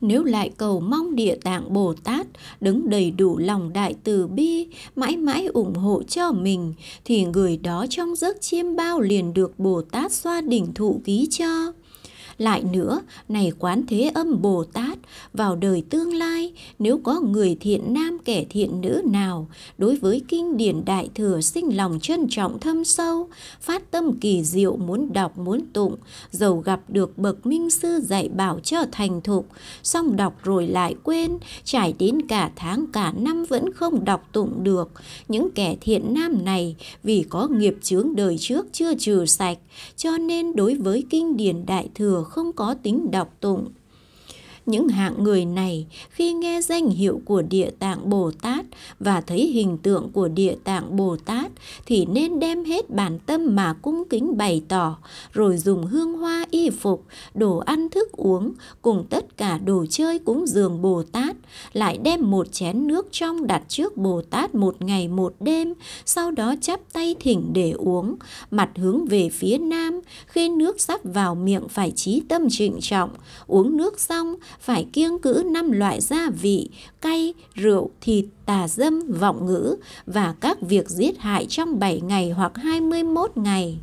nếu lại cầu mong địa tạng Bồ Tát đứng đầy đủ lòng đại từ bi, mãi mãi ủng hộ cho mình, thì người đó trong giấc chiêm bao liền được Bồ Tát xoa đỉnh thụ ký cho. Lại nữa, này quán thế âm Bồ Tát, vào đời tương lai, nếu có người thiện nam kẻ thiện nữ nào, đối với kinh điển đại thừa sinh lòng trân trọng thâm sâu, phát tâm kỳ diệu muốn đọc muốn tụng, dầu gặp được bậc minh sư dạy bảo trở thành thục, xong đọc rồi lại quên, trải đến cả tháng cả năm vẫn không đọc tụng được. Những kẻ thiện nam này vì có nghiệp chướng đời trước chưa trừ sạch, cho nên đối với kinh điển đại thừa không có tính đọc tụng những hạng người này khi nghe danh hiệu của Địa Tạng Bồ Tát và thấy hình tượng của Địa Tạng Bồ Tát thì nên đem hết bản tâm mà cung kính bày tỏ, rồi dùng hương hoa y phục, đồ ăn thức uống cùng tất cả đồ chơi cúng dường Bồ Tát, lại đem một chén nước trong đặt trước Bồ Tát một ngày một đêm, sau đó chắp tay thỉnh để uống, mặt hướng về phía nam, khi nước sắp vào miệng phải trí tâm trịnh trọng, uống nước xong phải kiêng cữ năm loại gia vị, cay, rượu, thịt, tà dâm, vọng ngữ và các việc giết hại trong 7 ngày hoặc 21 ngày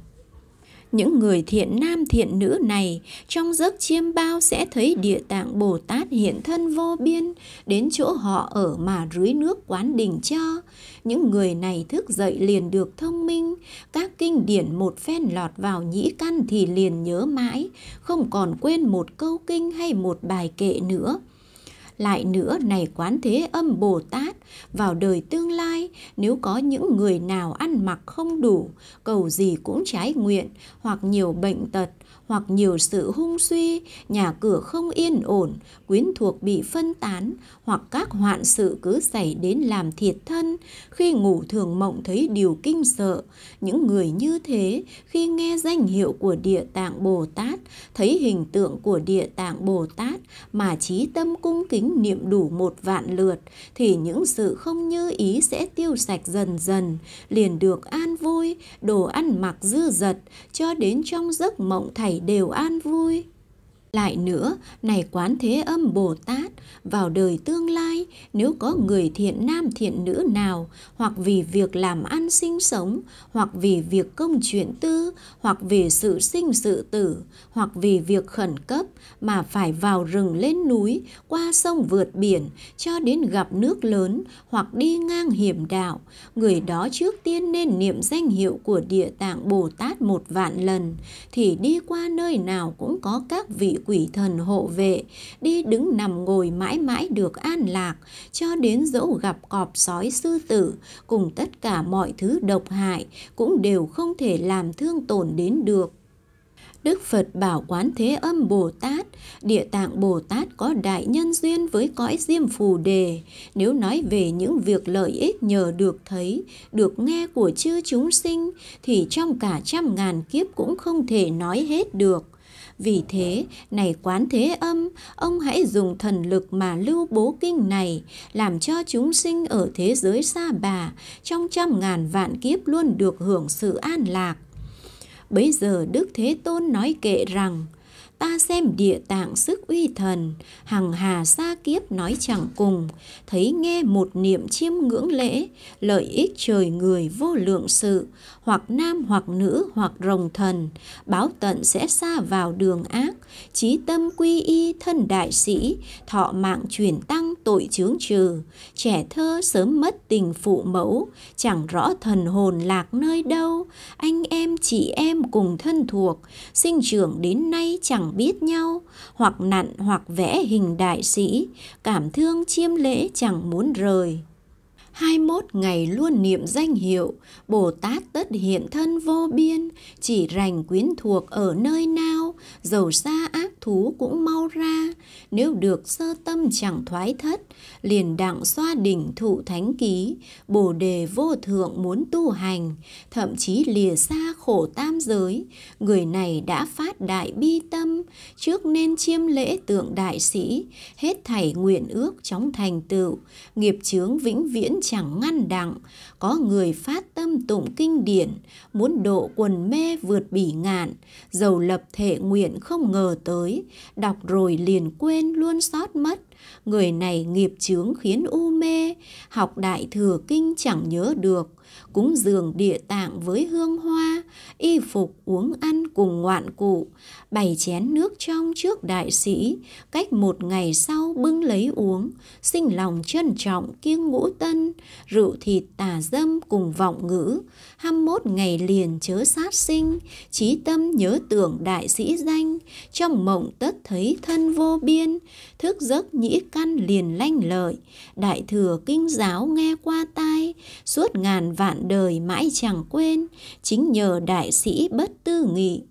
những người thiện nam thiện nữ này trong giấc chiêm bao sẽ thấy địa tạng Bồ Tát hiện thân vô biên đến chỗ họ ở mà rưới nước quán đỉnh cho. Những người này thức dậy liền được thông minh, các kinh điển một phen lọt vào nhĩ căn thì liền nhớ mãi, không còn quên một câu kinh hay một bài kệ nữa lại nữa này quán thế âm Bồ Tát, vào đời tương lai, nếu có những người nào ăn mặc không đủ, cầu gì cũng trái nguyện, hoặc nhiều bệnh tật, hoặc nhiều sự hung suy, nhà cửa không yên ổn, quyến thuộc bị phân tán, hoặc các hoạn sự cứ xảy đến làm thiệt thân, khi ngủ thường mộng thấy điều kinh sợ. Những người như thế, khi nghe danh hiệu của Địa Tạng Bồ Tát, thấy hình tượng của Địa Tạng Bồ Tát mà trí tâm cung kính niệm đủ một vạn lượt, thì những sự không như ý sẽ tiêu sạch dần dần, liền được an vui, đồ ăn mặc dư dật, cho đến trong giấc mộng thảy đều an vui lại nữa, này quán thế âm Bồ Tát, vào đời tương lai, nếu có người thiện nam thiện nữ nào, hoặc vì việc làm ăn sinh sống, hoặc vì việc công chuyện tư, hoặc vì sự sinh sự tử, hoặc vì việc khẩn cấp mà phải vào rừng lên núi, qua sông vượt biển, cho đến gặp nước lớn, hoặc đi ngang hiểm đạo, người đó trước tiên nên niệm danh hiệu của địa tạng Bồ Tát một vạn lần, thì đi qua nơi nào cũng có các vị quỷ thần hộ vệ, đi đứng nằm ngồi mãi mãi được an lạc, cho đến dẫu gặp cọp sói sư tử, cùng tất cả mọi thứ độc hại cũng đều không thể làm thương tổn đến được. Đức Phật bảo Quán Thế Âm Bồ Tát, Địa Tạng Bồ Tát có đại nhân duyên với cõi Diêm Phù Đề. Nếu nói về những việc lợi ích nhờ được thấy, được nghe của chư chúng sinh, thì trong cả trăm ngàn kiếp cũng không thể nói hết được. Vì thế, này quán thế âm, ông hãy dùng thần lực mà lưu bố kinh này, làm cho chúng sinh ở thế giới xa bà, trong trăm ngàn vạn kiếp luôn được hưởng sự an lạc. bây giờ Đức Thế Tôn nói kệ rằng, ta xem địa tạng sức uy thần, hằng hà xa kiếp nói chẳng cùng, thấy nghe một niệm chiêm ngưỡng lễ, lợi ích trời người vô lượng sự, hoặc nam hoặc nữ hoặc rồng thần, báo tận sẽ xa vào đường ác, trí tâm quy y thân đại sĩ, thọ mạng chuyển tăng tội chướng trừ, trẻ thơ sớm mất tình phụ mẫu, chẳng rõ thần hồn lạc nơi đâu, anh em chị em cùng thân thuộc, sinh trưởng đến nay chẳng biết nhau, hoặc nặn hoặc vẽ hình đại sĩ, cảm thương chiêm lễ chẳng muốn rời. 21 ngày luôn niệm danh hiệu, Bồ Tát tất hiện thân vô biên, chỉ rành quyến thuộc ở nơi nào, dầu xa ác thú cũng mau ra, nếu được sơ tâm chẳng thoái thất, liền đặng xoa đỉnh thụ thánh ký, Bồ đề vô thượng muốn tu hành, thậm chí lìa xa khổ tam giới, người này đã phát đại bi tâm, trước nên chiêm lễ tượng đại sĩ, hết thảy nguyện ước chóng thành tựu, nghiệp chướng vĩnh viễn chẳng ngăn đặng, có người phát tâm tụng kinh điển, muốn độ quần mê vượt bỉ ngạn, dầu lập thể nguyện không ngờ tới, đọc rồi liền quên luôn sót mất. Người này nghiệp chướng khiến u mê, học đại thừa kinh chẳng nhớ được, cúng dường địa tạng với hương hoa, y phục uống ăn cùng ngoạn cụ, bày chén nước trong trước đại sĩ, cách một ngày sau bưng lấy uống, sinh lòng trân trọng kiêng ngũ tân, rượu thịt tà dâm cùng vọng ngữ, 21 ngày liền chớ sát sinh, trí tâm nhớ tưởng đại sĩ danh, trong mộng tất thấy thân vô biên, thức giấc nhĩ căn liền lanh lợi, đại thừa kinh giáo nghe qua tai, suốt ngàn vạn đời mãi chẳng quên, chính nhờ đại sĩ bất tư nghị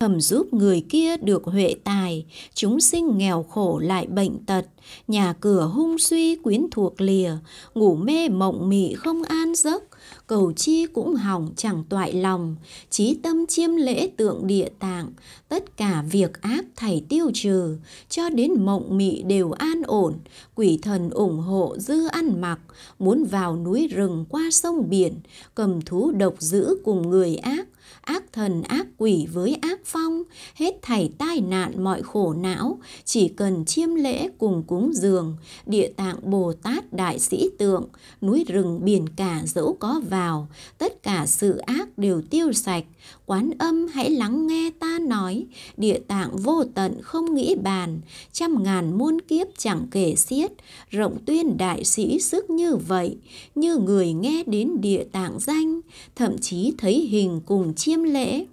thầm giúp người kia được huệ tài, chúng sinh nghèo khổ lại bệnh tật, nhà cửa hung suy quyến thuộc lìa, ngủ mê mộng mị không an giấc, cầu chi cũng hỏng chẳng toại lòng, trí tâm chiêm lễ tượng địa tạng, tất cả việc ác thầy tiêu trừ, cho đến mộng mị đều an ổn, quỷ thần ủng hộ dư ăn mặc, muốn vào núi rừng qua sông biển, cầm thú độc giữ cùng người ác, ác thần ác quỷ với ác phong, hết thảy tai nạn mọi khổ não, chỉ cần chiêm lễ cùng cúng dường, địa tạng Bồ Tát đại sĩ tượng, núi rừng biển cả dẫu có vào, tất cả sự ác đều tiêu sạch, Quán âm hãy lắng nghe ta nói, địa tạng vô tận không nghĩ bàn, trăm ngàn muôn kiếp chẳng kể xiết, rộng tuyên đại sĩ sức như vậy, như người nghe đến địa tạng danh, thậm chí thấy hình cùng chiêm lễ,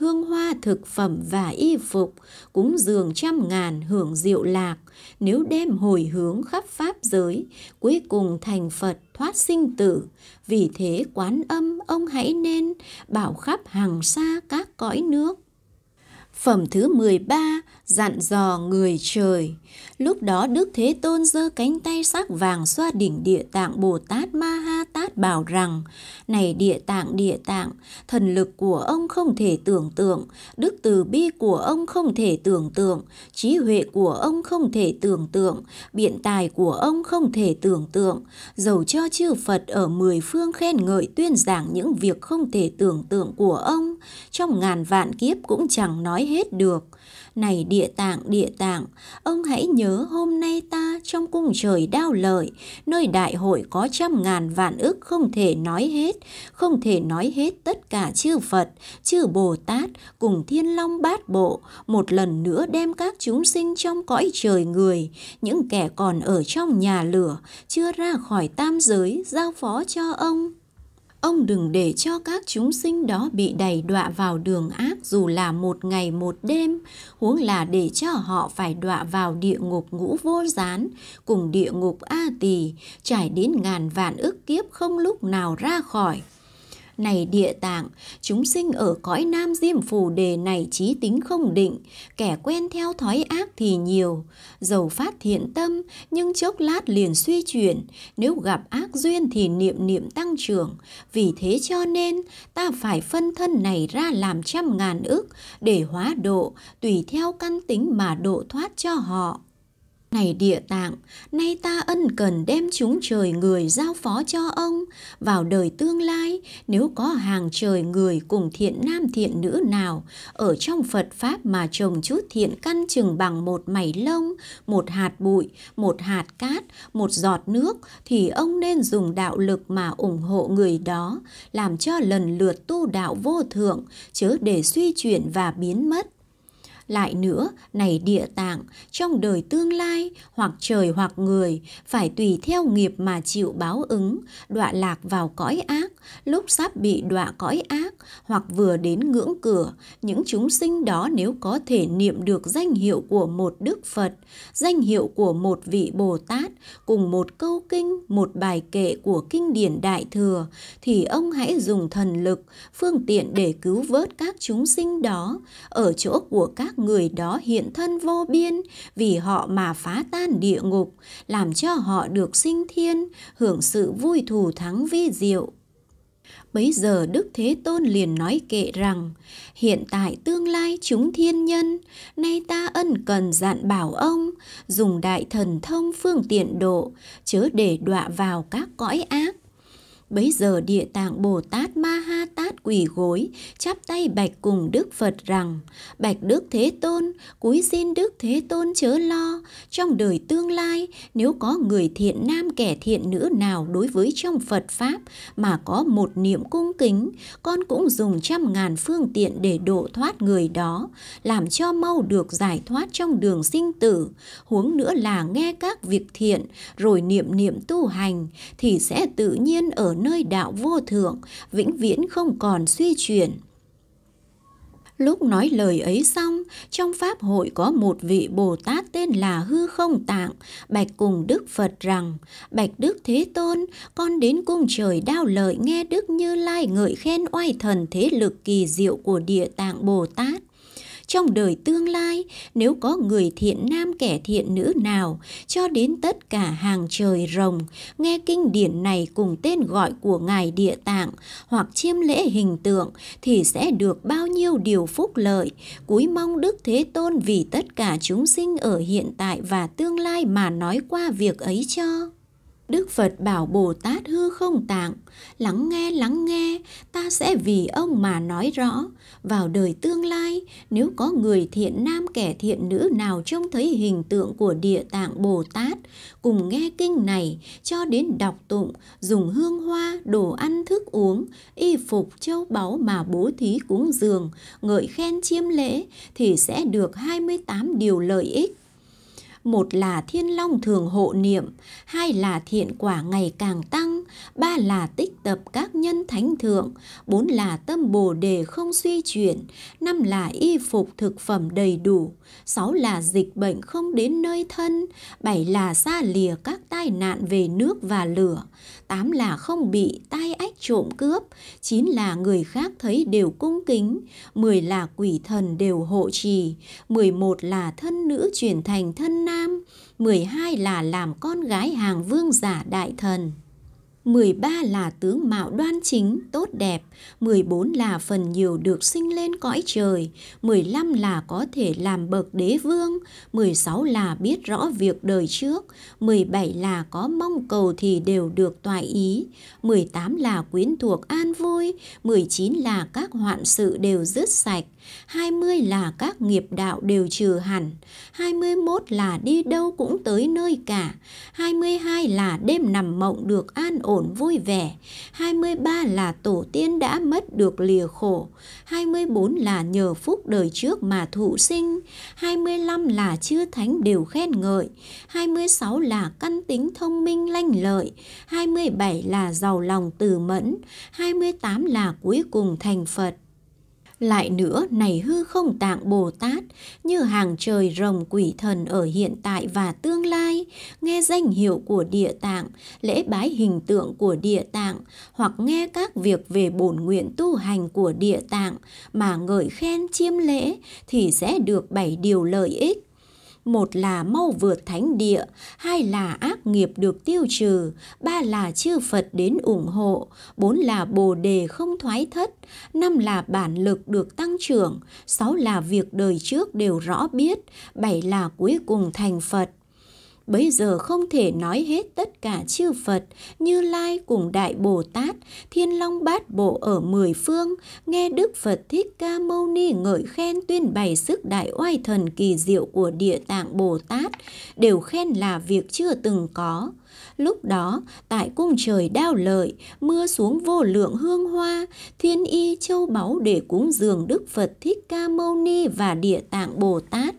hương hoa thực phẩm và y phục, cúng dường trăm ngàn hưởng diệu lạc, nếu đem hồi hướng khắp pháp giới, cuối cùng thành Phật thoát sinh tử. Vì thế quán âm ông hãy nên bảo khắp hàng xa các cõi nước. Phẩm thứ 13 dặn dò người trời. Lúc đó Đức Thế Tôn giơ cánh tay sắc vàng xoa đỉnh địa tạng Bồ Tát Ma Ha Tát bảo rằng Này địa tạng địa tạng, thần lực của ông không thể tưởng tượng, đức từ bi của ông không thể tưởng tượng, trí huệ của ông không thể tưởng tượng, biện tài của ông không thể tưởng tượng. Dầu cho chư Phật ở mười phương khen ngợi tuyên giảng những việc không thể tưởng tượng của ông, trong ngàn vạn kiếp cũng chẳng nói hết được. Này địa tạng, địa tạng, ông hãy nhớ hôm nay ta trong cung trời đao lợi, nơi đại hội có trăm ngàn vạn ức không thể nói hết, không thể nói hết tất cả chư Phật, chư Bồ Tát cùng Thiên Long Bát Bộ, một lần nữa đem các chúng sinh trong cõi trời người, những kẻ còn ở trong nhà lửa, chưa ra khỏi tam giới, giao phó cho ông ông đừng để cho các chúng sinh đó bị đẩy đọa vào đường ác dù là một ngày một đêm, huống là để cho họ phải đọa vào địa ngục ngũ vô gián, cùng địa ngục A tỳ, trải đến ngàn vạn ức kiếp không lúc nào ra khỏi này địa tạng, chúng sinh ở cõi nam diêm phù đề này trí tính không định, kẻ quen theo thói ác thì nhiều, giàu phát thiện tâm nhưng chốc lát liền suy chuyển, nếu gặp ác duyên thì niệm niệm tăng trưởng, vì thế cho nên ta phải phân thân này ra làm trăm ngàn ức để hóa độ, tùy theo căn tính mà độ thoát cho họ này địa tạng, nay ta ân cần đem chúng trời người giao phó cho ông, vào đời tương lai, nếu có hàng trời người cùng thiện nam thiện nữ nào, ở trong Phật Pháp mà trồng chút thiện căn chừng bằng một mảy lông, một hạt bụi, một hạt cát, một giọt nước, thì ông nên dùng đạo lực mà ủng hộ người đó, làm cho lần lượt tu đạo vô thượng, chớ để suy chuyển và biến mất lại nữa, này địa tạng, trong đời tương lai, hoặc trời hoặc người, phải tùy theo nghiệp mà chịu báo ứng, đọa lạc vào cõi ác, lúc sắp bị đọa cõi ác, hoặc vừa đến ngưỡng cửa, những chúng sinh đó nếu có thể niệm được danh hiệu của một Đức Phật, danh hiệu của một vị Bồ Tát, cùng một câu kinh, một bài kệ của kinh điển Đại Thừa, thì ông hãy dùng thần lực, phương tiện để cứu vớt các chúng sinh đó, ở chỗ của các người đó hiện thân vô biên vì họ mà phá tan địa ngục làm cho họ được sinh thiên hưởng sự vui thù thắng vi diệu bấy giờ đức thế tôn liền nói kệ rằng hiện tại tương lai chúng thiên nhân nay ta ân cần dặn bảo ông dùng đại thần thông phương tiện độ chớ để đọa vào các cõi ác Bấy giờ địa tạng Bồ Tát Ma Ha Tát quỳ gối, chắp tay bạch cùng Đức Phật rằng, Bạch Đức Thế Tôn, cúi xin Đức Thế Tôn chớ lo, trong đời tương lai, nếu có người thiện nam kẻ thiện nữ nào đối với trong Phật Pháp mà có một niệm cung kính, con cũng dùng trăm ngàn phương tiện để độ thoát người đó, làm cho mau được giải thoát trong đường sinh tử. Huống nữa là nghe các việc thiện, rồi niệm niệm tu hành, thì sẽ tự nhiên ở nơi đạo vô thượng, vĩnh viễn không còn suy chuyển. Lúc nói lời ấy xong, trong Pháp hội có một vị Bồ Tát tên là Hư Không Tạng, bạch cùng Đức Phật rằng, Bạch Đức Thế Tôn, con đến cung trời đao lợi nghe Đức Như Lai ngợi khen oai thần thế lực kỳ diệu của địa tạng Bồ Tát trong đời tương lai nếu có người thiện nam kẻ thiện nữ nào cho đến tất cả hàng trời rồng nghe kinh điển này cùng tên gọi của ngài địa tạng hoặc chiêm lễ hình tượng thì sẽ được bao nhiêu điều phúc lợi cúi mong đức thế tôn vì tất cả chúng sinh ở hiện tại và tương lai mà nói qua việc ấy cho Đức Phật bảo Bồ Tát hư không tạng, lắng nghe lắng nghe, ta sẽ vì ông mà nói rõ. Vào đời tương lai, nếu có người thiện nam kẻ thiện nữ nào trông thấy hình tượng của địa tạng Bồ Tát, cùng nghe kinh này cho đến đọc tụng, dùng hương hoa, đồ ăn thức uống, y phục châu báu mà bố thí cúng dường, ngợi khen chiêm lễ thì sẽ được 28 điều lợi ích một là thiên long thường hộ niệm, hai là thiện quả ngày càng tăng, ba là tích tập các nhân thánh thượng, bốn là tâm bồ đề không suy chuyển, năm là y phục thực phẩm đầy đủ, sáu là dịch bệnh không đến nơi thân, bảy là xa lìa các tai nạn về nước và lửa, tám là không bị tai ách trộm cướp, chín là người khác thấy đều cung kính, mười là quỷ thần đều hộ trì, mười một là thân nữ chuyển thành thân nam, mười hai là làm con gái hàng vương giả đại thần. 13 là tướng mạo đoan chính, tốt đẹp, 14 là phần nhiều được sinh lên cõi trời, 15 là có thể làm bậc đế vương, 16 là biết rõ việc đời trước, 17 là có mong cầu thì đều được toại ý, 18 là quyến thuộc an vui, 19 là các hoạn sự đều dứt sạch, 20 là các nghiệp đạo đều trừ hẳn, 21 là đi đâu cũng tới nơi cả, 22 là đêm nằm mộng được an ổn vui vẻ, 23 là tổ tiên đã mất được lìa khổ, 24 là nhờ phúc đời trước mà thụ sinh, 25 là chư thánh đều khen ngợi, 26 là căn tính thông minh lanh lợi, 27 là giàu lòng từ mẫn, 28 là cuối cùng thành Phật, lại nữa này hư không tạng Bồ Tát, như hàng trời rồng quỷ thần ở hiện tại và tương lai, nghe danh hiệu của địa tạng, lễ bái hình tượng của địa tạng, hoặc nghe các việc về bổn nguyện tu hành của địa tạng mà ngợi khen chiêm lễ thì sẽ được bảy điều lợi ích một là mau vượt thánh địa, hai là ác nghiệp được tiêu trừ, ba là chư Phật đến ủng hộ, bốn là bồ đề không thoái thất, năm là bản lực được tăng trưởng, sáu là việc đời trước đều rõ biết, bảy là cuối cùng thành Phật. Bây giờ không thể nói hết tất cả chư Phật, Như Lai cùng Đại Bồ Tát, Thiên Long Bát Bộ ở mười phương, nghe Đức Phật Thích Ca Mâu Ni ngợi khen tuyên bày sức đại oai thần kỳ diệu của Địa Tạng Bồ Tát, đều khen là việc chưa từng có. Lúc đó, tại cung trời đao lợi, mưa xuống vô lượng hương hoa, thiên y châu báu để cúng dường Đức Phật Thích Ca Mâu Ni và Địa Tạng Bồ Tát.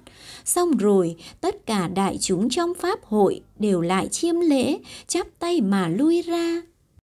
Xong rồi, tất cả đại chúng trong Pháp hội đều lại chiêm lễ, chắp tay mà lui ra.